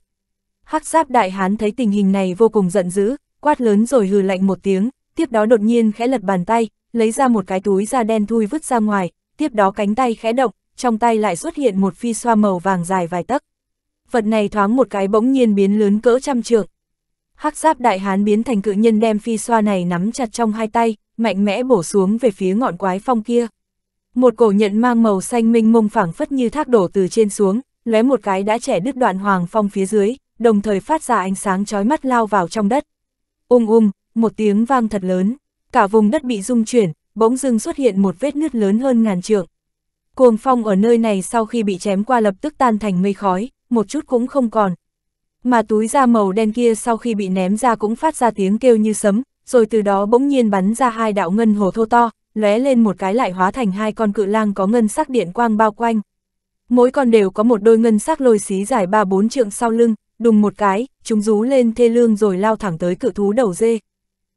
Hắc giáp đại hán thấy tình hình này vô cùng giận dữ, quát lớn rồi hừ lạnh một tiếng, tiếp đó đột nhiên khẽ lật bàn tay, lấy ra một cái túi da đen thui vứt ra ngoài, tiếp đó cánh tay khẽ động, trong tay lại xuất hiện một phi xoa màu vàng dài vài tấc. Vật này thoáng một cái bỗng nhiên biến lớn cỡ trăm trượng. Hắc giáp đại hán biến thành cự nhân đem phi xoa này nắm chặt trong hai tay, mạnh mẽ bổ xuống về phía ngọn quái phong kia. Một cổ nhận mang màu xanh minh mông phẳng phất như thác đổ từ trên xuống, lóe một cái đã trẻ đứt đoạn hoàng phong phía dưới, đồng thời phát ra ánh sáng chói mắt lao vào trong đất. Ung ung, một tiếng vang thật lớn, cả vùng đất bị rung chuyển, bỗng dưng xuất hiện một vết nứt lớn hơn ngàn trượng. Cuồng phong ở nơi này sau khi bị chém qua lập tức tan thành mây khói, một chút cũng không còn. Mà túi da màu đen kia sau khi bị ném ra cũng phát ra tiếng kêu như sấm, rồi từ đó bỗng nhiên bắn ra hai đạo ngân hồ thô to, lóe lên một cái lại hóa thành hai con cự lang có ngân sắc điện quang bao quanh. Mỗi con đều có một đôi ngân sắc lôi xí dài ba bốn trượng sau lưng, đùng một cái, chúng rú lên thê lương rồi lao thẳng tới cự thú đầu dê.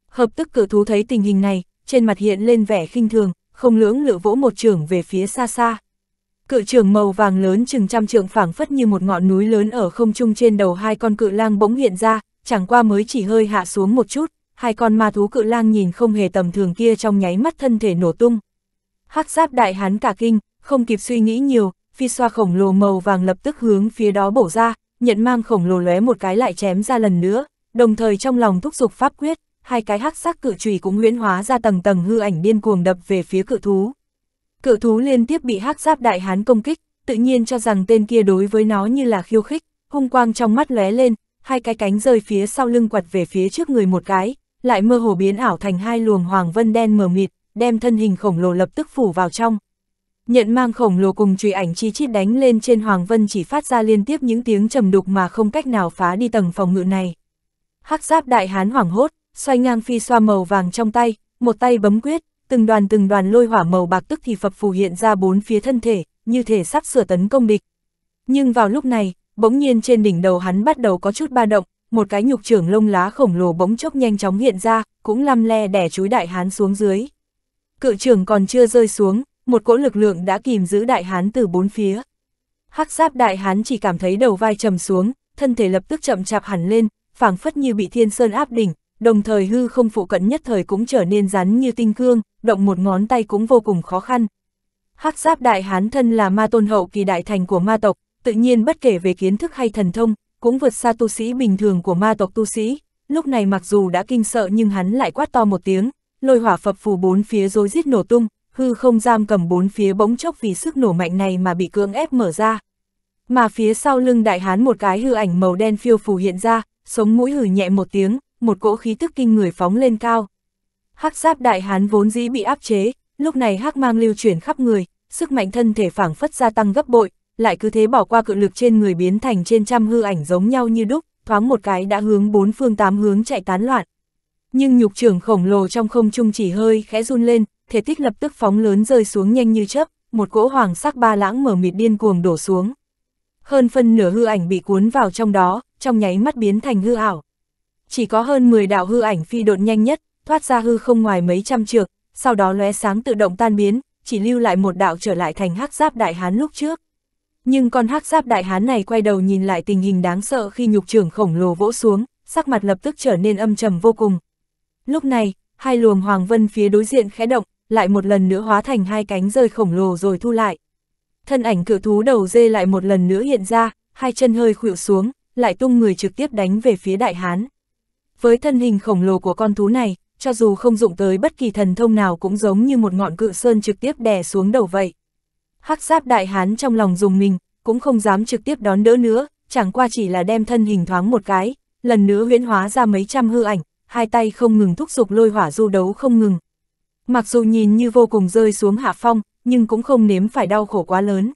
Hợp tức cự thú thấy tình hình này, trên mặt hiện lên vẻ khinh thường, không lưỡng lựa vỗ một trưởng về phía xa xa. Cự trưởng màu vàng lớn chừng trăm trượng phảng phất như một ngọn núi lớn ở không trung trên đầu hai con cự lang bỗng hiện ra, chẳng qua mới chỉ hơi hạ xuống một chút, hai con ma thú cự lang nhìn không hề tầm thường kia trong nháy mắt thân thể nổ tung. Hắc giáp đại hán cả kinh, không kịp suy nghĩ nhiều, phi xoa khổng lồ màu vàng lập tức hướng phía đó bổ ra, nhận mang khổng lồ lóe một cái lại chém ra lần nữa, đồng thời trong lòng thúc giục pháp quyết, hai cái hắc sắc cự trùy cũng huyễn hóa ra tầng tầng hư ảnh điên cuồng đập về phía cự thú. Cự thú liên tiếp bị hắc giáp đại hán công kích, tự nhiên cho rằng tên kia đối với nó như là khiêu khích, hung quang trong mắt lóe lên, hai cái cánh rơi phía sau lưng quật về phía trước người một cái, lại mơ hồ biến ảo thành hai luồng hoàng vân đen mờ mịt, đem thân hình khổng lồ lập tức phủ vào trong, Nhận mang khổng lồ cùng chùy ảnh chi chít đánh lên trên Hoàng Vân chỉ phát ra liên tiếp những tiếng trầm đục mà không cách nào phá đi tầng phòng ngự này. Hắc giáp đại hán hoảng hốt, xoay ngang phi xoa màu vàng trong tay, một tay bấm quyết, từng đoàn từng đoàn lôi hỏa màu bạc tức thì phập phù hiện ra bốn phía thân thể, như thể sắp sửa tấn công địch. Nhưng vào lúc này, bỗng nhiên trên đỉnh đầu hắn bắt đầu có chút ba động, một cái nhục trưởng lông lá khổng lồ bỗng chốc nhanh chóng hiện ra, cũng lăm le đè chúi đại hán xuống dưới. Cự trưởng còn chưa rơi xuống, một cỗ lực lượng đã kìm giữ đại hán từ bốn phía. Hắc giáp đại hán chỉ cảm thấy đầu vai trầm xuống, thân thể lập tức chậm chạp hẳn lên, phảng phất như bị thiên sơn áp đỉnh, đồng thời hư không phụ cận nhất thời cũng trở nên rắn như tinh cương, động một ngón tay cũng vô cùng khó khăn. Hắc giáp đại hán thân là ma tôn hậu kỳ đại thành của ma tộc, tự nhiên bất kể về kiến thức hay thần thông, cũng vượt xa tu sĩ bình thường của ma tộc tu sĩ, lúc này mặc dù đã kinh sợ nhưng hắn lại quát to một tiếng, lôi hỏa phập phù bốn phía rồi giết nổ tung, hư không giam cầm bốn phía bỗng chốc vì sức nổ mạnh này mà bị cưỡng ép mở ra. Mà phía sau lưng đại hán một cái hư ảnh màu đen phiêu phù hiện ra, sống mũi hử nhẹ một tiếng, một cỗ khí tức kinh người phóng lên cao. Hắc giáp đại hán vốn dĩ bị áp chế, lúc này hắc mang lưu chuyển khắp người, sức mạnh thân thể phảng phất gia tăng gấp bội, lại cứ thế bỏ qua cự lực trên người biến thành trên trăm hư ảnh giống nhau như đúc, thoáng một cái đã hướng bốn phương tám hướng chạy tán loạn. Nhưng nhục trưởng khổng lồ trong không trung chỉ hơi khẽ run lên, thể tích lập tức phóng lớn rơi xuống nhanh như chớp, một cỗ hoàng sắc ba lãng mở mịt điên cuồng đổ xuống. Hơn phân nửa hư ảnh bị cuốn vào trong đó, trong nháy mắt biến thành hư ảo. Chỉ có hơn 10 đạo hư ảnh phi độn nhanh nhất, thoát ra hư không ngoài mấy trăm trượng, sau đó lóe sáng tự động tan biến, chỉ lưu lại một đạo trở lại thành hắc giáp đại hán lúc trước. Nhưng con hắc giáp đại hán này quay đầu nhìn lại tình hình đáng sợ khi nhục trưởng khổng lồ vỗ xuống, sắc mặt lập tức trở nên âm trầm vô cùng. Lúc này, hai luồng hoàng vân phía đối diện khẽ động, lại một lần nữa hóa thành hai cánh rơi khổng lồ rồi thu lại. Thân ảnh cự thú đầu dê lại một lần nữa hiện ra, hai chân hơi khuỵu xuống, lại tung người trực tiếp đánh về phía đại hán. Với thân hình khổng lồ của con thú này, cho dù không dụng tới bất kỳ thần thông nào cũng giống như một ngọn cự sơn trực tiếp đè xuống đầu vậy. Hắc giáp đại hán trong lòng dùng mình, cũng không dám trực tiếp đón đỡ nữa, chẳng qua chỉ là đem thân hình thoáng một cái, lần nữa huyễn hóa ra mấy trăm hư ảnh, hai tay không ngừng thúc giục lôi hỏa du đấu không ngừng, Mặc dù nhìn như vô cùng rơi xuống hạ phong, nhưng cũng không nếm phải đau khổ quá lớn.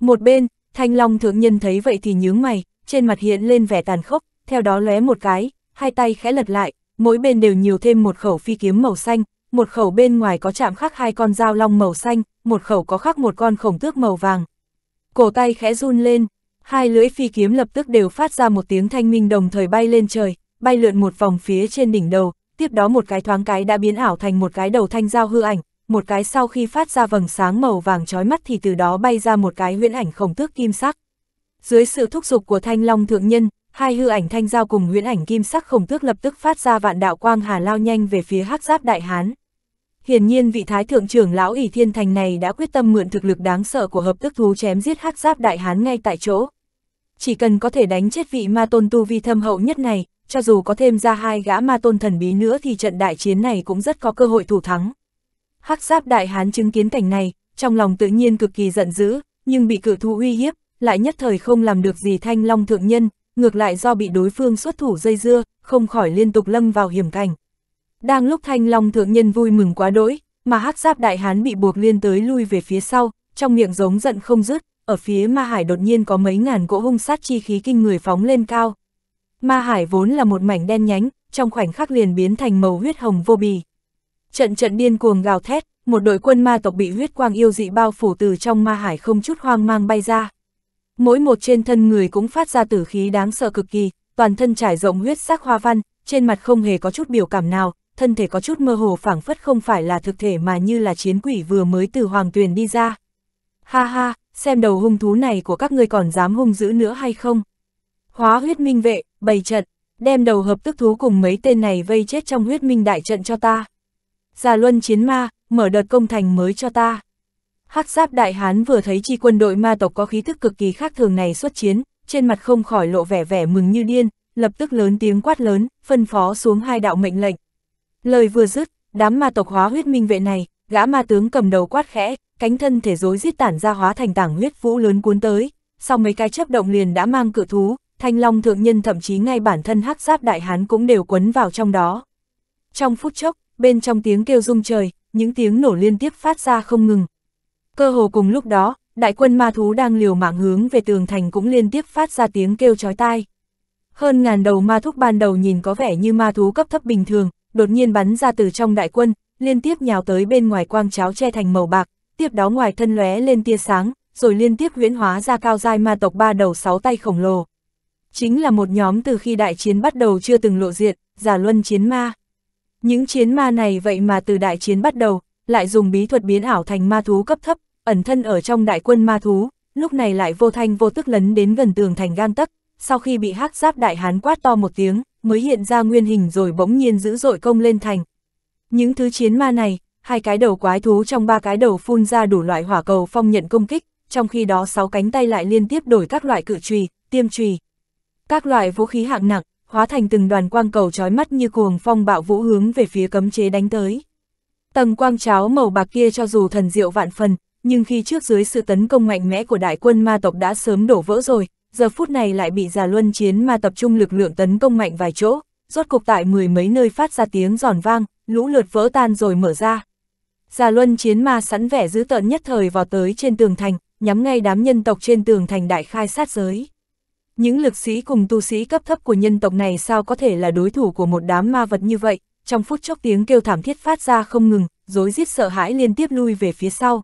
Một bên, thanh long thượng nhân thấy vậy thì nhướng mày, trên mặt hiện lên vẻ tàn khốc, theo đó lóe một cái, hai tay khẽ lật lại, mỗi bên đều nhiều thêm một khẩu phi kiếm màu xanh, một khẩu bên ngoài có chạm khắc hai con dao long màu xanh, một khẩu có khắc một con khổng tước màu vàng. Cổ tay khẽ run lên, hai lưỡi phi kiếm lập tức đều phát ra một tiếng thanh minh đồng thời bay lên trời, bay lượn một vòng phía trên đỉnh đầu, tiếp đó một cái thoáng cái đã biến ảo thành một cái đầu thanh giao hư ảnh, một cái sau khi phát ra vầng sáng màu vàng chói mắt thì từ đó bay ra một cái huyễn ảnh khổng tước kim sắc. Dưới sự thúc giục của Thanh Long thượng nhân, hai hư ảnh thanh giao cùng huyễn ảnh kim sắc khổng tước lập tức phát ra vạn đạo quang hà lao nhanh về phía hắc giáp đại hán. Hiển nhiên vị thái thượng trưởng lão ỷ thiên thành này đã quyết tâm mượn thực lực đáng sợ của hợp tức thú chém giết hắc giáp đại hán ngay tại chỗ chỉ cần có thể đánh chết vị ma tôn tu vi thâm hậu nhất này, cho dù có thêm ra hai gã ma tôn thần bí nữa thì trận đại chiến này cũng rất có cơ hội thủ thắng. Hắc giáp đại hán chứng kiến cảnh này, trong lòng tự nhiên cực kỳ giận dữ, nhưng bị cử thu uy hiếp, lại nhất thời không làm được gì thanh long thượng nhân, ngược lại do bị đối phương xuất thủ dây dưa, không khỏi liên tục lâm vào hiểm cảnh. Đang lúc thanh long thượng nhân vui mừng quá đỗi, mà hắc giáp đại hán bị buộc liên tới lui về phía sau, trong miệng giống giận không dứt, ở phía Ma Hải đột nhiên có mấy ngàn cỗ hung sát chi khí kinh người phóng lên cao. Ma Hải vốn là một mảnh đen nhánh, trong khoảnh khắc liền biến thành màu huyết hồng vô bì. Trận trận điên cuồng gào thét, một đội quân ma tộc bị huyết quang yêu dị bao phủ từ trong Ma Hải không chút hoang mang bay ra. Mỗi một trên thân người cũng phát ra tử khí đáng sợ cực kỳ, toàn thân trải rộng huyết sắc hoa văn, trên mặt không hề có chút biểu cảm nào, thân thể có chút mơ hồ phảng phất không phải là thực thể mà như là chiến quỷ vừa mới từ hoàng tuyền đi ra. Ha ha, xem đầu hung thú này của các ngươi còn dám hung dữ nữa hay không. Hóa huyết minh vệ, bày trận, đem đầu hợp tức thú cùng mấy tên này vây chết trong huyết minh đại trận cho ta. Già luân chiến ma, mở đợt công thành mới cho ta. hắc giáp đại hán vừa thấy chi quân đội ma tộc có khí thức cực kỳ khác thường này xuất chiến, trên mặt không khỏi lộ vẻ vẻ mừng như điên, lập tức lớn tiếng quát lớn, phân phó xuống hai đạo mệnh lệnh. Lời vừa dứt, đám ma tộc hóa huyết minh vệ này, Gã ma tướng cầm đầu quát khẽ, cánh thân thể rối giết tản ra hóa thành tảng huyết vũ lớn cuốn tới, sau mấy cái chấp động liền đã mang cự thú, thanh long thượng nhân thậm chí ngay bản thân hắc giáp đại hán cũng đều quấn vào trong đó. Trong phút chốc, bên trong tiếng kêu rung trời, những tiếng nổ liên tiếp phát ra không ngừng. Cơ hồ cùng lúc đó, đại quân ma thú đang liều mạng hướng về tường thành cũng liên tiếp phát ra tiếng kêu chói tai. Hơn ngàn đầu ma thúc ban đầu nhìn có vẻ như ma thú cấp thấp bình thường, đột nhiên bắn ra từ trong đại quân, liên tiếp nhào tới bên ngoài quang cháo che thành màu bạc, tiếp đó ngoài thân lóe lên tia sáng, rồi liên tiếp huyễn hóa ra cao dai ma tộc ba đầu sáu tay khổng lồ. Chính là một nhóm từ khi đại chiến bắt đầu chưa từng lộ diện, giả luân chiến ma. Những chiến ma này vậy mà từ đại chiến bắt đầu, lại dùng bí thuật biến ảo thành ma thú cấp thấp, ẩn thân ở trong đại quân ma thú, lúc này lại vô thanh vô tức lấn đến gần tường thành gan tấc, sau khi bị hắc giáp đại hán quát to một tiếng, mới hiện ra nguyên hình rồi bỗng nhiên dữ dội công lên thành, những thứ chiến ma này, hai cái đầu quái thú trong ba cái đầu phun ra đủ loại hỏa cầu phong nhận công kích, trong khi đó sáu cánh tay lại liên tiếp đổi các loại cự trùy, tiêm trùy. Các loại vũ khí hạng nặng, hóa thành từng đoàn quang cầu trói mắt như cuồng phong bạo vũ hướng về phía cấm chế đánh tới. Tầng quang cháo màu bạc kia cho dù thần diệu vạn phần, nhưng khi trước dưới sự tấn công mạnh mẽ của đại quân ma tộc đã sớm đổ vỡ rồi, giờ phút này lại bị già luân chiến ma tập trung lực lượng tấn công mạnh vài chỗ, rốt cục tại mười mấy nơi phát ra tiếng giòn vang, lũ lượt vỡ tan rồi mở ra. Già Luân chiến ma sẵn vẻ dữ tợn nhất thời vào tới trên tường thành, nhắm ngay đám nhân tộc trên tường thành đại khai sát giới. Những lực sĩ cùng tu sĩ cấp thấp của nhân tộc này sao có thể là đối thủ của một đám ma vật như vậy, trong phút chốc tiếng kêu thảm thiết phát ra không ngừng, dối rít sợ hãi liên tiếp lui về phía sau.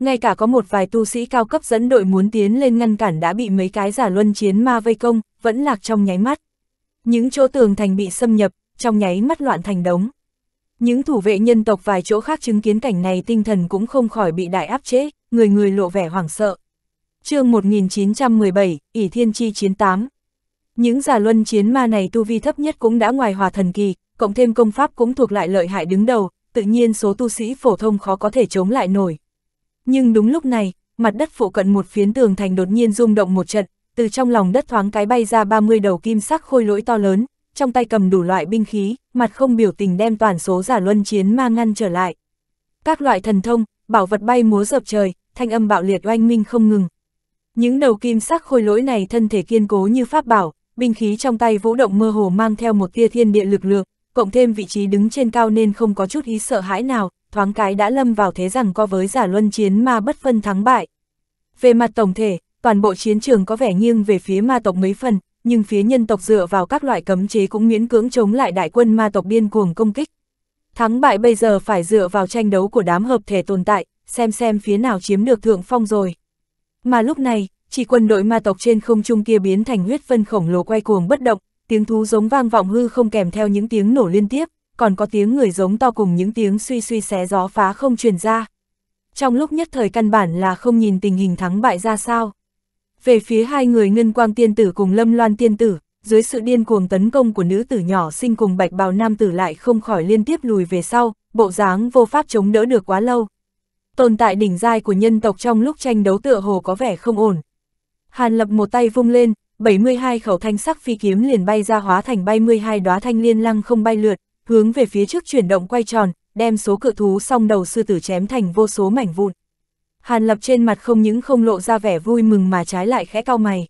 Ngay cả có một vài tu sĩ cao cấp dẫn đội muốn tiến lên ngăn cản đã bị mấy cái giả luân chiến ma vây công, vẫn lạc trong nháy mắt. Những chỗ tường thành bị xâm nhập, trong nháy mắt loạn thành đống. Những thủ vệ nhân tộc vài chỗ khác chứng kiến cảnh này tinh thần cũng không khỏi bị đại áp chế, người người lộ vẻ hoảng sợ. chương 1917, ỷ Thiên Chi chiến 8 Những giả luân chiến ma này tu vi thấp nhất cũng đã ngoài hòa thần kỳ, cộng thêm công pháp cũng thuộc lại lợi hại đứng đầu, tự nhiên số tu sĩ phổ thông khó có thể chống lại nổi. Nhưng đúng lúc này, mặt đất phụ cận một phiến tường thành đột nhiên rung động một trận, từ trong lòng đất thoáng cái bay ra 30 đầu kim sắc khôi lỗi to lớn, trong tay cầm đủ loại binh khí, mặt không biểu tình đem toàn số giả luân chiến ma ngăn trở lại. Các loại thần thông, bảo vật bay múa dập trời, thanh âm bạo liệt oanh minh không ngừng. Những đầu kim sắc khôi lỗi này thân thể kiên cố như pháp bảo, binh khí trong tay vũ động mơ hồ mang theo một tia thiên địa lực lượng, cộng thêm vị trí đứng trên cao nên không có chút ý sợ hãi nào, thoáng cái đã lâm vào thế rằng co với giả luân chiến ma bất phân thắng bại. Về mặt tổng thể, toàn bộ chiến trường có vẻ nghiêng về phía ma tộc mấy phần, nhưng phía nhân tộc dựa vào các loại cấm chế cũng miễn cưỡng chống lại đại quân ma tộc điên cuồng công kích. Thắng bại bây giờ phải dựa vào tranh đấu của đám hợp thể tồn tại, xem xem phía nào chiếm được thượng phong rồi. Mà lúc này, chỉ quân đội ma tộc trên không trung kia biến thành huyết phân khổng lồ quay cuồng bất động, tiếng thú giống vang vọng hư không kèm theo những tiếng nổ liên tiếp, còn có tiếng người giống to cùng những tiếng suy suy xé gió phá không truyền ra. Trong lúc nhất thời căn bản là không nhìn tình hình thắng bại ra sao. Về phía hai người Ngân Quang Tiên Tử cùng Lâm Loan Tiên Tử, dưới sự điên cuồng tấn công của nữ tử nhỏ sinh cùng bạch bào nam tử lại không khỏi liên tiếp lùi về sau, bộ dáng vô pháp chống đỡ được quá lâu. Tồn tại đỉnh giai của nhân tộc trong lúc tranh đấu tựa hồ có vẻ không ổn. Hàn lập một tay vung lên, 72 khẩu thanh sắc phi kiếm liền bay ra hóa thành 32 đóa thanh liên lăng không bay lượt, hướng về phía trước chuyển động quay tròn, đem số cự thú song đầu sư tử chém thành vô số mảnh vụn. Hàn Lập trên mặt không những không lộ ra vẻ vui mừng mà trái lại khẽ cau mày.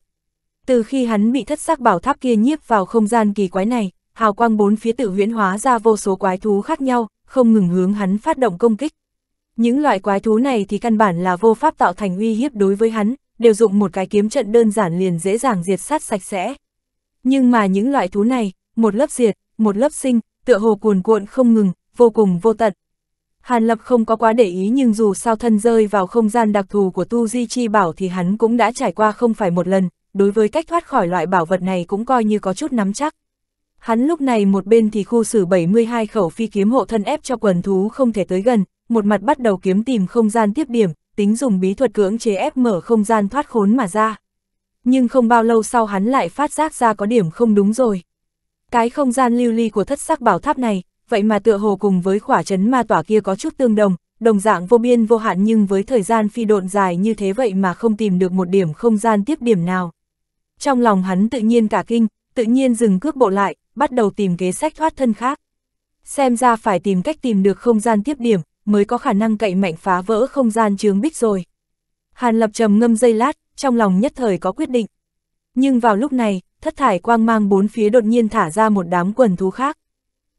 Từ khi hắn bị thất sắc bảo tháp kia nhiếp vào không gian kỳ quái này, hào quang bốn phía tự huyễn hóa ra vô số quái thú khác nhau, không ngừng hướng hắn phát động công kích. Những loại quái thú này thì căn bản là vô pháp tạo thành uy hiếp đối với hắn, đều dụng một cái kiếm trận đơn giản liền dễ dàng diệt sát sạch sẽ. Nhưng mà những loại thú này, một lớp diệt, một lớp sinh, tựa hồ cuồn cuộn không ngừng, vô cùng vô tận, Hàn Lập không có quá để ý nhưng dù sao thân rơi vào không gian đặc thù của Tu Di Chi Bảo thì hắn cũng đã trải qua không phải một lần, đối với cách thoát khỏi loại bảo vật này cũng coi như có chút nắm chắc. Hắn lúc này một bên thì khu xử 72 khẩu phi kiếm hộ thân ép cho quần thú không thể tới gần, một mặt bắt đầu kiếm tìm không gian tiếp điểm, tính dùng bí thuật cưỡng chế ép mở không gian thoát khốn mà ra. Nhưng không bao lâu sau hắn lại phát giác ra có điểm không đúng rồi. Cái không gian lưu ly của thất sắc bảo tháp này, vậy mà tựa hồ cùng với khỏa chấn ma tỏa kia có chút tương đồng, đồng dạng vô biên vô hạn nhưng với thời gian phi độn dài như thế vậy mà không tìm được một điểm không gian tiếp điểm nào. Trong lòng hắn tự nhiên cả kinh, tự nhiên dừng cước bộ lại, bắt đầu tìm kế sách thoát thân khác. Xem ra phải tìm cách tìm được không gian tiếp điểm, mới có khả năng cậy mạnh phá vỡ không gian chướng bích rồi. Hàn lập trầm ngâm dây lát, trong lòng nhất thời có quyết định. Nhưng vào lúc này, thất thải quang mang bốn phía đột nhiên thả ra một đám quần thú khác.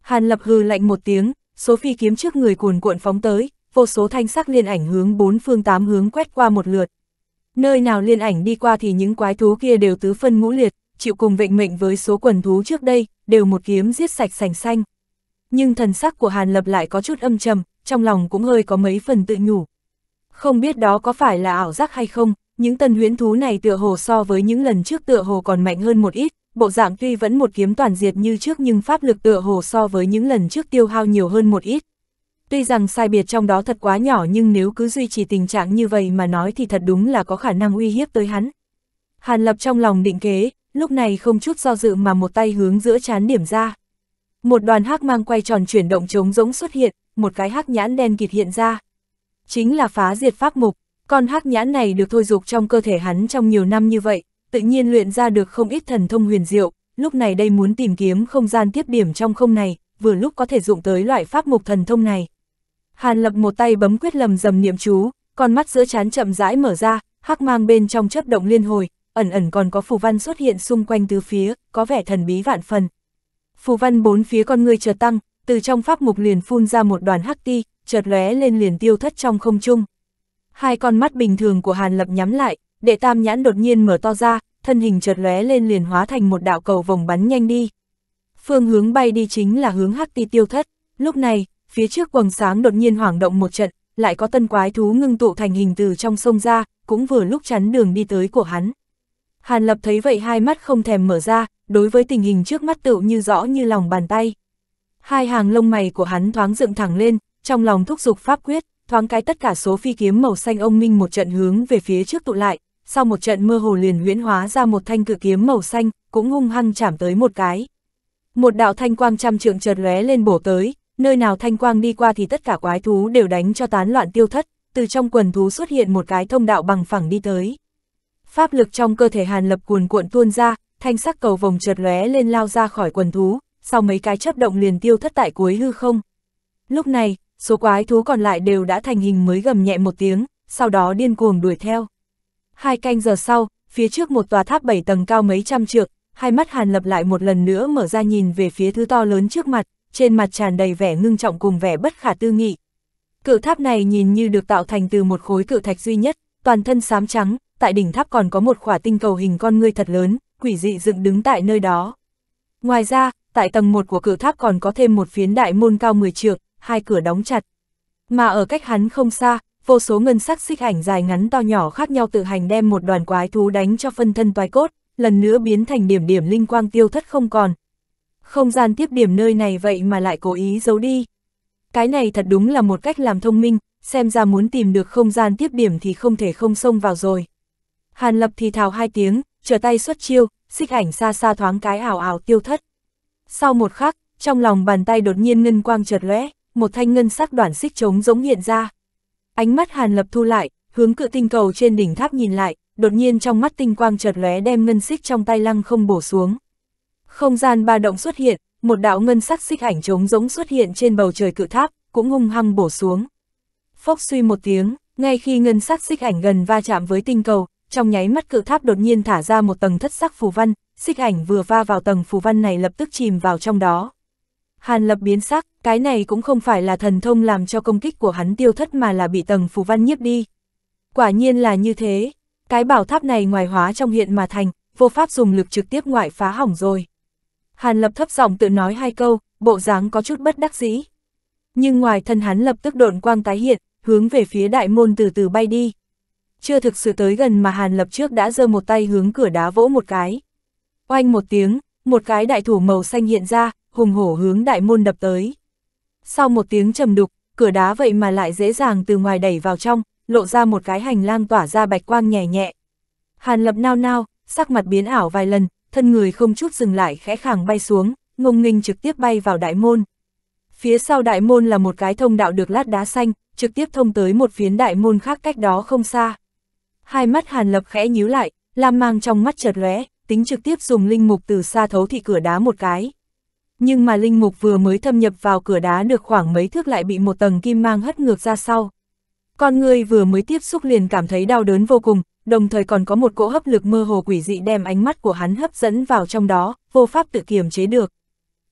Hàn Lập hừ lạnh một tiếng, số phi kiếm trước người cuồn cuộn phóng tới, vô số thanh sắc liên ảnh hướng bốn phương tám hướng quét qua một lượt. Nơi nào liên ảnh đi qua thì những quái thú kia đều tứ phân ngũ liệt, chịu cùng vệnh mệnh với số quần thú trước đây, đều một kiếm giết sạch sành xanh. Nhưng thần sắc của Hàn Lập lại có chút âm trầm, trong lòng cũng hơi có mấy phần tự nhủ. Không biết đó có phải là ảo giác hay không, những tân huyễn thú này tựa hồ so với những lần trước tựa hồ còn mạnh hơn một ít, bộ dạng tuy vẫn một kiếm toàn diệt như trước nhưng pháp lực tựa hồ so với những lần trước tiêu hao nhiều hơn một ít. Tuy rằng sai biệt trong đó thật quá nhỏ nhưng nếu cứ duy trì tình trạng như vậy mà nói thì thật đúng là có khả năng uy hiếp tới hắn. Hàn lập trong lòng định kế, lúc này không chút do dự mà một tay hướng giữa chán điểm ra. Một đoàn hắc mang quay tròn chuyển động trống rỗng xuất hiện, một cái hắc nhãn đen kịt hiện ra. Chính là phá diệt pháp mục, con hắc nhãn này được thôi dục trong cơ thể hắn trong nhiều năm như vậy, tự nhiên luyện ra được không ít thần thông huyền diệu, lúc này đây muốn tìm kiếm không gian tiếp điểm trong không này, vừa lúc có thể dụng tới loại pháp mục thần thông này. Hàn Lập một tay bấm quyết lầm dầm niệm chú, con mắt giữa chán chậm rãi mở ra, hắc mang bên trong chấp động liên hồi, ẩn ẩn còn có phù văn xuất hiện xung quanh tứ phía, có vẻ thần bí vạn phần. Phù văn bốn phía con người chợt tăng, từ trong pháp mục liền phun ra một đoàn hắc ti, chợt lóe lên liền tiêu thất trong không trung. Hai con mắt bình thường của Hàn Lập nhắm lại, đệ tam nhãn đột nhiên mở to ra, thân hình chợt lóe lên liền hóa thành một đạo cầu vòng bắn nhanh đi. Phương hướng bay đi chính là hướng hắc ti tiêu thất, lúc này, phía trước quầng sáng đột nhiên hoảng động một trận, lại có tân quái thú ngưng tụ thành hình từ trong sông ra, cũng vừa lúc chắn đường đi tới của hắn. Hàn Lập thấy vậy hai mắt không thèm mở ra, đối với tình hình trước mắt tựu như rõ như lòng bàn tay. Hai hàng lông mày của hắn thoáng dựng thẳng lên, trong lòng thúc giục pháp quyết, thoáng cái tất cả số phi kiếm màu xanh ông minh một trận hướng về phía trước tụ lại, sau một trận mưa hồ liền huyễn hóa ra một thanh cự kiếm màu xanh, cũng hung hăng chạm tới một cái. Một đạo thanh quang trăm trượng chợt lóe lên bổ tới, nơi nào thanh quang đi qua thì tất cả quái thú đều đánh cho tán loạn tiêu thất, từ trong quần thú xuất hiện một cái thông đạo bằng phẳng đi tới. Pháp lực trong cơ thể Hàn Lập cuồn cuộn tuôn ra, thanh sắc cầu vòng chợt lóe lên lao ra khỏi quần thú, sau mấy cái chớp động liền tiêu thất tại cuối hư không. Lúc này, số quái thú còn lại đều đã thành hình mới gầm nhẹ một tiếng, sau đó điên cuồng đuổi theo. Hai canh giờ sau, phía trước một tòa tháp bảy tầng cao mấy trăm trượng, hai mắt Hàn Lập lại một lần nữa mở ra nhìn về phía thứ to lớn trước mặt, trên mặt tràn đầy vẻ ngưng trọng cùng vẻ bất khả tư nghị. Cự tháp này nhìn như được tạo thành từ một khối cự thạch duy nhất, toàn thân xám trắng, tại đỉnh tháp còn có một khỏa tinh cầu hình con ngươi thật lớn, quỷ dị dựng đứng tại nơi đó. Ngoài ra, tại tầng 1 của cự tháp còn có thêm một phiến đại môn cao 10 trượng, hai cửa đóng chặt. Mà ở cách hắn không xa, vô số ngân sắc xích ảnh dài ngắn to nhỏ khác nhau tự hành đem một đoàn quái thú đánh cho phân thân toái cốt, lần nữa biến thành điểm điểm linh quang tiêu thất không còn. Không gian tiếp điểm nơi này vậy mà lại cố ý giấu đi. Cái này thật đúng là một cách làm thông minh, xem ra muốn tìm được không gian tiếp điểm thì không thể không xông vào rồi. Hàn lập thì thào hai tiếng, trở tay xuất chiêu, xích ảnh xa xa thoáng cái ảo ảo tiêu thất. Sau một khắc, trong lòng bàn tay đột nhiên ngân quang chợt lóe, một thanh ngân sắc đoạn xích trống rỗng hiện ra. Ánh mắt Hàn Lập thu lại, hướng cự tinh cầu trên đỉnh tháp nhìn lại, đột nhiên trong mắt tinh quang chợt lóe đem ngân xích trong tay lăng không bổ xuống. Không gian ba động xuất hiện, một đạo ngân sắc xích ảnh trống rỗng xuất hiện trên bầu trời cự tháp, cũng hung hăng bổ xuống. Phốc suy một tiếng, ngay khi ngân sắc xích ảnh gần va chạm với tinh cầu, trong nháy mắt cự tháp đột nhiên thả ra một tầng thất sắc phù văn, xích ảnh vừa va vào tầng phù văn này lập tức chìm vào trong đó. Hàn Lập biến sắc, cái này cũng không phải là thần thông làm cho công kích của hắn tiêu thất mà là bị tầng phù văn nhiếp đi. Quả nhiên là như thế, cái bảo tháp này ngoài hóa trong hiện mà thành, vô pháp dùng lực trực tiếp ngoại phá hỏng rồi. Hàn Lập thấp giọng tự nói hai câu, bộ dáng có chút bất đắc dĩ. Nhưng ngoài thân hắn lập tức độn quang tái hiện, hướng về phía đại môn từ từ bay đi. Chưa thực sự tới gần mà Hàn Lập trước đã giơ một tay hướng cửa đá vỗ một cái. Oanh một tiếng, một cái đại thủ màu xanh hiện ra, hùng hổ hướng đại môn đập tới. Sau một tiếng trầm đục, cửa đá vậy mà lại dễ dàng từ ngoài đẩy vào trong, lộ ra một cái hành lang tỏa ra bạch quang nhẹ nhẹ. Hàn lập nao nao, sắc mặt biến ảo vài lần, thân người không chút dừng lại khẽ khàng bay xuống, ngông nghênh trực tiếp bay vào đại môn. Phía sau đại môn là một cái thông đạo được lát đá xanh, trực tiếp thông tới một phiến đại môn khác cách đó không xa. Hai mắt Hàn Lập khẽ nhíu lại, lam mang trong mắt chợt lóe, tính trực tiếp dùng linh mục từ xa thấu thị cửa đá một cái nhưng mà linh mục vừa mới thâm nhập vào cửa đá được khoảng mấy thước lại bị một tầng kim mang hất ngược ra sau. Con người vừa mới tiếp xúc liền cảm thấy đau đớn vô cùng, đồng thời còn có một cỗ hấp lực mơ hồ quỷ dị đem ánh mắt của hắn hấp dẫn vào trong đó, vô pháp tự kiềm chế được.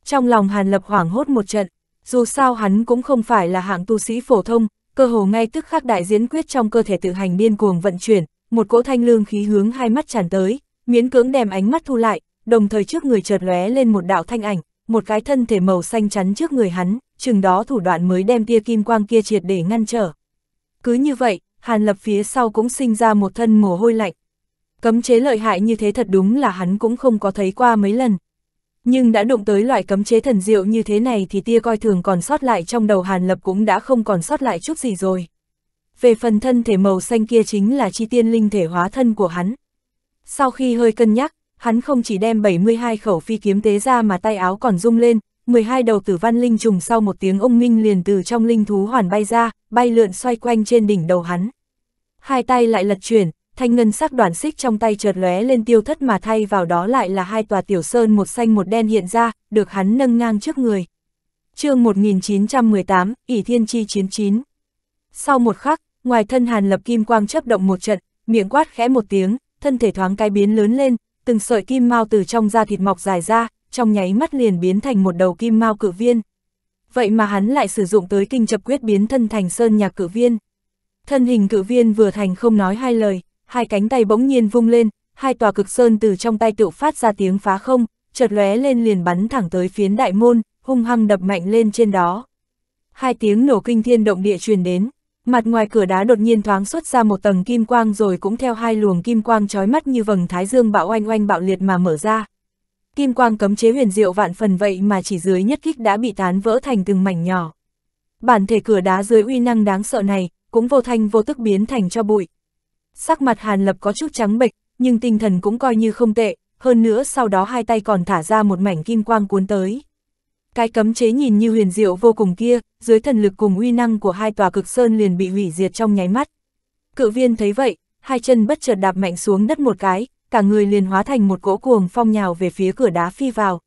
Trong lòng Hàn Lập hoảng hốt một trận, dù sao hắn cũng không phải là hạng tu sĩ phổ thông, cơ hồ ngay tức khắc đại diễn quyết trong cơ thể tự hành điên cuồng vận chuyển, một cỗ thanh lương khí hướng hai mắt tràn tới, miễn cưỡng đem ánh mắt thu lại, đồng thời trước người chợt lóe lên một đạo thanh ảnh, một cái thân thể màu xanh chắn trước người hắn, chừng đó thủ đoạn mới đem tia kim quang kia triệt để ngăn trở. Cứ như vậy, Hàn Lập phía sau cũng sinh ra một thân mồ hôi lạnh. Cấm chế lợi hại như thế thật đúng là hắn cũng không có thấy qua mấy lần. Nhưng đã đụng tới loại cấm chế thần diệu như thế này thì tia coi thường còn sót lại trong đầu Hàn Lập cũng đã không còn sót lại chút gì rồi. Về phần thân thể màu xanh kia chính là chi tiên linh thể hóa thân của hắn. Sau khi hơi cân nhắc, hắn không chỉ đem 72 khẩu phi kiếm tế ra mà tay áo còn rung lên, 12 đầu tử văn linh trùng sau một tiếng ông minh liền từ trong linh thú hoàn bay ra, bay lượn xoay quanh trên đỉnh đầu hắn. Hai tay lại lật chuyển, thanh ngân sắc đoàn xích trong tay chợt lóe lên tiêu thất mà thay vào đó lại là hai tòa tiểu sơn một xanh một đen hiện ra, được hắn nâng ngang trước người. chương 1918, ỷ Thiên Chi chín Sau một khắc, ngoài thân hàn lập kim quang chấp động một trận, miệng quát khẽ một tiếng, thân thể thoáng cái biến lớn lên, từng sợi kim mao từ trong da thịt mọc dài ra, trong nháy mắt liền biến thành một đầu kim mao cử viên. Vậy mà hắn lại sử dụng tới kinh chập quyết biến thân thành sơn nhạc cử viên. Thân hình cử viên vừa thành không nói hai lời, hai cánh tay bỗng nhiên vung lên, hai tòa cực sơn từ trong tay tự phát ra tiếng phá không, chợt lóe lên liền bắn thẳng tới phiến đại môn, hung hăng đập mạnh lên trên đó. Hai tiếng nổ kinh thiên động địa truyền đến, mặt ngoài cửa đá đột nhiên thoáng xuất ra một tầng kim quang rồi cũng theo hai luồng kim quang trói mắt như vầng thái dương bạo oanh oanh bạo liệt mà mở ra. Kim quang cấm chế huyền diệu vạn phần vậy mà chỉ dưới nhất kích đã bị tán vỡ thành từng mảnh nhỏ. Bản thể cửa đá dưới uy năng đáng sợ này, cũng vô thanh vô tức biến thành cho bụi. Sắc mặt Hàn Lập có chút trắng bệch, nhưng tinh thần cũng coi như không tệ, hơn nữa sau đó hai tay còn thả ra một mảnh kim quang cuốn tới. Cái cấm chế nhìn như huyền diệu vô cùng kia, dưới thần lực cùng uy năng của hai tòa cực sơn liền bị hủy diệt trong nháy mắt. Cự viên thấy vậy, hai chân bất chợt đạp mạnh xuống đất một cái, cả người liền hóa thành một cỗ cuồng phong nhào về phía cửa đá phi vào.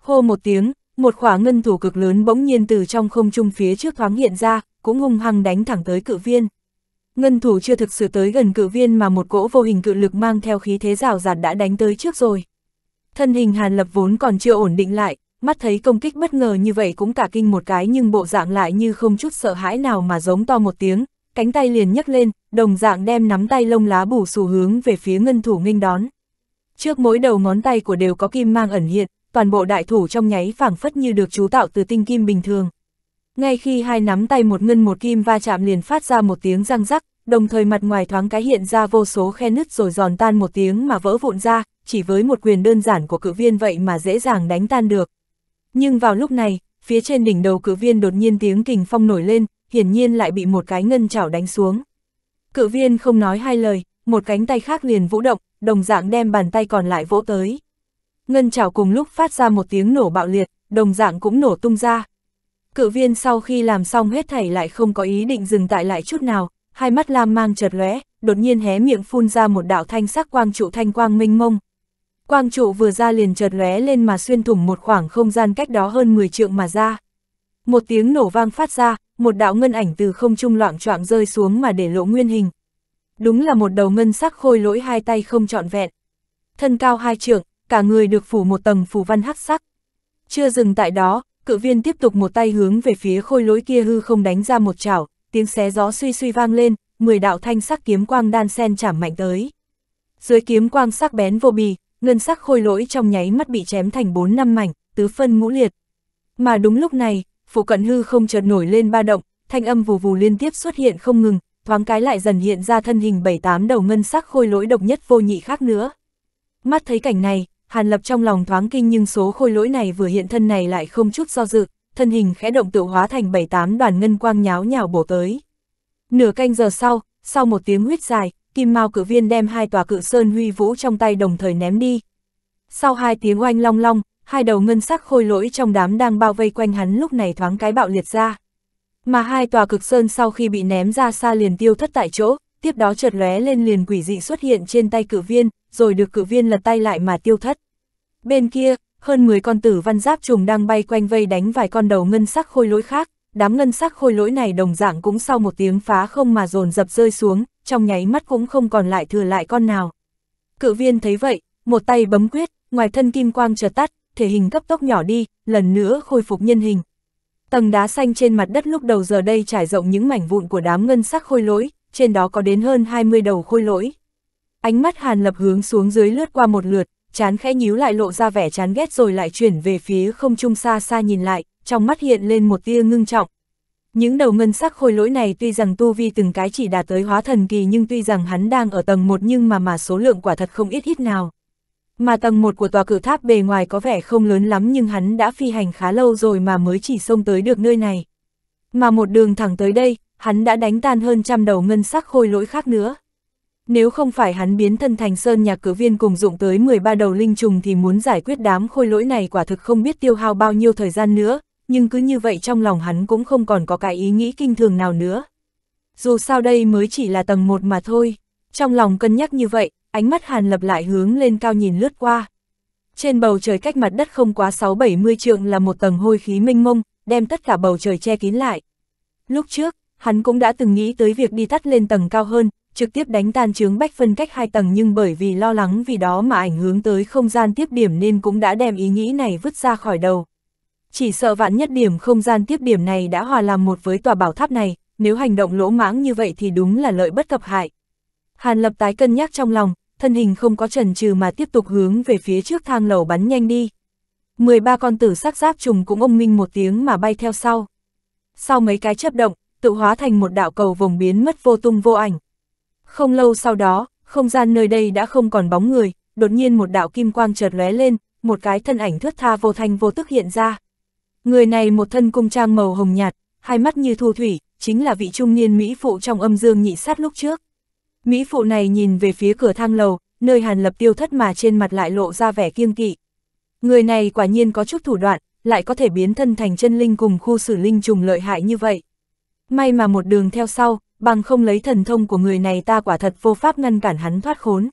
Hô một tiếng, một khỏa ngân thủ cực lớn bỗng nhiên từ trong không trung phía trước thoáng hiện ra, cũng hung hăng đánh thẳng tới cự viên. Ngân thủ chưa thực sự tới gần cự viên mà một cỗ vô hình cự lực mang theo khí thế rào rạt đã đánh tới trước rồi. Thân hình Hàn Lập vốn còn chưa ổn định lại, mắt thấy công kích bất ngờ như vậy cũng cả kinh một cái nhưng bộ dạng lại như không chút sợ hãi nào mà giống to một tiếng, cánh tay liền nhấc lên, đồng dạng đem nắm tay lông lá bù xù hướng về phía ngân thủ nghênh đón. Trước mỗi đầu ngón tay của đều có kim mang ẩn hiện, toàn bộ đại thủ trong nháy phảng phất như được chú tạo từ tinh kim bình thường. Ngay khi hai nắm tay một ngân một kim va chạm liền phát ra một tiếng răng rắc, đồng thời mặt ngoài thoáng cái hiện ra vô số khe nứt rồi giòn tan một tiếng mà vỡ vụn ra, chỉ với một quyền đơn giản của cự viên vậy mà dễ dàng đánh tan được. Nhưng vào lúc này, phía trên đỉnh đầu cự viên đột nhiên tiếng kình phong nổi lên, hiển nhiên lại bị một cái ngân chảo đánh xuống. Cự viên không nói hai lời, một cánh tay khác liền vũ động, đồng dạng đem bàn tay còn lại vỗ tới. Ngân chảo cùng lúc phát ra một tiếng nổ bạo liệt, đồng dạng cũng nổ tung ra. Cự viên sau khi làm xong hết thảy lại không có ý định dừng tại lại chút nào, hai mắt lam mang chợt lóe, đột nhiên hé miệng phun ra một đạo thanh sắc quang trụ thanh quang minh mông, quang trụ vừa ra liền chợt lóe lên mà xuyên thủng một khoảng không gian cách đó hơn 10 trượng mà ra. Một tiếng nổ vang phát ra, một đạo ngân ảnh từ không trung loạn choạng rơi xuống mà để lộ nguyên hình. Đúng là một đầu ngân sắc khôi lỗi hai tay không trọn vẹn. Thân cao hai trượng, cả người được phủ một tầng phủ văn hắc sắc. Chưa dừng tại đó, cự viên tiếp tục một tay hướng về phía khôi lỗi kia hư không đánh ra một chảo, tiếng xé gió suy suy vang lên, mười đạo thanh sắc kiếm quang đan sen chảm mạnh tới. Dưới kiếm quang sắc bén vô bì, ngân sắc khôi lỗi trong nháy mắt bị chém thành bốn năm mảnh, tứ phân ngũ liệt. Mà đúng lúc này, phủ cận hư không chợt nổi lên ba động, thanh âm vù vù liên tiếp xuất hiện không ngừng, thoáng cái lại dần hiện ra thân hình bảy tám đầu ngân sắc khôi lỗi độc nhất vô nhị khác nữa. Mắt thấy cảnh này, Hàn Lập trong lòng thoáng kinh nhưng số khôi lỗi này vừa hiện thân này lại không chút do dự, thân hình khẽ động tự hóa thành bảy tám đoàn ngân quang nháo nhào bổ tới. Nửa canh giờ sau, sau một tiếng huyết dài, Kim Mao cử viên đem hai tòa cự sơn huy vũ trong tay đồng thời ném đi. Sau hai tiếng oanh long long, hai đầu ngân sắc khôi lỗi trong đám đang bao vây quanh hắn lúc này thoáng cái bạo liệt ra. Mà hai tòa cực sơn sau khi bị ném ra xa liền tiêu thất tại chỗ, tiếp đó chợt lóe lên liền quỷ dị xuất hiện trên tay cử viên, rồi được cử viên lật tay lại mà tiêu thất. Bên kia, hơn 10 con tử văn giáp trùng đang bay quanh vây đánh vài con đầu ngân sắc khôi lỗi khác, đám ngân sắc khôi lỗi này đồng dạng cũng sau một tiếng phá không mà dồn dập rơi xuống, trong nháy mắt cũng không còn lại thừa lại con nào. Cự viên thấy vậy, một tay bấm quyết, ngoài thân kim quang chợt tắt, thể hình cấp tốc nhỏ đi, lần nữa khôi phục nhân hình. Tầng đá xanh trên mặt đất lúc đầu giờ đây trải rộng những mảnh vụn của đám ngân sắc khôi lỗi, trên đó có đến hơn 20 đầu khôi lỗi. Ánh mắt Hàn Lập hướng xuống dưới lướt qua một lượt, chán khẽ nhíu lại lộ ra vẻ chán ghét rồi lại chuyển về phía không trung xa xa nhìn lại, trong mắt hiện lên một tia ngưng trọng. Những đầu ngân sắc khôi lỗi này tuy rằng tu vi từng cái chỉ đạt tới hóa thần kỳ nhưng tuy rằng hắn đang ở tầng 1 nhưng mà mà số lượng quả thật không ít ít nào. Mà tầng 1 của tòa cử tháp bề ngoài có vẻ không lớn lắm nhưng hắn đã phi hành khá lâu rồi mà mới chỉ xông tới được nơi này. Mà một đường thẳng tới đây, hắn đã đánh tan hơn trăm đầu ngân sắc khôi lỗi khác nữa. Nếu không phải hắn biến thân thành sơn nhà cử viên cùng dụng tới 13 đầu linh trùng thì muốn giải quyết đám khôi lỗi này quả thực không biết tiêu hao bao nhiêu thời gian nữa, nhưng cứ như vậy trong lòng hắn cũng không còn có cái ý nghĩ kinh thường nào nữa. Dù sao đây mới chỉ là tầng một mà thôi, trong lòng cân nhắc như vậy, ánh mắt Hàn Lập lại hướng lên cao nhìn lướt qua. Trên bầu trời cách mặt đất không quá 6-70 trượng là một tầng hôi khí mênh mông, đem tất cả bầu trời che kín lại. Lúc trước, hắn cũng đã từng nghĩ tới việc đi tắt lên tầng cao hơn, trực tiếp đánh tan chướng bách phân cách hai tầng nhưng bởi vì lo lắng vì đó mà ảnh hưởng tới không gian tiếp điểm nên cũng đã đem ý nghĩ này vứt ra khỏi đầu. Chỉ sợ vạn nhất điểm không gian tiếp điểm này đã hòa làm một với tòa bảo tháp này, nếu hành động lỗ mãng như vậy thì đúng là lợi bất cập hại. Hàn lập tái cân nhắc trong lòng, thân hình không có trần trừ mà tiếp tục hướng về phía trước thang lầu bắn nhanh đi. 13 con tử sắc giáp trùng cũng ông minh một tiếng mà bay theo sau. Sau mấy cái chấp động, tự hóa thành một đạo cầu vòng biến mất vô tung vô ảnh. Không lâu sau đó, không gian nơi đây đã không còn bóng người, đột nhiên một đạo kim quang chợt lóe lên, một cái thân ảnh thướt tha vô thanh vô tức hiện ra. Người này một thân cung trang màu hồng nhạt, hai mắt như thu thủy, chính là vị trung niên Mỹ phụ trong âm dương nhị sát lúc trước. Mỹ phụ này nhìn về phía cửa thang lầu, nơi hàn lập tiêu thất mà trên mặt lại lộ ra vẻ kiêng kỵ. Người này quả nhiên có chút thủ đoạn, lại có thể biến thân thành chân linh cùng khu xử linh trùng lợi hại như vậy. May mà một đường theo sau, bằng không lấy thần thông của người này ta quả thật vô pháp ngăn cản hắn thoát khốn.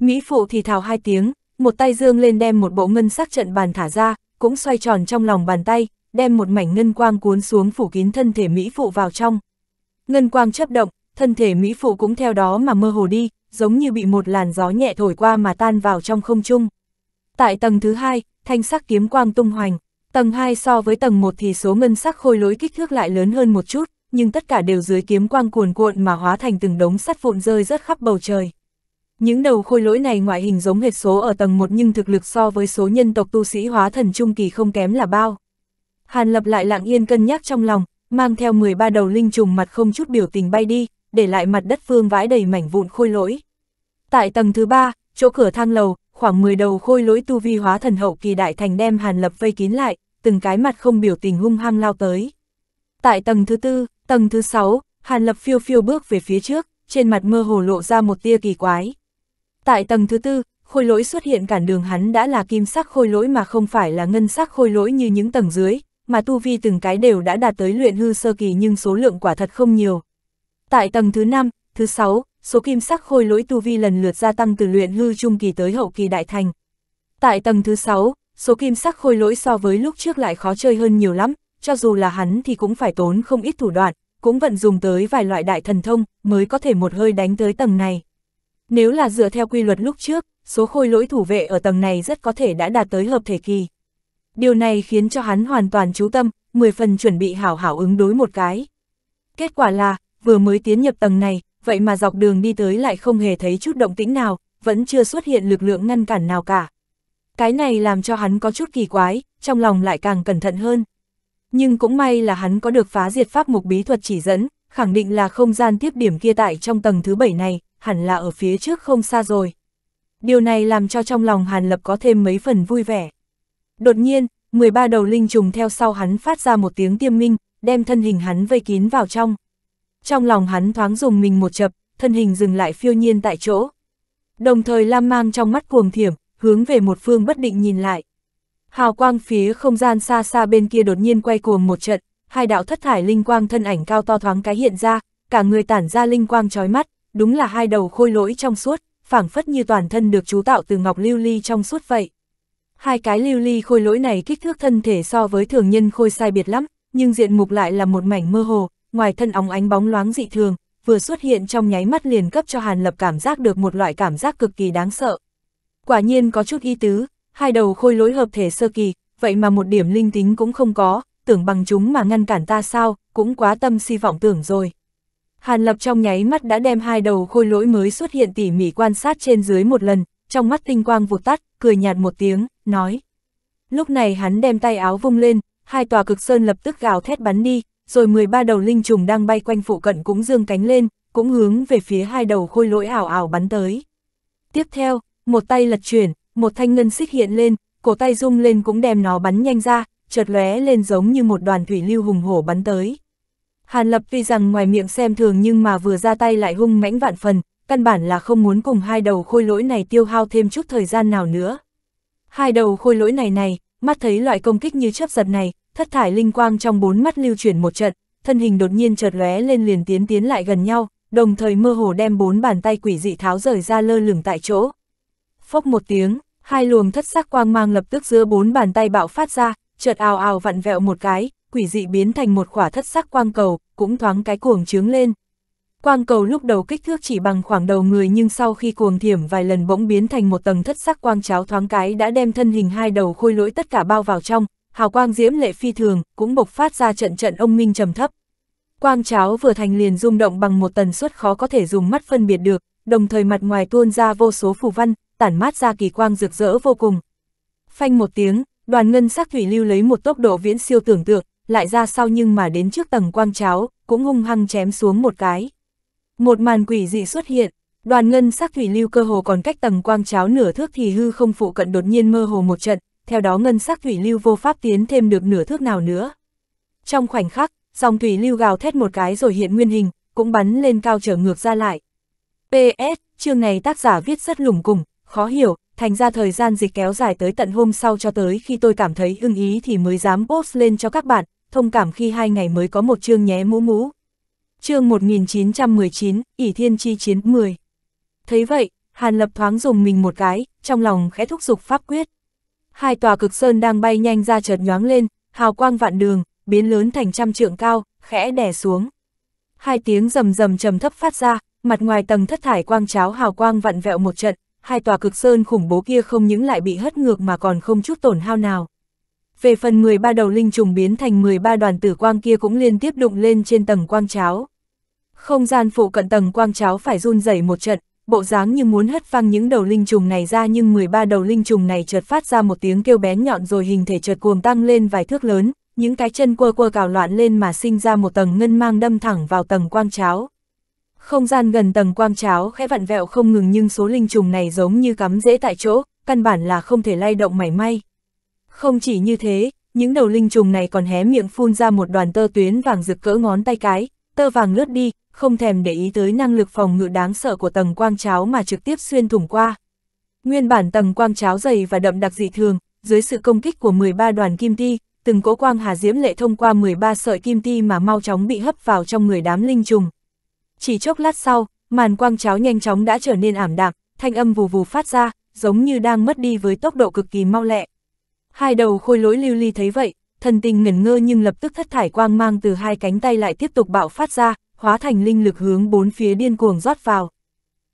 Mỹ phụ thì thào hai tiếng, một tay dương lên đem một bộ ngân sắc trận bàn thả ra, cũng xoay tròn trong lòng bàn tay, đem một mảnh ngân quang cuốn xuống phủ kín thân thể Mỹ Phụ vào trong. Ngân quang chấp động, thân thể Mỹ Phụ cũng theo đó mà mơ hồ đi, giống như bị một làn gió nhẹ thổi qua mà tan vào trong không trung. Tại tầng thứ hai, thanh sắc kiếm quang tung hoành, tầng 2 so với tầng 1 thì số ngân sắc khôi lối kích thước lại lớn hơn một chút, nhưng tất cả đều dưới kiếm quang cuồn cuộn mà hóa thành từng đống sắt vụn rơi rất khắp bầu trời. Những đầu khôi lỗi này ngoại hình giống hệt số ở tầng 1 nhưng thực lực so với số nhân tộc tu sĩ hóa thần trung kỳ không kém là bao. Hàn lập lại lặng yên cân nhắc trong lòng, mang theo 13 đầu linh trùng mặt không chút biểu tình bay đi, để lại mặt đất phương vãi đầy mảnh vụn khôi lỗi. Tại tầng thứ 3, chỗ cửa thang lầu, khoảng 10 đầu khôi lỗi tu vi hóa thần hậu kỳ đại thành đem Hàn Lập vây kín lại, từng cái mặt không biểu tình hung hăng lao tới. Tại tầng thứ tư, tầng thứ sáu, Hàn Lập phiêu phiêu bước về phía trước, trên mặt mơ hồ lộ ra một tia kỳ quái, Tại tầng thứ tư, khôi lỗi xuất hiện cản đường hắn đã là kim sắc khôi lỗi mà không phải là ngân sắc khôi lỗi như những tầng dưới, mà tu vi từng cái đều đã đạt tới luyện hư sơ kỳ nhưng số lượng quả thật không nhiều. Tại tầng thứ năm, thứ sáu, số kim sắc khôi lỗi tu vi lần lượt gia tăng từ luyện hư trung kỳ tới hậu kỳ đại thành. Tại tầng thứ sáu, số kim sắc khôi lỗi so với lúc trước lại khó chơi hơn nhiều lắm, cho dù là hắn thì cũng phải tốn không ít thủ đoạn, cũng vận dùng tới vài loại đại thần thông mới có thể một hơi đánh tới tầng này. Nếu là dựa theo quy luật lúc trước, số khôi lỗi thủ vệ ở tầng này rất có thể đã đạt tới hợp thể kỳ. Điều này khiến cho hắn hoàn toàn chú tâm, 10 phần chuẩn bị hảo hảo ứng đối một cái. Kết quả là, vừa mới tiến nhập tầng này, vậy mà dọc đường đi tới lại không hề thấy chút động tĩnh nào, vẫn chưa xuất hiện lực lượng ngăn cản nào cả. Cái này làm cho hắn có chút kỳ quái, trong lòng lại càng cẩn thận hơn. Nhưng cũng may là hắn có được phá diệt pháp mục bí thuật chỉ dẫn, khẳng định là không gian tiếp điểm kia tại trong tầng thứ 7 này, hẳn là ở phía trước không xa rồi. Điều này làm cho trong lòng Hàn Lập có thêm mấy phần vui vẻ. Đột nhiên, 13 đầu linh trùng theo sau hắn phát ra một tiếng tiêm minh, đem thân hình hắn vây kín vào trong. Trong lòng hắn thoáng dùng mình một chập, thân hình dừng lại phiêu nhiên tại chỗ. Đồng thời Lam mang trong mắt cuồng thiểm, hướng về một phương bất định nhìn lại. Hào quang phía không gian xa xa bên kia đột nhiên quay cuồng một trận, hai đạo thất thải linh quang thân ảnh cao to thoáng cái hiện ra, cả người tản ra linh quang chói mắt, đúng là hai đầu khôi lỗi trong suốt, phảng phất như toàn thân được chú tạo từ ngọc lưu ly trong suốt vậy. Hai cái lưu ly khôi lỗi này kích thước thân thể so với thường nhân khôi sai biệt lắm, nhưng diện mục lại là một mảnh mơ hồ, ngoài thân óng ánh bóng loáng dị thường, vừa xuất hiện trong nháy mắt liền cấp cho Hàn Lập cảm giác được một loại cảm giác cực kỳ đáng sợ. Quả nhiên có chút y tứ, hai đầu khôi lỗi hợp thể sơ kỳ, vậy mà một điểm linh tính cũng không có, tưởng bằng chúng mà ngăn cản ta sao, cũng quá tâm si vọng tưởng rồi. Hàn Lập trong nháy mắt đã đem hai đầu khôi lỗi mới xuất hiện tỉ mỉ quan sát trên dưới một lần, trong mắt tinh quang vụt tắt, cười nhạt một tiếng, nói. Lúc này hắn đem tay áo vung lên, hai tòa cực sơn lập tức gào thét bắn đi, rồi 13 đầu linh trùng đang bay quanh phụ cận cũng dương cánh lên, cũng hướng về phía hai đầu khôi lỗi ảo ảo bắn tới. Tiếp theo, một tay lật chuyển, một thanh ngân xích hiện lên, cổ tay rung lên cũng đem nó bắn nhanh ra, chợt lóe lên giống như một đoàn thủy lưu hùng hổ bắn tới. Hàn Lập tuy rằng ngoài miệng xem thường nhưng mà vừa ra tay lại hung mãnh vạn phần, căn bản là không muốn cùng hai đầu khôi lỗi này tiêu hao thêm chút thời gian nào nữa. Hai đầu khôi lỗi này này, mắt thấy loại công kích như chớp giật này, thất thải linh quang trong bốn mắt lưu chuyển một trận, thân hình đột nhiên chợt lóe lên liền tiến tiến lại gần nhau, đồng thời mơ hồ đem bốn bàn tay quỷ dị tháo rời ra lơ lửng tại chỗ. Phốc một tiếng, hai luồng thất sắc quang mang lập tức giữa bốn bàn tay bạo phát ra, chợt ào ào vặn vẹo một cái, quỷ dị biến thành một quả thất sắc quang cầu, cũng thoáng cái cuồng trướng lên. Quang cầu lúc đầu kích thước chỉ bằng khoảng đầu người nhưng sau khi cuồng thiểm vài lần bỗng biến thành một tầng thất sắc quang cháo thoáng cái đã đem thân hình hai đầu khôi lỗi tất cả bao vào trong, hào quang diễm lệ phi thường, cũng bộc phát ra trận trận ông minh trầm thấp. Quang cháo vừa thành liền rung động bằng một tần suất khó có thể dùng mắt phân biệt được, đồng thời mặt ngoài tuôn ra vô số phù văn, tản mát ra kỳ quang rực rỡ vô cùng. Phanh một tiếng, đoàn ngân sắc thủy lưu lấy một tốc độ viễn siêu tưởng tượng, lại ra sau nhưng mà đến trước tầng quang cháo, cũng hung hăng chém xuống một cái. Một màn quỷ dị xuất hiện, đoàn ngân sắc thủy lưu cơ hồ còn cách tầng quang cháo nửa thước thì hư không phụ cận đột nhiên mơ hồ một trận, theo đó ngân sắc thủy lưu vô pháp tiến thêm được nửa thước nào nữa. Trong khoảnh khắc, dòng thủy lưu gào thét một cái rồi hiện nguyên hình, cũng bắn lên cao trở ngược ra lại. PS, chương này tác giả viết rất lủng cùng, khó hiểu, thành ra thời gian dịch kéo dài tới tận hôm sau cho tới khi tôi cảm thấy ưng ý thì mới dám post lên cho các bạn, thông cảm khi hai ngày mới có một chương nhé mũ mũ. Chương 1919, ỷ Thiên Chi Chiến 10. Thấy vậy, Hàn Lập thoáng dùng mình một cái, trong lòng khẽ thúc giục pháp quyết. Hai tòa cực sơn đang bay nhanh ra chợt nhoáng lên, hào quang vạn đường, biến lớn thành trăm trượng cao, khẽ đè xuống. Hai tiếng rầm rầm trầm thấp phát ra, mặt ngoài tầng thất thải quang cháo hào quang vặn vẹo một trận, hai tòa cực sơn khủng bố kia không những lại bị hất ngược mà còn không chút tổn hao nào về phần 13 đầu linh trùng biến thành 13 đoàn tử quang kia cũng liên tiếp đụng lên trên tầng quang cháo. Không gian phụ cận tầng quang cháo phải run rẩy một trận, bộ dáng như muốn hất văng những đầu linh trùng này ra nhưng 13 đầu linh trùng này chợt phát ra một tiếng kêu bén nhọn rồi hình thể chợt cuồng tăng lên vài thước lớn, những cái chân quơ quơ cào loạn lên mà sinh ra một tầng ngân mang đâm thẳng vào tầng quang cháo. Không gian gần tầng quang cháo khẽ vặn vẹo không ngừng nhưng số linh trùng này giống như cắm rễ tại chỗ, căn bản là không thể lay động mảy may. Không chỉ như thế, những đầu linh trùng này còn hé miệng phun ra một đoàn tơ tuyến vàng rực cỡ ngón tay cái, tơ vàng lướt đi, không thèm để ý tới năng lực phòng ngự đáng sợ của tầng quang cháo mà trực tiếp xuyên thủng qua. Nguyên bản tầng quang cháo dày và đậm đặc dị thường, dưới sự công kích của 13 đoàn kim ti, từng cỗ quang hà diễm lệ thông qua 13 sợi kim ti mà mau chóng bị hấp vào trong người đám linh trùng. Chỉ chốc lát sau, màn quang cháo nhanh chóng đã trở nên ảm đạm, thanh âm vù vù phát ra, giống như đang mất đi với tốc độ cực kỳ mau lẹ. Hai đầu khôi lỗi lưu ly thấy vậy, thần tình ngẩn ngơ nhưng lập tức thất thải quang mang từ hai cánh tay lại tiếp tục bạo phát ra, hóa thành linh lực hướng bốn phía điên cuồng rót vào.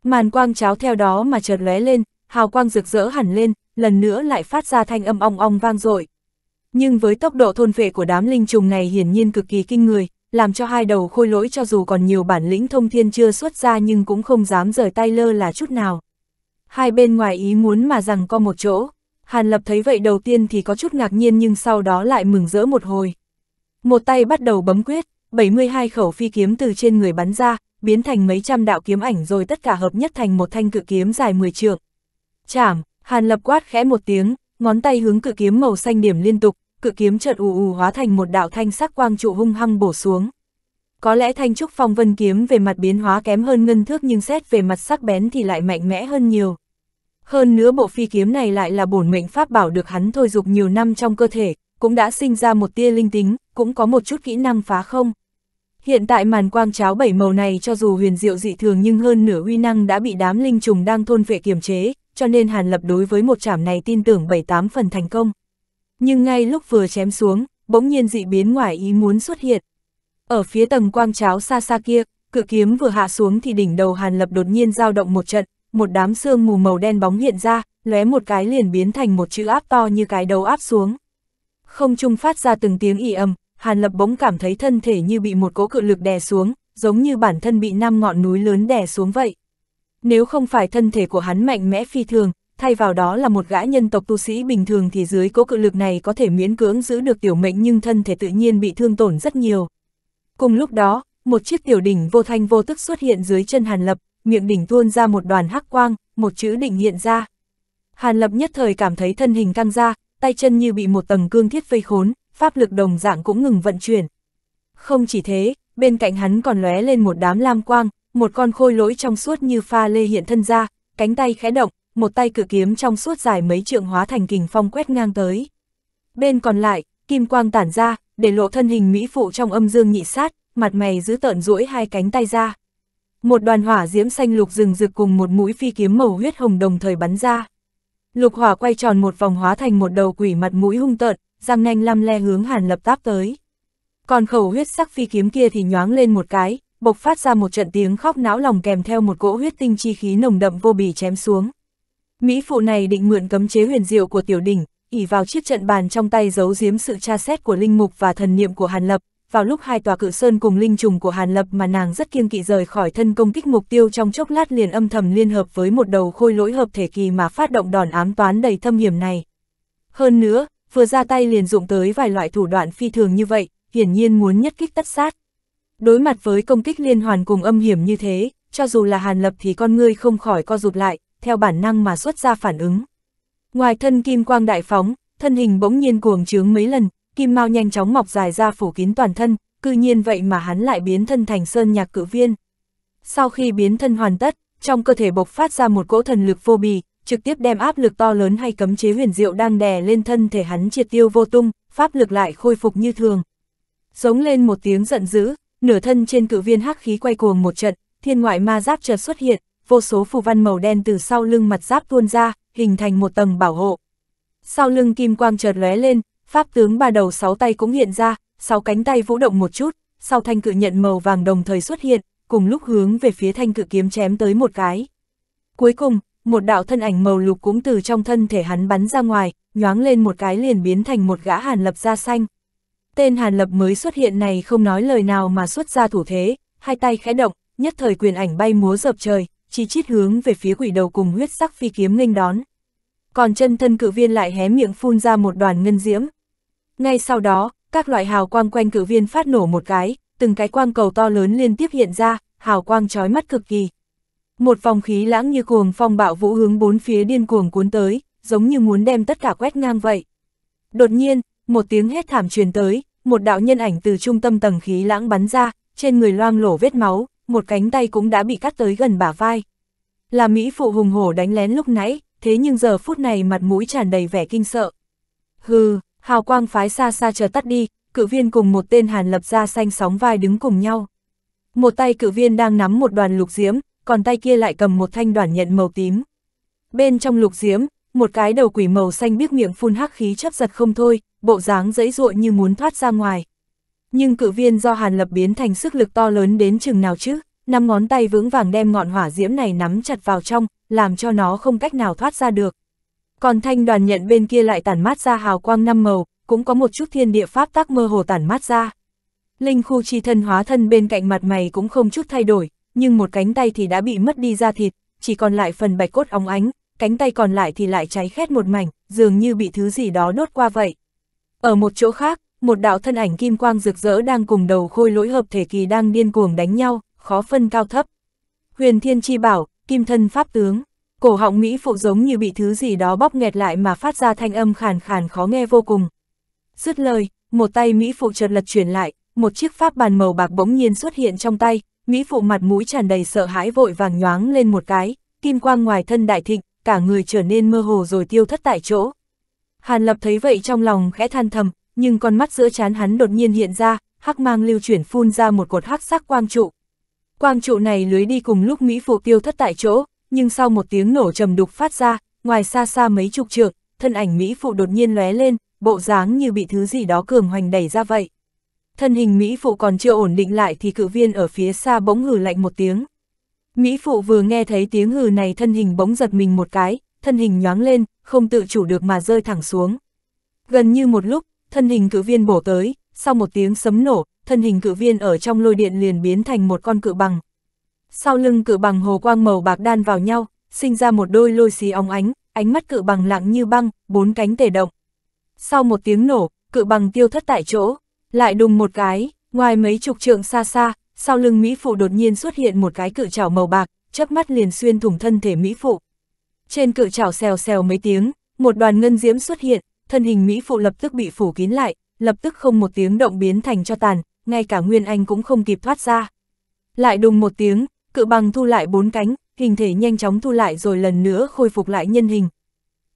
Màn quang cháo theo đó mà chợt lóe lên, hào quang rực rỡ hẳn lên, lần nữa lại phát ra thanh âm ong ong vang dội. Nhưng với tốc độ thôn vệ của đám linh trùng này hiển nhiên cực kỳ kinh người, làm cho hai đầu khôi lỗi cho dù còn nhiều bản lĩnh thông thiên chưa xuất ra nhưng cũng không dám rời tay lơ là chút nào. Hai bên ngoài ý muốn mà rằng có một chỗ. Hàn Lập thấy vậy đầu tiên thì có chút ngạc nhiên nhưng sau đó lại mừng rỡ một hồi. Một tay bắt đầu bấm quyết, 72 khẩu phi kiếm từ trên người bắn ra, biến thành mấy trăm đạo kiếm ảnh rồi tất cả hợp nhất thành một thanh cự kiếm dài 10 trượng. Chảm, Hàn Lập quát khẽ một tiếng, ngón tay hướng cự kiếm màu xanh điểm liên tục, cự kiếm chợt ù ù hóa thành một đạo thanh sắc quang trụ hung hăng bổ xuống. Có lẽ thanh trúc phong vân kiếm về mặt biến hóa kém hơn ngân thước nhưng xét về mặt sắc bén thì lại mạnh mẽ hơn nhiều. Hơn nữa bộ phi kiếm này lại là bổn mệnh pháp bảo được hắn thôi dục nhiều năm trong cơ thể, cũng đã sinh ra một tia linh tính, cũng có một chút kỹ năng phá không. Hiện tại màn quang cháo bảy màu này cho dù huyền diệu dị thường nhưng hơn nửa uy năng đã bị đám linh trùng đang thôn vệ kiểm chế, cho nên Hàn Lập đối với một chảm này tin tưởng bảy tám phần thành công. Nhưng ngay lúc vừa chém xuống, bỗng nhiên dị biến ngoài ý muốn xuất hiện. Ở phía tầng quang cháo xa xa kia, cự kiếm vừa hạ xuống thì đỉnh đầu Hàn Lập đột nhiên dao động một trận, một đám sương mù màu đen bóng hiện ra, lóe một cái liền biến thành một chữ áp to như cái đầu áp xuống. Không trung phát ra từng tiếng ì ầm, Hàn Lập bỗng cảm thấy thân thể như bị một cỗ cự lực đè xuống, giống như bản thân bị năm ngọn núi lớn đè xuống vậy. Nếu không phải thân thể của hắn mạnh mẽ phi thường, thay vào đó là một gã nhân tộc tu sĩ bình thường thì dưới cỗ cự lực này có thể miễn cưỡng giữ được tiểu mệnh nhưng thân thể tự nhiên bị thương tổn rất nhiều. Cùng lúc đó, một chiếc tiểu đỉnh vô thanh vô tức xuất hiện dưới chân Hàn Lập, miệng đỉnh tuôn ra một đoàn hắc quang, một chữ định hiện ra. Hàn Lập nhất thời cảm thấy thân hình căng ra, tay chân như bị một tầng cương thiết vây khốn, pháp lực đồng dạng cũng ngừng vận chuyển. Không chỉ thế, bên cạnh hắn còn lóe lên một đám lam quang, một con khôi lỗi trong suốt như pha lê hiện thân ra, cánh tay khẽ động, một tay cử kiếm trong suốt dài mấy trượng hóa thành kình phong quét ngang tới. Bên còn lại, kim quang tản ra, để lộ thân hình mỹ phụ trong âm dương nhị sát, mặt mày giữ tợn duỗi hai cánh tay ra một đoàn hỏa diễm xanh lục rừng rực cùng một mũi phi kiếm màu huyết hồng đồng thời bắn ra. Lục hỏa quay tròn một vòng hóa thành một đầu quỷ mặt mũi hung tợn, răng nanh lăm le hướng Hàn Lập táp tới. Còn khẩu huyết sắc phi kiếm kia thì nhoáng lên một cái, bộc phát ra một trận tiếng khóc não lòng kèm theo một cỗ huyết tinh chi khí nồng đậm vô bì chém xuống. Mỹ phụ này định mượn cấm chế huyền diệu của tiểu đỉnh, ỉ vào chiếc trận bàn trong tay giấu giếm sự tra xét của linh mục và thần niệm của Hàn Lập, vào lúc hai tòa cự sơn cùng linh trùng của Hàn Lập mà nàng rất kiêng kỵ rời khỏi thân công kích mục tiêu trong chốc lát liền âm thầm liên hợp với một đầu khôi lỗi hợp thể kỳ mà phát động đòn ám toán đầy thâm hiểm này. Hơn nữa, vừa ra tay liền dụng tới vài loại thủ đoạn phi thường như vậy, hiển nhiên muốn nhất kích tất sát. Đối mặt với công kích liên hoàn cùng âm hiểm như thế, cho dù là Hàn Lập thì con ngươi không khỏi co rụt lại, theo bản năng mà xuất ra phản ứng. Ngoài thân kim quang đại phóng, thân hình bỗng nhiên cuồng trướng mấy lần, kim Mao nhanh chóng mọc dài ra phủ kín toàn thân, cư nhiên vậy mà hắn lại biến thân thành sơn nhạc cự viên. Sau khi biến thân hoàn tất, trong cơ thể bộc phát ra một cỗ thần lực vô bì, trực tiếp đem áp lực to lớn hay cấm chế huyền diệu đang đè lên thân thể hắn triệt tiêu vô tung, pháp lực lại khôi phục như thường. Giống lên một tiếng giận dữ, nửa thân trên cự viên hắc khí quay cuồng một trận, thiên ngoại ma giáp chợt xuất hiện, vô số phù văn màu đen từ sau lưng mặt giáp tuôn ra, hình thành một tầng bảo hộ. Sau lưng kim quang chợt lóe lên, Pháp tướng ba đầu sáu tay cũng hiện ra, sáu cánh tay vũ động một chút, sau thanh cự nhận màu vàng đồng thời xuất hiện, cùng lúc hướng về phía thanh cự kiếm chém tới một cái. Cuối cùng, một đạo thân ảnh màu lục cũng từ trong thân thể hắn bắn ra ngoài, nhoáng lên một cái liền biến thành một gã hàn lập da xanh. Tên hàn lập mới xuất hiện này không nói lời nào mà xuất ra thủ thế, hai tay khẽ động, nhất thời quyền ảnh bay múa dập trời, chi chít hướng về phía quỷ đầu cùng huyết sắc phi kiếm nghênh đón. Còn chân thân cự viên lại hé miệng phun ra một đoàn ngân diễm, ngay sau đó, các loại hào quang quanh cử viên phát nổ một cái, từng cái quang cầu to lớn liên tiếp hiện ra, hào quang chói mắt cực kỳ. Một vòng khí lãng như cuồng phong bạo vũ hướng bốn phía điên cuồng cuốn tới, giống như muốn đem tất cả quét ngang vậy. Đột nhiên, một tiếng hét thảm truyền tới, một đạo nhân ảnh từ trung tâm tầng khí lãng bắn ra, trên người loang lổ vết máu, một cánh tay cũng đã bị cắt tới gần bả vai. Là Mỹ phụ hùng hổ đánh lén lúc nãy, thế nhưng giờ phút này mặt mũi tràn đầy vẻ kinh sợ. Hừ, Hào quang phái xa xa chờ tắt đi, cự viên cùng một tên hàn lập ra xanh sóng vai đứng cùng nhau. Một tay cự viên đang nắm một đoàn lục diễm, còn tay kia lại cầm một thanh đoàn nhận màu tím. Bên trong lục diễm, một cái đầu quỷ màu xanh biếc miệng phun hắc khí chấp giật không thôi, bộ dáng dẫy ruộng như muốn thoát ra ngoài. Nhưng cự viên do hàn lập biến thành sức lực to lớn đến chừng nào chứ, năm ngón tay vững vàng đem ngọn hỏa diễm này nắm chặt vào trong, làm cho nó không cách nào thoát ra được. Còn thanh đoàn nhận bên kia lại tản mát ra hào quang năm màu, cũng có một chút thiên địa pháp tác mơ hồ tản mát ra. Linh khu chi thân hóa thân bên cạnh mặt mày cũng không chút thay đổi, nhưng một cánh tay thì đã bị mất đi ra thịt, chỉ còn lại phần bạch cốt óng ánh, cánh tay còn lại thì lại cháy khét một mảnh, dường như bị thứ gì đó đốt qua vậy. Ở một chỗ khác, một đạo thân ảnh kim quang rực rỡ đang cùng đầu khôi lỗi hợp thể kỳ đang điên cuồng đánh nhau, khó phân cao thấp. Huyền Thiên Chi bảo, Kim Thân Pháp Tướng Cổ họng Mỹ phụ giống như bị thứ gì đó bóp nghẹt lại mà phát ra thanh âm khàn khàn khó nghe vô cùng. Dứt lời, một tay Mỹ phụ chợt lật chuyển lại, một chiếc pháp bàn màu bạc bỗng nhiên xuất hiện trong tay, Mỹ phụ mặt mũi tràn đầy sợ hãi vội vàng nhoáng lên một cái, kim quang ngoài thân đại thịnh, cả người trở nên mơ hồ rồi tiêu thất tại chỗ. Hàn Lập thấy vậy trong lòng khẽ than thầm, nhưng con mắt giữa chán hắn đột nhiên hiện ra, hắc mang lưu chuyển phun ra một cột hắc sắc quang trụ. Quang trụ này lưới đi cùng lúc Mỹ phụ tiêu thất tại chỗ, nhưng sau một tiếng nổ trầm đục phát ra, ngoài xa xa mấy chục trượng, thân ảnh Mỹ Phụ đột nhiên lóe lên, bộ dáng như bị thứ gì đó cường hoành đẩy ra vậy. Thân hình Mỹ Phụ còn chưa ổn định lại thì cự viên ở phía xa bỗng hừ lạnh một tiếng. Mỹ Phụ vừa nghe thấy tiếng hừ này thân hình bỗng giật mình một cái, thân hình nhoáng lên, không tự chủ được mà rơi thẳng xuống. Gần như một lúc, thân hình cự viên bổ tới, sau một tiếng sấm nổ, thân hình cự viên ở trong lôi điện liền biến thành một con cự bằng, sau lưng cự bằng hồ quang màu bạc đan vào nhau, sinh ra một đôi lôi xì óng ánh, ánh mắt cự bằng lặng như băng, bốn cánh tề động. Sau một tiếng nổ, cự bằng tiêu thất tại chỗ, lại đùng một cái, ngoài mấy chục trượng xa xa, sau lưng Mỹ Phụ đột nhiên xuất hiện một cái cự chảo màu bạc, chớp mắt liền xuyên thủng thân thể Mỹ Phụ. Trên cự chảo xèo xèo mấy tiếng, một đoàn ngân diễm xuất hiện, thân hình Mỹ Phụ lập tức bị phủ kín lại, lập tức không một tiếng động biến thành cho tàn, ngay cả Nguyên Anh cũng không kịp thoát ra. Lại đùng một tiếng, cự bằng thu lại bốn cánh, hình thể nhanh chóng thu lại rồi lần nữa khôi phục lại nhân hình.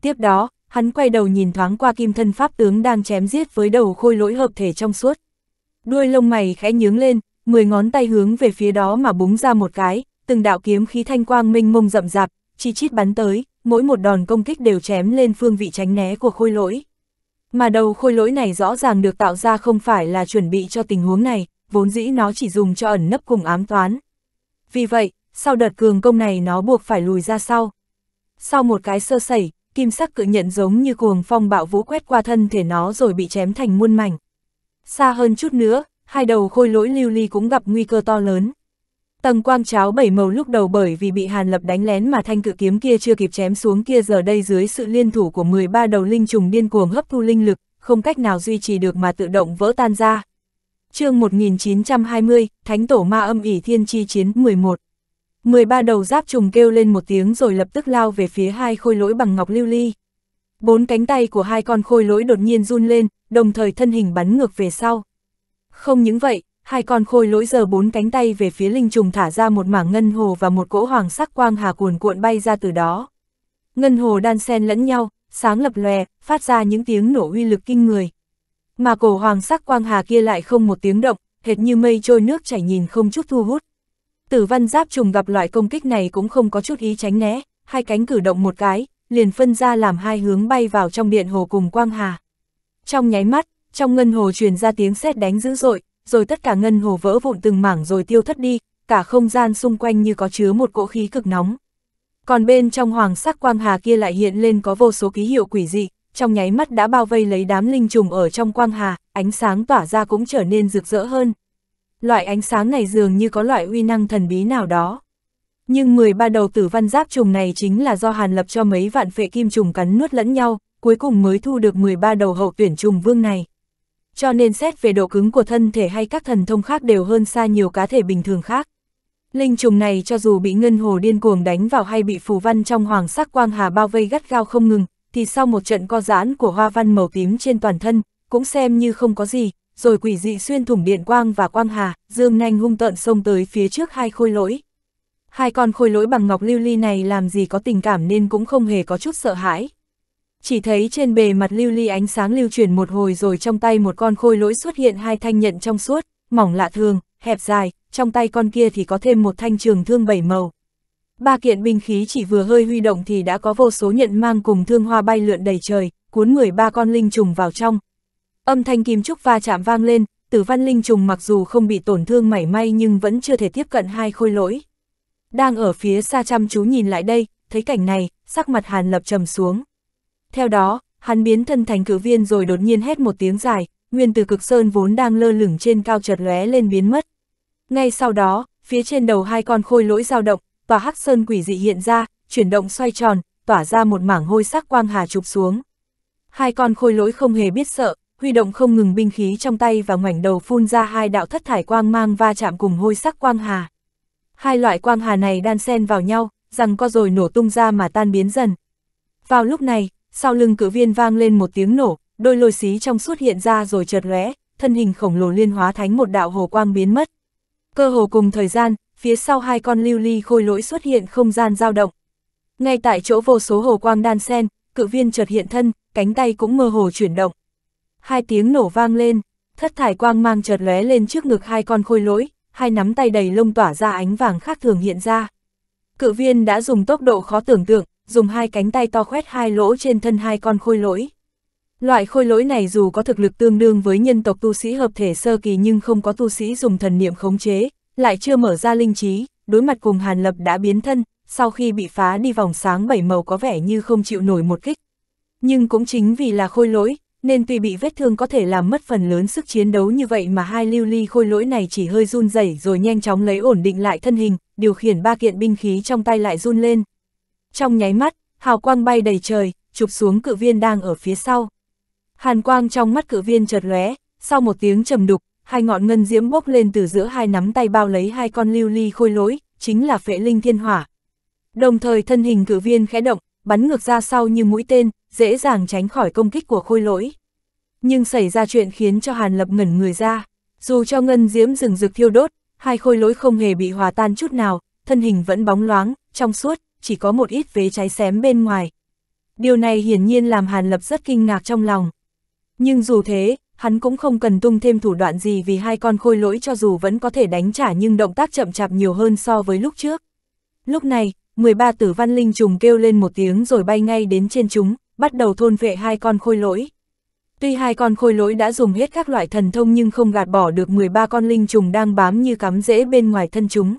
Tiếp đó, hắn quay đầu nhìn thoáng qua kim thân pháp tướng đang chém giết với đầu khôi lỗi hợp thể trong suốt. Đuôi lông mày khẽ nhướng lên, mười ngón tay hướng về phía đó mà búng ra một cái, từng đạo kiếm khí thanh quang minh mông rậm rạp, chi chít bắn tới, mỗi một đòn công kích đều chém lên phương vị tránh né của khôi lỗi. Mà đầu khôi lỗi này rõ ràng được tạo ra không phải là chuẩn bị cho tình huống này, vốn dĩ nó chỉ dùng cho ẩn nấp cùng ám toán vì vậy, sau đợt cường công này nó buộc phải lùi ra sau. Sau một cái sơ sẩy, kim sắc cự nhận giống như cuồng phong bạo vũ quét qua thân thể nó rồi bị chém thành muôn mảnh. Xa hơn chút nữa, hai đầu khôi lỗi lưu ly cũng gặp nguy cơ to lớn. Tầng quang cháo bảy màu lúc đầu bởi vì bị Hàn Lập đánh lén mà thanh cự kiếm kia chưa kịp chém xuống kia giờ đây dưới sự liên thủ của 13 đầu linh trùng điên cuồng hấp thu linh lực, không cách nào duy trì được mà tự động vỡ tan ra chương 1920, Thánh Tổ Ma Âm ỉ Thiên Chi Chiến 11. 13 đầu giáp trùng kêu lên một tiếng rồi lập tức lao về phía hai khôi lỗi bằng ngọc lưu ly. Bốn cánh tay của hai con khôi lỗi đột nhiên run lên, đồng thời thân hình bắn ngược về sau. Không những vậy, hai con khôi lỗi giờ bốn cánh tay về phía linh trùng thả ra một mảng ngân hồ và một cỗ hoàng sắc quang hà cuồn cuộn bay ra từ đó. Ngân hồ đan sen lẫn nhau, sáng lập lòe, phát ra những tiếng nổ uy lực kinh người mà cổ hoàng sắc quang hà kia lại không một tiếng động, hệt như mây trôi nước chảy nhìn không chút thu hút. Tử văn giáp trùng gặp loại công kích này cũng không có chút ý tránh né, hai cánh cử động một cái, liền phân ra làm hai hướng bay vào trong điện hồ cùng quang hà. Trong nháy mắt, trong ngân hồ truyền ra tiếng sét đánh dữ dội, rồi tất cả ngân hồ vỡ vụn từng mảng rồi tiêu thất đi, cả không gian xung quanh như có chứa một cỗ khí cực nóng. Còn bên trong hoàng sắc quang hà kia lại hiện lên có vô số ký hiệu quỷ dị, trong nháy mắt đã bao vây lấy đám linh trùng ở trong quang hà, ánh sáng tỏa ra cũng trở nên rực rỡ hơn. Loại ánh sáng này dường như có loại uy năng thần bí nào đó. Nhưng 13 đầu tử văn giáp trùng này chính là do Hàn Lập cho mấy vạn phệ kim trùng cắn nuốt lẫn nhau, cuối cùng mới thu được 13 đầu hậu tuyển trùng vương này. Cho nên xét về độ cứng của thân thể hay các thần thông khác đều hơn xa nhiều cá thể bình thường khác. Linh trùng này cho dù bị ngân hồ điên cuồng đánh vào hay bị phù văn trong hoàng sắc quang hà bao vây gắt gao không ngừng, thì sau một trận co giãn của hoa văn màu tím trên toàn thân, cũng xem như không có gì, rồi quỷ dị xuyên thủng điện quang và quang hà, dương nhanh hung tợn xông tới phía trước hai khôi lỗi. Hai con khôi lỗi bằng ngọc lưu ly này làm gì có tình cảm nên cũng không hề có chút sợ hãi. Chỉ thấy trên bề mặt lưu ly ánh sáng lưu chuyển một hồi rồi trong tay một con khôi lỗi xuất hiện hai thanh nhận trong suốt, mỏng lạ thường, hẹp dài, trong tay con kia thì có thêm một thanh trường thương bảy màu. Ba kiện binh khí chỉ vừa hơi huy động thì đã có vô số nhận mang cùng thương hoa bay lượn đầy trời, cuốn người ba con linh trùng vào trong. Âm thanh kim trúc va chạm vang lên, tử văn linh trùng mặc dù không bị tổn thương mảy may nhưng vẫn chưa thể tiếp cận hai khôi lỗi. Đang ở phía xa chăm chú nhìn lại đây, thấy cảnh này, sắc mặt Hàn Lập trầm xuống. Theo đó, hắn biến thân thành cử viên rồi đột nhiên hét một tiếng dài, nguyên từ cực sơn vốn đang lơ lửng trên cao chợt lóe lên biến mất. Ngay sau đó, phía trên đầu hai con khôi lỗi dao động, tòa hắc sơn quỷ dị hiện ra, chuyển động xoay tròn, tỏa ra một mảng hôi sắc quang hà chụp xuống. Hai con khôi lỗi không hề biết sợ, huy động không ngừng binh khí trong tay và ngoảnh đầu phun ra hai đạo thất thải quang mang va chạm cùng hôi sắc quang hà. Hai loại quang hà này đan xen vào nhau, rằng co rồi nổ tung ra mà tan biến dần. Vào lúc này, sau lưng cử viên vang lên một tiếng nổ, đôi lôi xí trong suốt hiện ra rồi chợt lóe, thân hình khổng lồ liên hóa thánh một đạo hồ quang biến mất. Cơ hồ cùng thời gian, phía sau hai con lưu ly khôi lỗi xuất hiện không gian dao động. Ngay tại chỗ vô số hồ quang đan sen, cự viên chợt hiện thân, cánh tay cũng mơ hồ chuyển động. Hai tiếng nổ vang lên, thất thải quang mang chợt lóe lên trước ngực hai con khôi lỗi, hai nắm tay đầy lông tỏa ra ánh vàng khác thường hiện ra. Cự viên đã dùng tốc độ khó tưởng tượng, dùng hai cánh tay to khoét hai lỗ trên thân hai con khôi lỗi. Loại khôi lỗi này dù có thực lực tương đương với nhân tộc tu sĩ hợp thể sơ kỳ nhưng không có tu sĩ dùng thần niệm khống chế, lại chưa mở ra linh trí, đối mặt cùng Hàn Lập đã biến thân, sau khi bị phá đi vòng sáng bảy màu có vẻ như không chịu nổi một kích. Nhưng cũng chính vì là khôi lỗi, nên tuy bị vết thương có thể làm mất phần lớn sức chiến đấu như vậy mà hai lưu ly khôi lỗi này chỉ hơi run rẩy rồi nhanh chóng lấy ổn định lại thân hình, điều khiển ba kiện binh khí trong tay lại run lên. Trong nháy mắt, hào quang bay đầy trời, chụp xuống cự viên đang ở phía sau. Hàn quang trong mắt cự viên chợt lóe, sau một tiếng trầm đục, hai ngọn ngân diễm bốc lên từ giữa hai nắm tay bao lấy hai con lưu ly khôi lỗi, chính là phệ linh thiên hỏa. Đồng thời thân hình cử viên khẽ động, bắn ngược ra sau như mũi tên, dễ dàng tránh khỏi công kích của khôi lỗi. Nhưng xảy ra chuyện khiến cho Hàn Lập ngẩn người ra, dù cho ngân diễm rừng rực thiêu đốt, hai khôi lỗi không hề bị hòa tan chút nào, thân hình vẫn bóng loáng, trong suốt, chỉ có một ít vế cháy xém bên ngoài. Điều này hiển nhiên làm Hàn Lập rất kinh ngạc trong lòng. Nhưng dù thế, hắn cũng không cần tung thêm thủ đoạn gì vì hai con khôi lỗi cho dù vẫn có thể đánh trả nhưng động tác chậm chạp nhiều hơn so với lúc trước. Lúc này, 13 tử văn linh trùng kêu lên một tiếng rồi bay ngay đến trên chúng, bắt đầu thôn vệ hai con khôi lỗi. Tuy hai con khôi lỗi đã dùng hết các loại thần thông nhưng không gạt bỏ được 13 con linh trùng đang bám như cắm rễ bên ngoài thân chúng.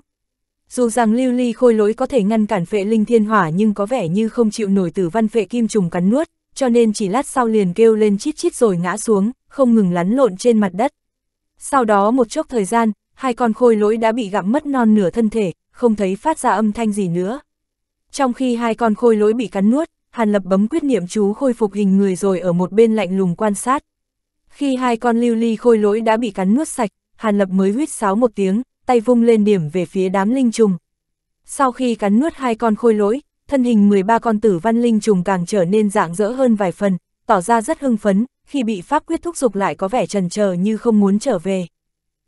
Dù rằng lưu ly khôi lỗi có thể ngăn cản phệ linh thiên hỏa nhưng có vẻ như không chịu nổi tử văn phệ kim trùng cắn nuốt, cho nên chỉ lát sau liền kêu lên chít chít rồi ngã xuống, không ngừng lăn lộn trên mặt đất. Sau đó một chốc thời gian, hai con khôi lỗi đã bị gặm mất non nửa thân thể, không thấy phát ra âm thanh gì nữa. Trong khi hai con khôi lỗi bị cắn nuốt, Hàn Lập bấm quyết niệm chú khôi phục hình người rồi ở một bên lạnh lùng quan sát. Khi hai con lưu ly khôi lỗi đã bị cắn nuốt sạch, Hàn Lập mới huýt sáo một tiếng, tay vung lên điểm về phía đám linh trùng. Sau khi cắn nuốt hai con khôi lỗi, thân hình 13 con tử văn linh trùng càng trở nên dạng dỡ hơn vài phần, tỏ ra rất hưng phấn, khi bị pháp quyết thúc giục lại có vẻ trần chờ như không muốn trở về.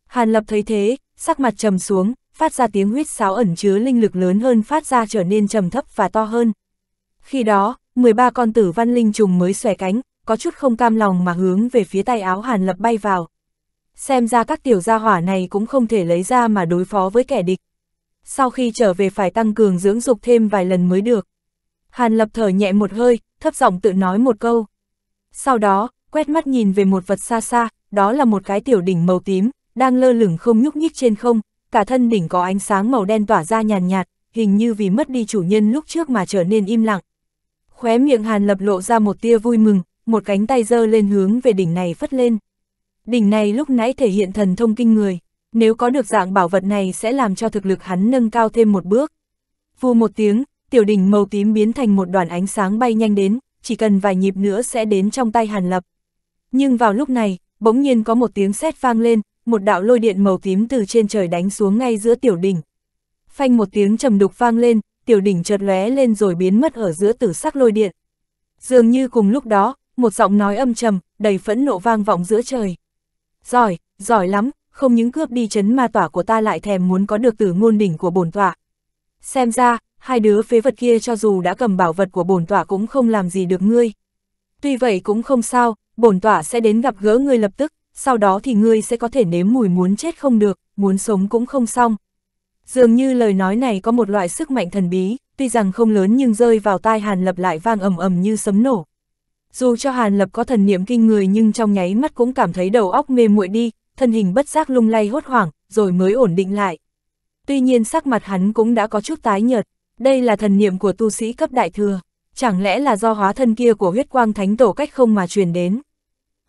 Hàn Lập thấy thế, sắc mặt trầm xuống, phát ra tiếng huyết sáo ẩn chứa linh lực lớn hơn phát ra trở nên trầm thấp và to hơn. Khi đó, 13 con tử văn linh trùng mới xòe cánh, có chút không cam lòng mà hướng về phía tay áo Hàn Lập bay vào. Xem ra các tiểu gia hỏa này cũng không thể lấy ra mà đối phó với kẻ địch. Sau khi trở về phải tăng cường dưỡng dục thêm vài lần mới được. Hàn Lập thở nhẹ một hơi, thấp giọng tự nói một câu. Sau đó, quét mắt nhìn về một vật xa xa, đó là một cái tiểu đỉnh màu tím, đang lơ lửng không nhúc nhích trên không, cả thân đỉnh có ánh sáng màu đen tỏa ra nhàn nhạt, hình như vì mất đi chủ nhân lúc trước mà trở nên im lặng. Khóe miệng Hàn Lập lộ ra một tia vui mừng, một cánh tay giơ lên hướng về đỉnh này phất lên. Đỉnh này lúc nãy thể hiện thần thông kinh người, nếu có được dạng bảo vật này sẽ làm cho thực lực hắn nâng cao thêm một bước. Vù một tiếng, tiểu đỉnh màu tím biến thành một đoàn ánh sáng bay nhanh đến, chỉ cần vài nhịp nữa sẽ đến trong tay Hàn Lập. Nhưng vào lúc này, bỗng nhiên có một tiếng sét vang lên, một đạo lôi điện màu tím từ trên trời đánh xuống ngay giữa tiểu đỉnh. Phanh một tiếng trầm đục vang lên, tiểu đỉnh chợt lóe lên rồi biến mất ở giữa tử sắc lôi điện. Dường như cùng lúc đó, một giọng nói âm trầm, đầy phẫn nộ vang vọng giữa trời. Giỏi, giỏi lắm, không những cướp đi chấn ma tỏa của ta lại thèm muốn có được tử ngôn đỉnh của bổn tọa. Xem ra, hai đứa phế vật kia cho dù đã cầm bảo vật của bổn tỏa cũng không làm gì được ngươi. Tuy vậy cũng không sao, bổn tỏa sẽ đến gặp gỡ ngươi lập tức, sau đó thì ngươi sẽ có thể nếm mùi muốn chết không được, muốn sống cũng không xong. Dường như lời nói này có một loại sức mạnh thần bí, tuy rằng không lớn nhưng rơi vào tai Hàn Lập lại vang ầm ầm như sấm nổ. Dù cho Hàn Lập có thần niệm kinh người nhưng trong nháy mắt cũng cảm thấy đầu óc mê muội đi, thân hình bất giác lung lay hốt hoảng, rồi mới ổn định lại. Tuy nhiên sắc mặt hắn cũng đã có chút tái nhợt. Đây là thần niệm của tu sĩ cấp đại thừa, chẳng lẽ là do hóa thân kia của huyết quang thánh tổ cách không mà truyền đến?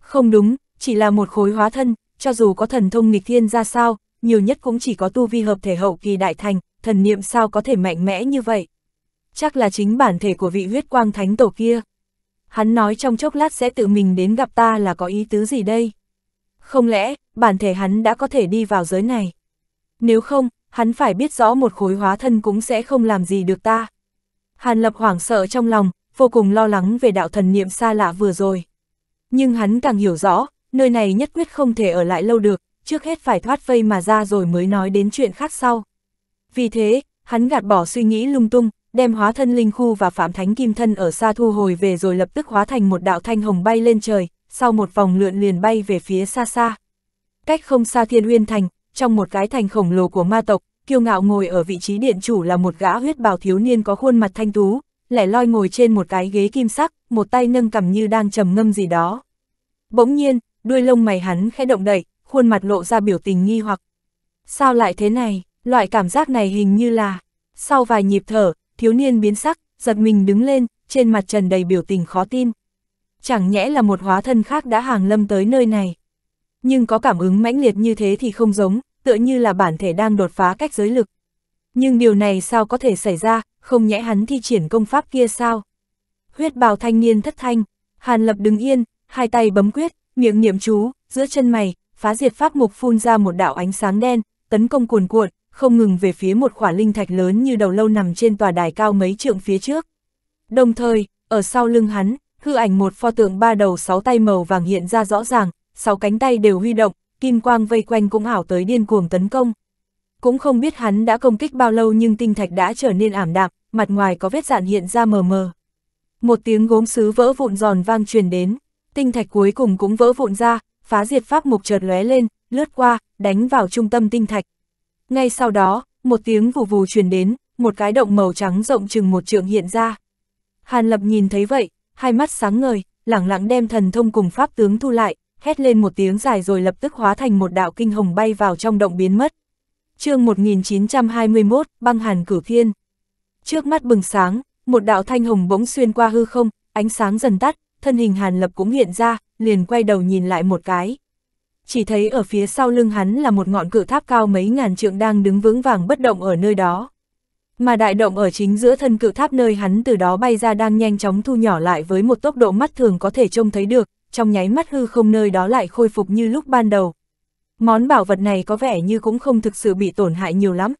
Không đúng, chỉ là một khối hóa thân, cho dù có thần thông nghịch thiên ra sao, nhiều nhất cũng chỉ có tu vi hợp thể hậu kỳ đại thành, thần niệm sao có thể mạnh mẽ như vậy? Chắc là chính bản thể của vị huyết quang thánh tổ kia. Hắn nói trong chốc lát sẽ tự mình đến gặp ta là có ý tứ gì đây? Không lẽ, bản thể hắn đã có thể đi vào giới này? Nếu không, hắn phải biết rõ một khối hóa thân cũng sẽ không làm gì được ta. Hàn Lập hoảng sợ trong lòng, vô cùng lo lắng về đạo thần niệm xa lạ vừa rồi. Nhưng hắn càng hiểu rõ, nơi này nhất quyết không thể ở lại lâu được, trước hết phải thoát vây mà ra rồi mới nói đến chuyện khác sau. Vì thế, hắn gạt bỏ suy nghĩ lung tung, đem hóa thân linh khu và phạm thánh kim thân ở xa thu hồi về rồi lập tức hóa thành một đạo thanh hồng bay lên trời, sau một vòng lượn liền bay về phía xa xa. Cách không xa thiên uyên thành, trong một cái thành khổng lồ của ma tộc, kiêu ngạo ngồi ở vị trí điện chủ là một gã huyết bào thiếu niên có khuôn mặt thanh tú, lẻ loi ngồi trên một cái ghế kim sắc, một tay nâng cầm như đang trầm ngâm gì đó. Bỗng nhiên, đuôi lông mày hắn khẽ động đậy, khuôn mặt lộ ra biểu tình nghi hoặc. Sao lại thế này, loại cảm giác này hình như là... Sau vài nhịp thở, thiếu niên biến sắc, giật mình đứng lên, trên mặt trần đầy biểu tình khó tin. Chẳng nhẽ là một hóa thân khác đã hàng lâm tới nơi này nhưng có cảm ứng mãnh liệt như thế thì không giống, tựa như là bản thể đang đột phá cách giới lực. Nhưng điều này sao có thể xảy ra, không nhẽ hắn thi triển công pháp kia sao? Huyết bào thanh niên thất thanh, Hàn Lập đứng yên, hai tay bấm quyết, miệng niệm chú, giữa chân mày, phá diệt pháp mục phun ra một đạo ánh sáng đen, tấn công cuồn cuộn, không ngừng về phía một khỏa linh thạch lớn như đầu lâu nằm trên tòa đài cao mấy trượng phía trước. Đồng thời, ở sau lưng hắn, hư ảnh một pho tượng ba đầu sáu tay màu vàng hiện ra rõ ràng, sáu cánh tay đều huy động, kim quang vây quanh cũng ảo tới điên cuồng tấn công. Cũng không biết hắn đã công kích bao lâu nhưng tinh thạch đã trở nên ảm đạm, mặt ngoài có vết dạn hiện ra mờ mờ. Một tiếng gốm sứ vỡ vụn giòn vang truyền đến, tinh thạch cuối cùng cũng vỡ vụn ra, phá diệt pháp mục chợt lóe lên, lướt qua, đánh vào trung tâm tinh thạch. Ngay sau đó, một tiếng vù vù truyền đến, một cái động màu trắng rộng chừng một trượng hiện ra. Hàn Lập nhìn thấy vậy, hai mắt sáng ngời, lẳng lặng đem thần thông cùng pháp tướng thu lại, hét lên một tiếng dài rồi lập tức hóa thành một đạo kinh hồng bay vào trong động biến mất. chương 1921, băng hàn cử thiên. Trước mắt bừng sáng, một đạo thanh hồng bỗng xuyên qua hư không, ánh sáng dần tắt, thân hình hàn lập cũng hiện ra, liền quay đầu nhìn lại một cái. Chỉ thấy ở phía sau lưng hắn là một ngọn cự tháp cao mấy ngàn trượng đang đứng vững vàng bất động ở nơi đó. Mà đại động ở chính giữa thân cự tháp nơi hắn từ đó bay ra đang nhanh chóng thu nhỏ lại với một tốc độ mắt thường có thể trông thấy được, trong nháy mắt hư không nơi đó lại khôi phục như lúc ban đầu. Món bảo vật này có vẻ như cũng không thực sự bị tổn hại nhiều lắm.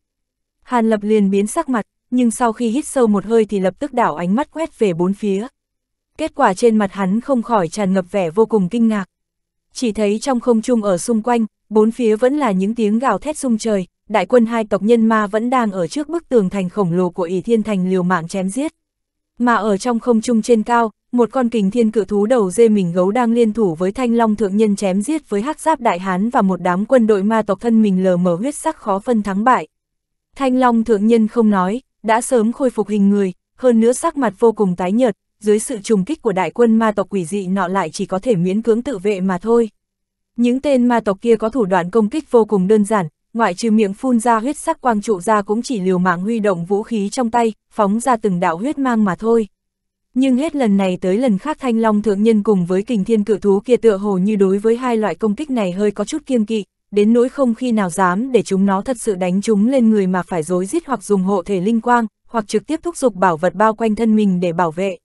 Hàn Lập liền biến sắc mặt, nhưng sau khi hít sâu một hơi thì lập tức đảo ánh mắt quét về bốn phía. Kết quả trên mặt hắn không khỏi tràn ngập vẻ vô cùng kinh ngạc. Chỉ thấy trong không trung ở xung quanh, bốn phía vẫn là những tiếng gào thét sung trời, đại quân hai tộc nhân ma vẫn đang ở trước bức tường thành khổng lồ của ỷ thiên thành liều mạng chém giết. Mà ở trong không trung trên cao, một con kình thiên cự thú đầu dê mình gấu đang liên thủ với thanh long thượng nhân chém giết với hắc giáp đại hán và một đám quân đội ma tộc thân mình lờ mờ huyết sắc khó phân thắng bại. Thanh long thượng nhân không nói, đã sớm khôi phục hình người, hơn nữa sắc mặt vô cùng tái nhợt, dưới sự trùng kích của đại quân ma tộc quỷ dị nọ lại chỉ có thể miễn cưỡng tự vệ mà thôi. Những tên ma tộc kia có thủ đoạn công kích vô cùng đơn giản, ngoại trừ miệng phun ra huyết sắc quang trụ ra cũng chỉ liều mạng huy động vũ khí trong tay, phóng ra từng đạo huyết mang mà thôi. Nhưng hết lần này tới lần khác thanh long thượng nhân cùng với kình thiên cự thú kia tựa hồ như đối với hai loại công kích này hơi có chút kiêng kỵ, đến nỗi không khi nào dám để chúng nó thật sự đánh chúng lên người mà phải dối giết hoặc dùng hộ thể linh quang, hoặc trực tiếp thúc giục bảo vật bao quanh thân mình để bảo vệ.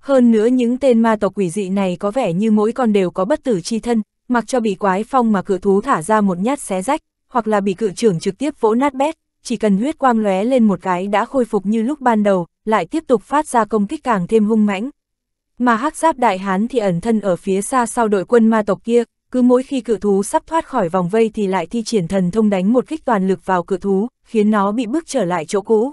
Hơn nữa những tên ma tộc quỷ dị này có vẻ như mỗi con đều có bất tử chi thân, mặc cho bị quái phong mà cự thú thả ra một nhát xé rách, hoặc là bị cự trưởng trực tiếp vỗ nát bét, chỉ cần huyết quang lóe lên một cái đã khôi phục như lúc ban đầu, lại tiếp tục phát ra công kích càng thêm hung mãnh. Mà hắc giáp đại hán thì ẩn thân ở phía xa sau đội quân ma tộc kia, cứ mỗi khi cự thú sắp thoát khỏi vòng vây thì lại thi triển thần thông đánh một kích toàn lực vào cự thú, khiến nó bị bước trở lại chỗ cũ.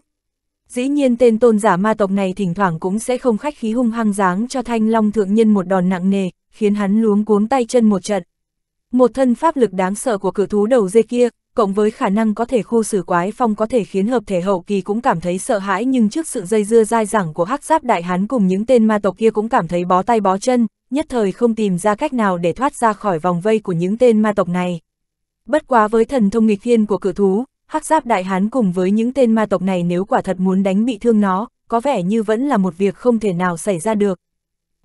Dĩ nhiên tên tôn giả ma tộc này thỉnh thoảng cũng sẽ không khách khí hung hăng dáng cho thanh long thượng nhân một đòn nặng nề, khiến hắn luống cuống tay chân một trận. Một thân pháp lực đáng sợ của cử thú đầu dê kia, cộng với khả năng có thể khu xử quái phong có thể khiến hợp thể hậu kỳ cũng cảm thấy sợ hãi nhưng trước sự dây dưa dai dẳng của hắc giáp đại hán cùng những tên ma tộc kia cũng cảm thấy bó tay bó chân, nhất thời không tìm ra cách nào để thoát ra khỏi vòng vây của những tên ma tộc này. Bất quá với thần thông nghịch thiên của cử thú, hắc giáp đại hán cùng với những tên ma tộc này nếu quả thật muốn đánh bị thương nó, có vẻ như vẫn là một việc không thể nào xảy ra được.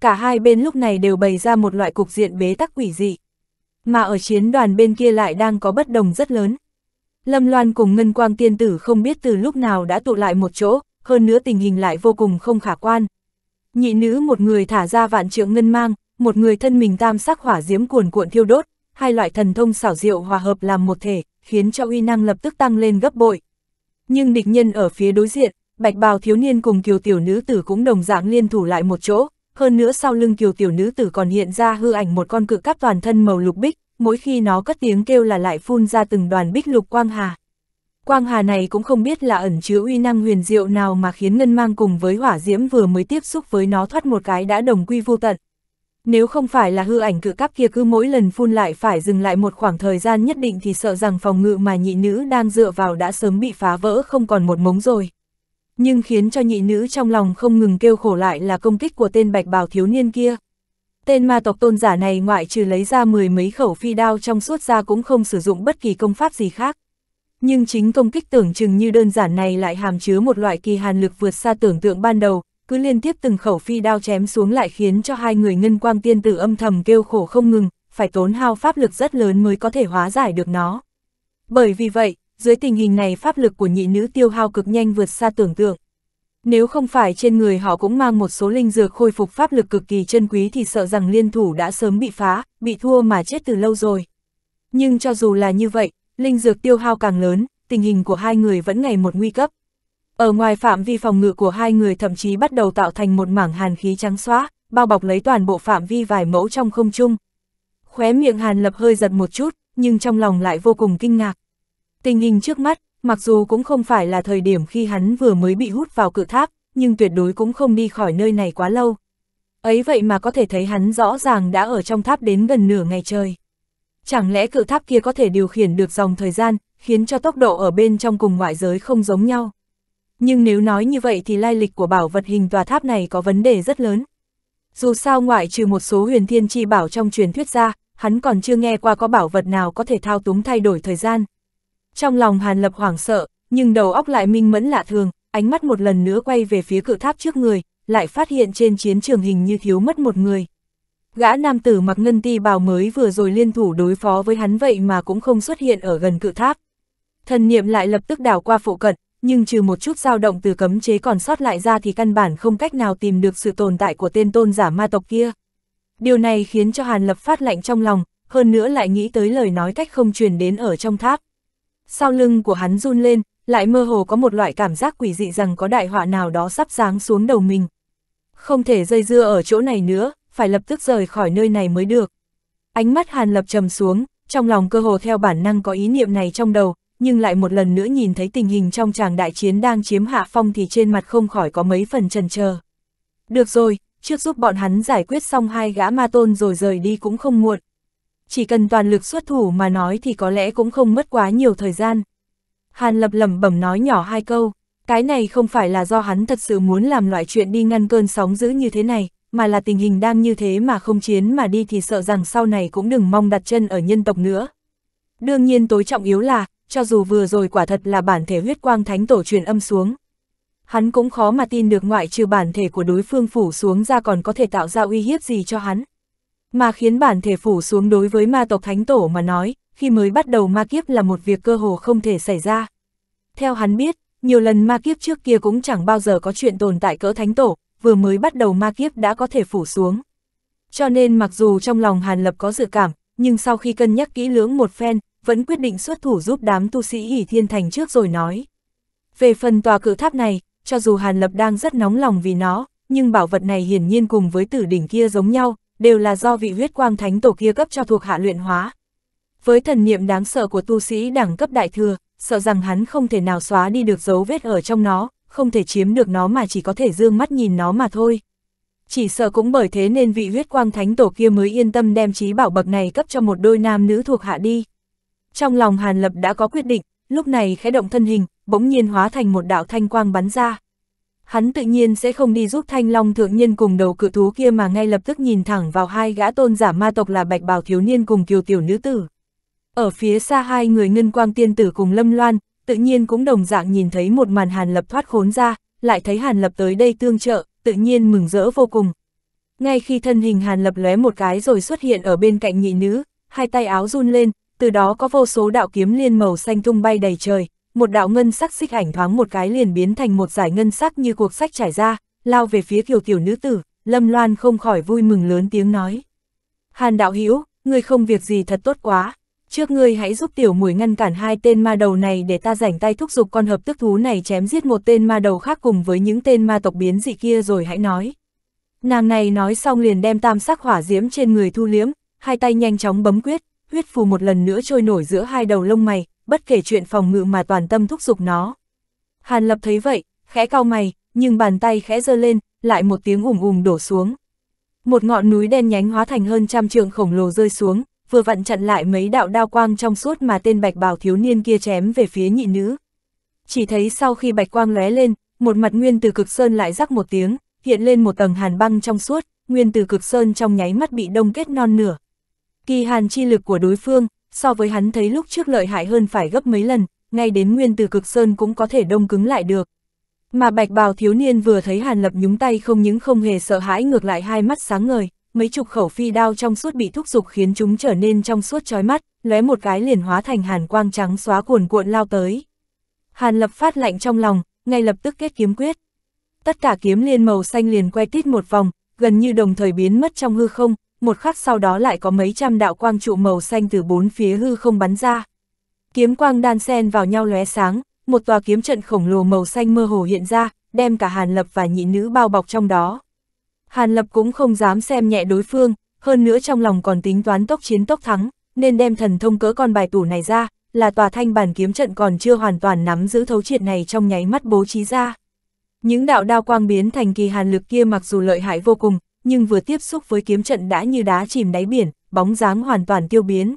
Cả hai bên lúc này đều bày ra một loại cục diện bế tắc quỷ dị mà ở chiến đoàn bên kia lại đang có bất đồng rất lớn. Lâm Loan cùng Ngân Quang Tiên Tử không biết từ lúc nào đã tụ lại một chỗ, hơn nữa tình hình lại vô cùng không khả quan. Nhị nữ một người thả ra vạn trượng ngân mang, một người thân mình tam sắc hỏa diễm cuồn cuộn thiêu đốt, hai loại thần thông xảo diệu hòa hợp làm một thể, khiến cho uy năng lập tức tăng lên gấp bội. Nhưng địch nhân ở phía đối diện, bạch bào thiếu niên cùng kiều tiểu nữ tử cũng đồng dạng liên thủ lại một chỗ, hơn nữa sau lưng kiều tiểu nữ tử còn hiện ra hư ảnh một con cự cáp toàn thân màu lục bích, mỗi khi nó cất tiếng kêu là lại phun ra từng đoàn bích lục quang hà. Quang hà này cũng không biết là ẩn chứa uy năng huyền diệu nào mà khiến Ngân Mang cùng với hỏa diễm vừa mới tiếp xúc với nó thoát một cái đã đồng quy vô tận. Nếu không phải là hư ảnh cự cáp kia cứ mỗi lần phun lại phải dừng lại một khoảng thời gian nhất định thì sợ rằng phòng ngự mà nhị nữ đang dựa vào đã sớm bị phá vỡ không còn một mống rồi nhưng khiến cho nhị nữ trong lòng không ngừng kêu khổ lại là công kích của tên bạch bào thiếu niên kia. Tên ma tộc tôn giả này ngoại trừ lấy ra mười mấy khẩu phi đao trong suốt ra cũng không sử dụng bất kỳ công pháp gì khác. Nhưng chính công kích tưởng chừng như đơn giản này lại hàm chứa một loại kỳ hàn lực vượt xa tưởng tượng ban đầu, cứ liên tiếp từng khẩu phi đao chém xuống lại khiến cho hai người ngân quang tiên tử âm thầm kêu khổ không ngừng, phải tốn hao pháp lực rất lớn mới có thể hóa giải được nó. Bởi vì vậy, dưới tình hình này pháp lực của nhị nữ tiêu hao cực nhanh vượt xa tưởng tượng. Nếu không phải trên người họ cũng mang một số linh dược khôi phục pháp lực cực kỳ chân quý thì sợ rằng liên thủ đã sớm bị phá, bị thua mà chết từ lâu rồi. Nhưng cho dù là như vậy, linh dược tiêu hao càng lớn, tình hình của hai người vẫn ngày một nguy cấp. Ở ngoài phạm vi phòng ngự của hai người thậm chí bắt đầu tạo thành một mảng hàn khí trắng xóa, bao bọc lấy toàn bộ phạm vi vài mẫu trong không trung. Khóe miệng Hàn Lập hơi giật một chút, nhưng trong lòng lại vô cùng kinh ngạc. Tình hình trước mắt, mặc dù cũng không phải là thời điểm khi hắn vừa mới bị hút vào cự tháp, nhưng tuyệt đối cũng không đi khỏi nơi này quá lâu. Ấy vậy mà có thể thấy hắn rõ ràng đã ở trong tháp đến gần nửa ngày trời. Chẳng lẽ cự tháp kia có thể điều khiển được dòng thời gian, khiến cho tốc độ ở bên trong cùng ngoại giới không giống nhau? Nhưng nếu nói như vậy thì lai lịch của bảo vật hình tòa tháp này có vấn đề rất lớn. Dù sao ngoại trừ một số huyền thiên chi bảo trong truyền thuyết ra, hắn còn chưa nghe qua có bảo vật nào có thể thao túng thay đổi thời gian. Trong lòng Hàn Lập hoảng sợ, nhưng đầu óc lại minh mẫn lạ thường, ánh mắt một lần nữa quay về phía cự tháp trước người, lại phát hiện trên chiến trường hình như thiếu mất một người. Gã nam tử mặc ngân ti bào mới vừa rồi liên thủ đối phó với hắn vậy mà cũng không xuất hiện ở gần cự tháp. Thần niệm lại lập tức đảo qua phụ cận, nhưng trừ một chút dao động từ cấm chế còn sót lại ra thì căn bản không cách nào tìm được sự tồn tại của tên tôn giả ma tộc kia. Điều này khiến cho Hàn Lập phát lạnh trong lòng, hơn nữa lại nghĩ tới lời nói cách không truyền đến ở trong tháp sau lưng của hắn run lên, lại mơ hồ có một loại cảm giác quỷ dị rằng có đại họa nào đó sắp giáng xuống đầu mình. Không thể dây dưa ở chỗ này nữa, phải lập tức rời khỏi nơi này mới được. Ánh mắt Hàn Lập trầm xuống, trong lòng cơ hồ theo bản năng có ý niệm này trong đầu, nhưng lại một lần nữa nhìn thấy tình hình trong tràng đại chiến đang chiếm hạ phong thì trên mặt không khỏi có mấy phần trần chờ. Được rồi, trước giúp bọn hắn giải quyết xong hai gã ma tôn rồi rời đi cũng không muộn chỉ cần toàn lực xuất thủ mà nói thì có lẽ cũng không mất quá nhiều thời gian. Hàn lập lẩm bẩm nói nhỏ hai câu, cái này không phải là do hắn thật sự muốn làm loại chuyện đi ngăn cơn sóng dữ như thế này, mà là tình hình đang như thế mà không chiến mà đi thì sợ rằng sau này cũng đừng mong đặt chân ở nhân tộc nữa. Đương nhiên tối trọng yếu là, cho dù vừa rồi quả thật là bản thể huyết quang thánh tổ truyền âm xuống. Hắn cũng khó mà tin được ngoại trừ bản thể của đối phương phủ xuống ra còn có thể tạo ra uy hiếp gì cho hắn. Mà khiến bản thể phủ xuống đối với ma tộc thánh tổ mà nói, khi mới bắt đầu ma kiếp là một việc cơ hồ không thể xảy ra. Theo hắn biết, nhiều lần ma kiếp trước kia cũng chẳng bao giờ có chuyện tồn tại cỡ thánh tổ, vừa mới bắt đầu ma kiếp đã có thể phủ xuống. Cho nên mặc dù trong lòng Hàn Lập có dự cảm, nhưng sau khi cân nhắc kỹ lưỡng một phen, vẫn quyết định xuất thủ giúp đám tu sĩ ỉ Thiên Thành trước rồi nói. Về phần tòa cự tháp này, cho dù Hàn Lập đang rất nóng lòng vì nó, nhưng bảo vật này hiển nhiên cùng với tử đỉnh kia giống nhau, đều là do vị huyết quang thánh tổ kia cấp cho thuộc hạ luyện hóa. Với thần niệm đáng sợ của tu sĩ đẳng cấp đại thừa, sợ rằng hắn không thể nào xóa đi được dấu vết ở trong nó, không thể chiếm được nó mà chỉ có thể dương mắt nhìn nó mà thôi. Chỉ sợ cũng bởi thế nên vị huyết quang thánh tổ kia mới yên tâm đem trí bảo bậc này cấp cho một đôi nam nữ thuộc hạ đi. Trong lòng Hàn Lập đã có quyết định, lúc này khẽ động thân hình, bỗng nhiên hóa thành một đạo thanh quang bắn ra hắn tự nhiên sẽ không đi giúp thanh long thượng nhân cùng đầu cự thú kia mà ngay lập tức nhìn thẳng vào hai gã tôn giả ma tộc là bạch bào thiếu niên cùng kiều tiểu nữ tử. Ở phía xa hai người ngân quang tiên tử cùng lâm loan, tự nhiên cũng đồng dạng nhìn thấy một màn hàn lập thoát khốn ra, lại thấy hàn lập tới đây tương trợ, tự nhiên mừng rỡ vô cùng. Ngay khi thân hình hàn lập lóe một cái rồi xuất hiện ở bên cạnh nhị nữ, hai tay áo run lên, từ đó có vô số đạo kiếm liên màu xanh tung bay đầy trời, một đạo ngân sắc xích ảnh thoáng một cái liền biến thành một giải ngân sắc như cuộc sách trải ra, lao về phía kiều tiểu nữ tử, Lâm Loan không khỏi vui mừng lớn tiếng nói. Hàn đạo Hữu ngươi không việc gì thật tốt quá, trước ngươi hãy giúp tiểu mùi ngăn cản hai tên ma đầu này để ta rảnh tay thúc giục con hợp tức thú này chém giết một tên ma đầu khác cùng với những tên ma tộc biến dị kia rồi hãy nói. Nàng này nói xong liền đem tam sắc hỏa diễm trên người thu liếm, hai tay nhanh chóng bấm quyết, huyết phù một lần nữa trôi nổi giữa hai đầu lông mày, bất kể chuyện phòng ngự mà toàn tâm thúc giục nó. Hàn Lập thấy vậy, khẽ cau mày, nhưng bàn tay khẽ giơ lên, lại một tiếng ủng ủng đổ xuống. Một ngọn núi đen nhánh hóa thành hơn trăm trượng khổng lồ rơi xuống, vừa vặn chặn lại mấy đạo đao quang trong suốt mà tên bạch bào thiếu niên kia chém về phía nhị nữ. Chỉ thấy sau khi bạch quang lóe lên, một mặt nguyên từ cực sơn lại rắc một tiếng, hiện lên một tầng hàn băng trong suốt, nguyên từ cực sơn trong nháy mắt bị đông kết non nửa. Kỳ hàn chi lực của đối phương, so với hắn thấy lúc trước lợi hại hơn phải gấp mấy lần, ngay đến nguyên từ cực sơn cũng có thể đông cứng lại được. Mà bạch bào thiếu niên vừa thấy Hàn Lập nhúng tay không những không hề sợ hãi ngược lại hai mắt sáng ngời, mấy chục khẩu phi đao trong suốt bị thúc dục khiến chúng trở nên trong suốt chói mắt, lóe một cái liền hóa thành hàn quang trắng xóa cuồn cuộn lao tới. Hàn Lập phát lạnh trong lòng, ngay lập tức kết kiếm quyết. Tất cả kiếm liên màu xanh liền quay tít một vòng, gần như đồng thời biến mất trong hư không, một khắc sau đó lại có mấy trăm đạo quang trụ màu xanh từ bốn phía hư không bắn ra. Kiếm quang đan xen vào nhau lóe sáng, một tòa kiếm trận khổng lồ màu xanh mơ hồ hiện ra, đem cả Hàn Lập và nhị nữ bao bọc trong đó. Hàn Lập cũng không dám xem nhẹ đối phương, hơn nữa trong lòng còn tính toán tốc chiến tốc thắng, nên đem thần thông cỡ con bài tủ này ra, là tòa thanh bản kiếm trận còn chưa hoàn toàn nắm giữ thấu triệt này trong nháy mắt bố trí ra. Những đạo đao quang biến thành kỳ hàn lực kia mặc dù lợi hại vô cùng, nhưng vừa tiếp xúc với kiếm trận đã như đá chìm đáy biển, bóng dáng hoàn toàn tiêu biến.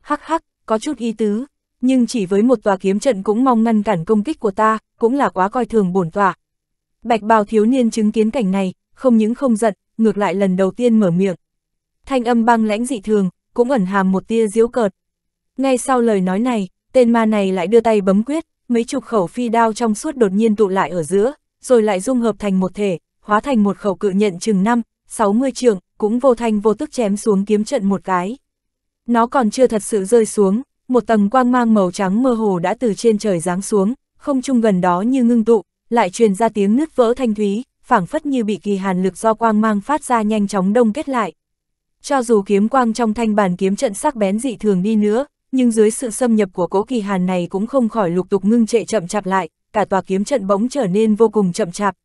Hắc hắc, có chút ý tứ, nhưng chỉ với một tòa kiếm trận cũng mong ngăn cản công kích của ta, cũng là quá coi thường bổn tòa. Bạch bào thiếu niên chứng kiến cảnh này, không những không giận, ngược lại lần đầu tiên mở miệng. Thanh âm băng lãnh dị thường, cũng ẩn hàm một tia diễu cợt. Ngay sau lời nói này, tên ma này lại đưa tay bấm quyết, mấy chục khẩu phi đao trong suốt đột nhiên tụ lại ở giữa, rồi lại dung hợp thành một thể, hóa thành một khẩu cự nhận chừng năm 60 trường, cũng vô thanh vô tức chém xuống kiếm trận một cái. Nó còn chưa thật sự rơi xuống, một tầng quang mang màu trắng mơ hồ đã từ trên trời giáng xuống, không trung gần đó như ngưng tụ, lại truyền ra tiếng nứt vỡ thanh thúy, phảng phất như bị kỳ hàn lực do quang mang phát ra nhanh chóng đông kết lại. Cho dù kiếm quang trong thanh bản kiếm trận sắc bén dị thường đi nữa, nhưng dưới sự xâm nhập của cố kỳ hàn này cũng không khỏi lục tục ngưng trệ chậm chạp lại, cả tòa kiếm trận bỗng trở nên vô cùng chậm chạp,